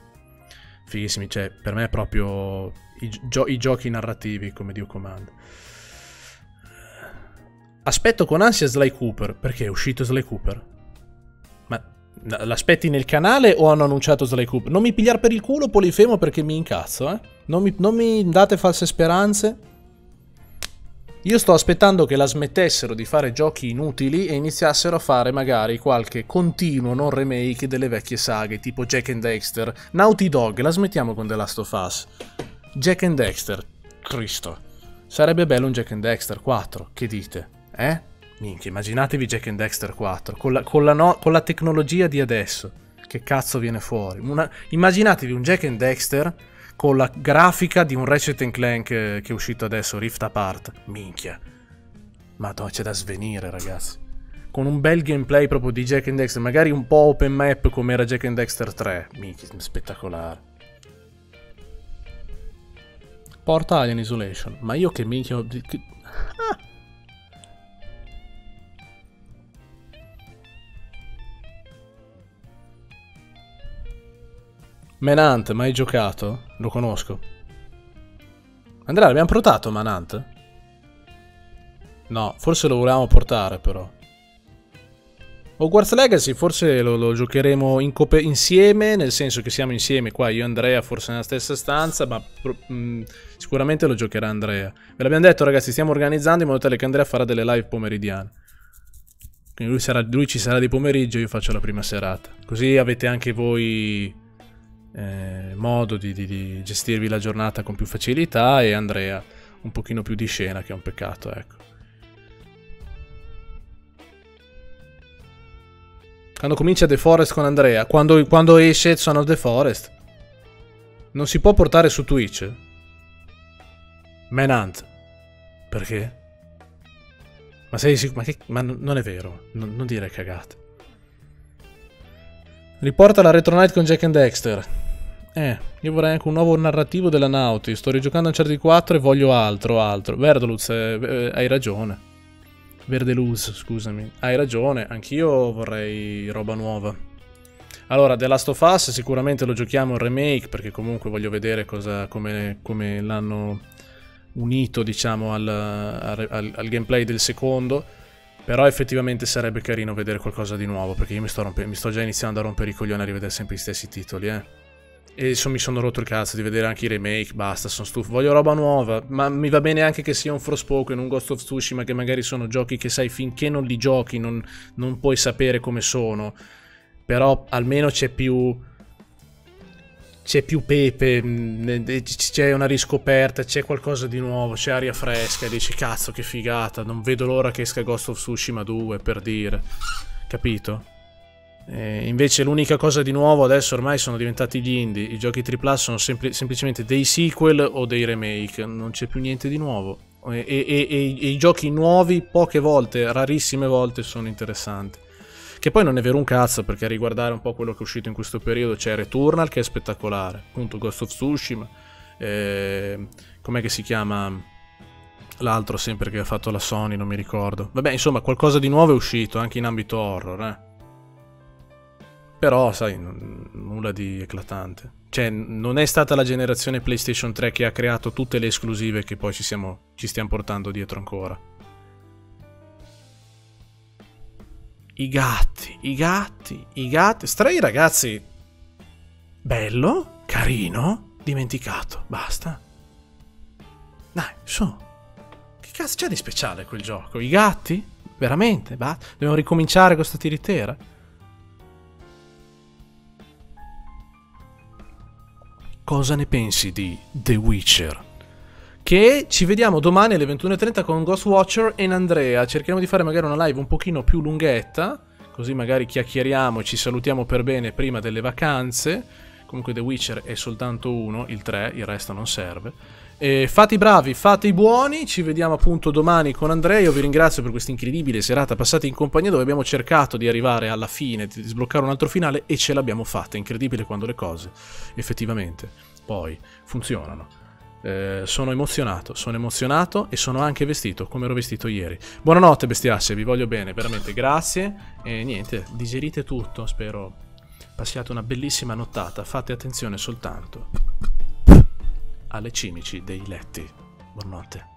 Fighissimi, cioè per me è proprio i, gio- i giochi narrativi come Dio comanda. Aspetto con ansia Sly Cooper, perché è uscito Sly Cooper. Ma l'aspetti nel canale o hanno annunciato Sly Cooper? Non mi pigliar per il culo Polifemo perché mi incazzo, eh. Non mi, non mi date false speranze. Io sto aspettando che la smettessero di fare giochi inutili e iniziassero a fare magari qualche continuo non remake delle vecchie saghe, tipo Jack and Dexter. Naughty Dog, la smettiamo con The Last of Us. Jack and Dexter, Cristo. Sarebbe bello un Jack and Dexter 4, che dite? Eh? Minchia, immaginatevi Jack and Dexter 4, con la, con la, no, con la tecnologia di adesso. Che cazzo viene fuori? Una... Immaginatevi un Jack and Dexter con la grafica di un Ratchet Clank che è uscito adesso, Rift Apart. Minchia. Madonna, c'è da svenire, ragazzi. Con un bel gameplay proprio di Jack and Dexter, magari un po' open map come era Jack and Dexter 3. Minchia, spettacolare. Porta Alien Isolation. Ma io che minchia... Ah. Manhunt, mai giocato? Lo conosco. Andrea, l'abbiamo portato Manhunt? No, forse lo volevamo portare però. Hogwarts Legacy forse lo, lo giocheremo in insieme, nel senso che siamo insieme qua, io e Andrea forse nella stessa stanza, ma mh, mm, sicuramente lo giocherà Andrea. Ve l'abbiamo detto ragazzi, stiamo organizzando in modo tale che Andrea farà delle live pomeridiane. Quindi lui, sarà, lui ci sarà di pomeriggio, io faccio la prima serata. Così avete anche voi eh, modo di, di, di, gestirvi la giornata con più facilità e Andrea un pochino più di scena, che è un peccato, ecco. Quando comincia The Forest con Andrea, quando, quando esce Son The Forest, non si può portare su Twitch? Manhunt. Perché? Ma sei sicuro? Ma, che... Ma, non è vero. non, non dire cagate. Riporta la Retronite con Jack and Dexter. Eh, io vorrei anche un nuovo narrativo della Nauti. Sto rigiocando Uncharted 4 e voglio altro, altro. Verdoluz, eh, eh, hai ragione. Verdeluz, scusami. Hai ragione, anch'io vorrei roba nuova. Allora, The Last of Us sicuramente lo giochiamo il remake, perché comunque voglio vedere cosa, come, come l'hanno unito, diciamo, al, al, al gameplay del secondo. Però effettivamente sarebbe carino vedere qualcosa di nuovo, perché io mi sto, mi sto, già iniziando a rompere i coglioni a rivedere sempre gli stessi titoli, eh. E so, mi sono rotto il cazzo di vedere anche i remake, basta, sono stufo. Voglio roba nuova, ma mi va bene anche che sia un Frostpoken, un Ghost of Tsushima, che magari sono giochi che sai finché non li giochi non, non puoi sapere come sono. Però almeno c'è più... C'è più pepe, mm, c'è una riscoperta, c'è qualcosa di nuovo, c'è aria fresca, e dici cazzo che figata, non vedo l'ora che esca Ghost of Tsushima 2 per dire, capito? Eh, invece l'unica cosa di nuovo adesso ormai sono diventati gli indie, i giochi AAA sono sempl semplicemente dei sequel o dei remake, non c'è più niente di nuovo. E, e, e, i giochi nuovi poche volte, rarissime volte, sono interessanti. Che poi non è vero un cazzo, perché a riguardare un po' quello che è uscito in questo periodo c'è Returnal che è spettacolare, appunto Ghost of Tsushima, eh, com'è che si chiama l'altro sempre che ha fatto la Sony, non mi ricordo. Vabbè, insomma, qualcosa di nuovo è uscito anche in ambito horror, eh. Però, sai, nulla di eclatante. Cioè, non è stata la generazione PlayStation 3 che ha creato tutte le esclusive che poi ci, siamo, ci stiamo portando dietro ancora. I gatti, i gatti, i gatti. Stray, ragazzi. Bello, carino, dimenticato. Basta. Dai, su. Che cazzo c'è di speciale quel gioco? I gatti? Veramente? Basta. Dobbiamo ricominciare con questa tiritera? cosa ne pensi di The Witcher? Che ci vediamo domani alle 21.30 con Ghost Watcher e Andrea. Cercheremo di fare magari una live un pochino più lunghetta, così magari chiacchieriamo e ci salutiamo per bene prima delle vacanze. Comunque The Witcher è soltanto uno, il 3, il resto non serve. Eh, fate i bravi, fate i buoni, ci vediamo appunto domani con Andrea, io vi ringrazio per questa incredibile serata passata in compagnia dove abbiamo cercato di arrivare alla fine, di sbloccare un altro finale e ce l'abbiamo fatta, incredibile quando le cose effettivamente poi funzionano. Eh, sono emozionato, sono emozionato e sono anche vestito come ero vestito ieri. Buonanotte bestiasse, vi voglio bene, veramente grazie e niente, digerite tutto, spero passiate una bellissima nottata, fate attenzione soltanto alle cimici dei letti. Buonanotte.